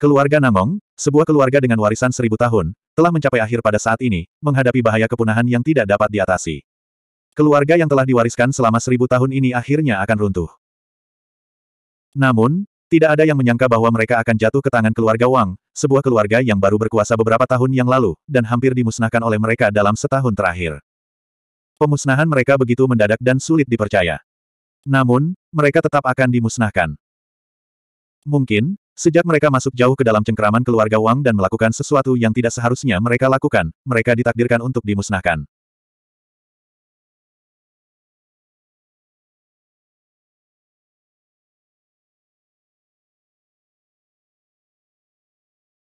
Speaker 1: Keluarga Namong, sebuah keluarga dengan warisan seribu tahun, telah mencapai akhir pada saat ini, menghadapi bahaya kepunahan yang tidak dapat diatasi. Keluarga yang telah diwariskan selama seribu tahun ini akhirnya akan runtuh. Namun, tidak ada yang menyangka bahwa mereka akan jatuh ke tangan keluarga Wang, sebuah keluarga yang baru berkuasa beberapa tahun yang lalu, dan hampir dimusnahkan oleh mereka dalam setahun terakhir. Pemusnahan mereka begitu mendadak dan sulit dipercaya. Namun, mereka tetap akan dimusnahkan. Mungkin, Sejak mereka masuk jauh ke dalam cengkeraman keluarga Wang dan melakukan sesuatu yang tidak seharusnya mereka lakukan, mereka ditakdirkan untuk dimusnahkan.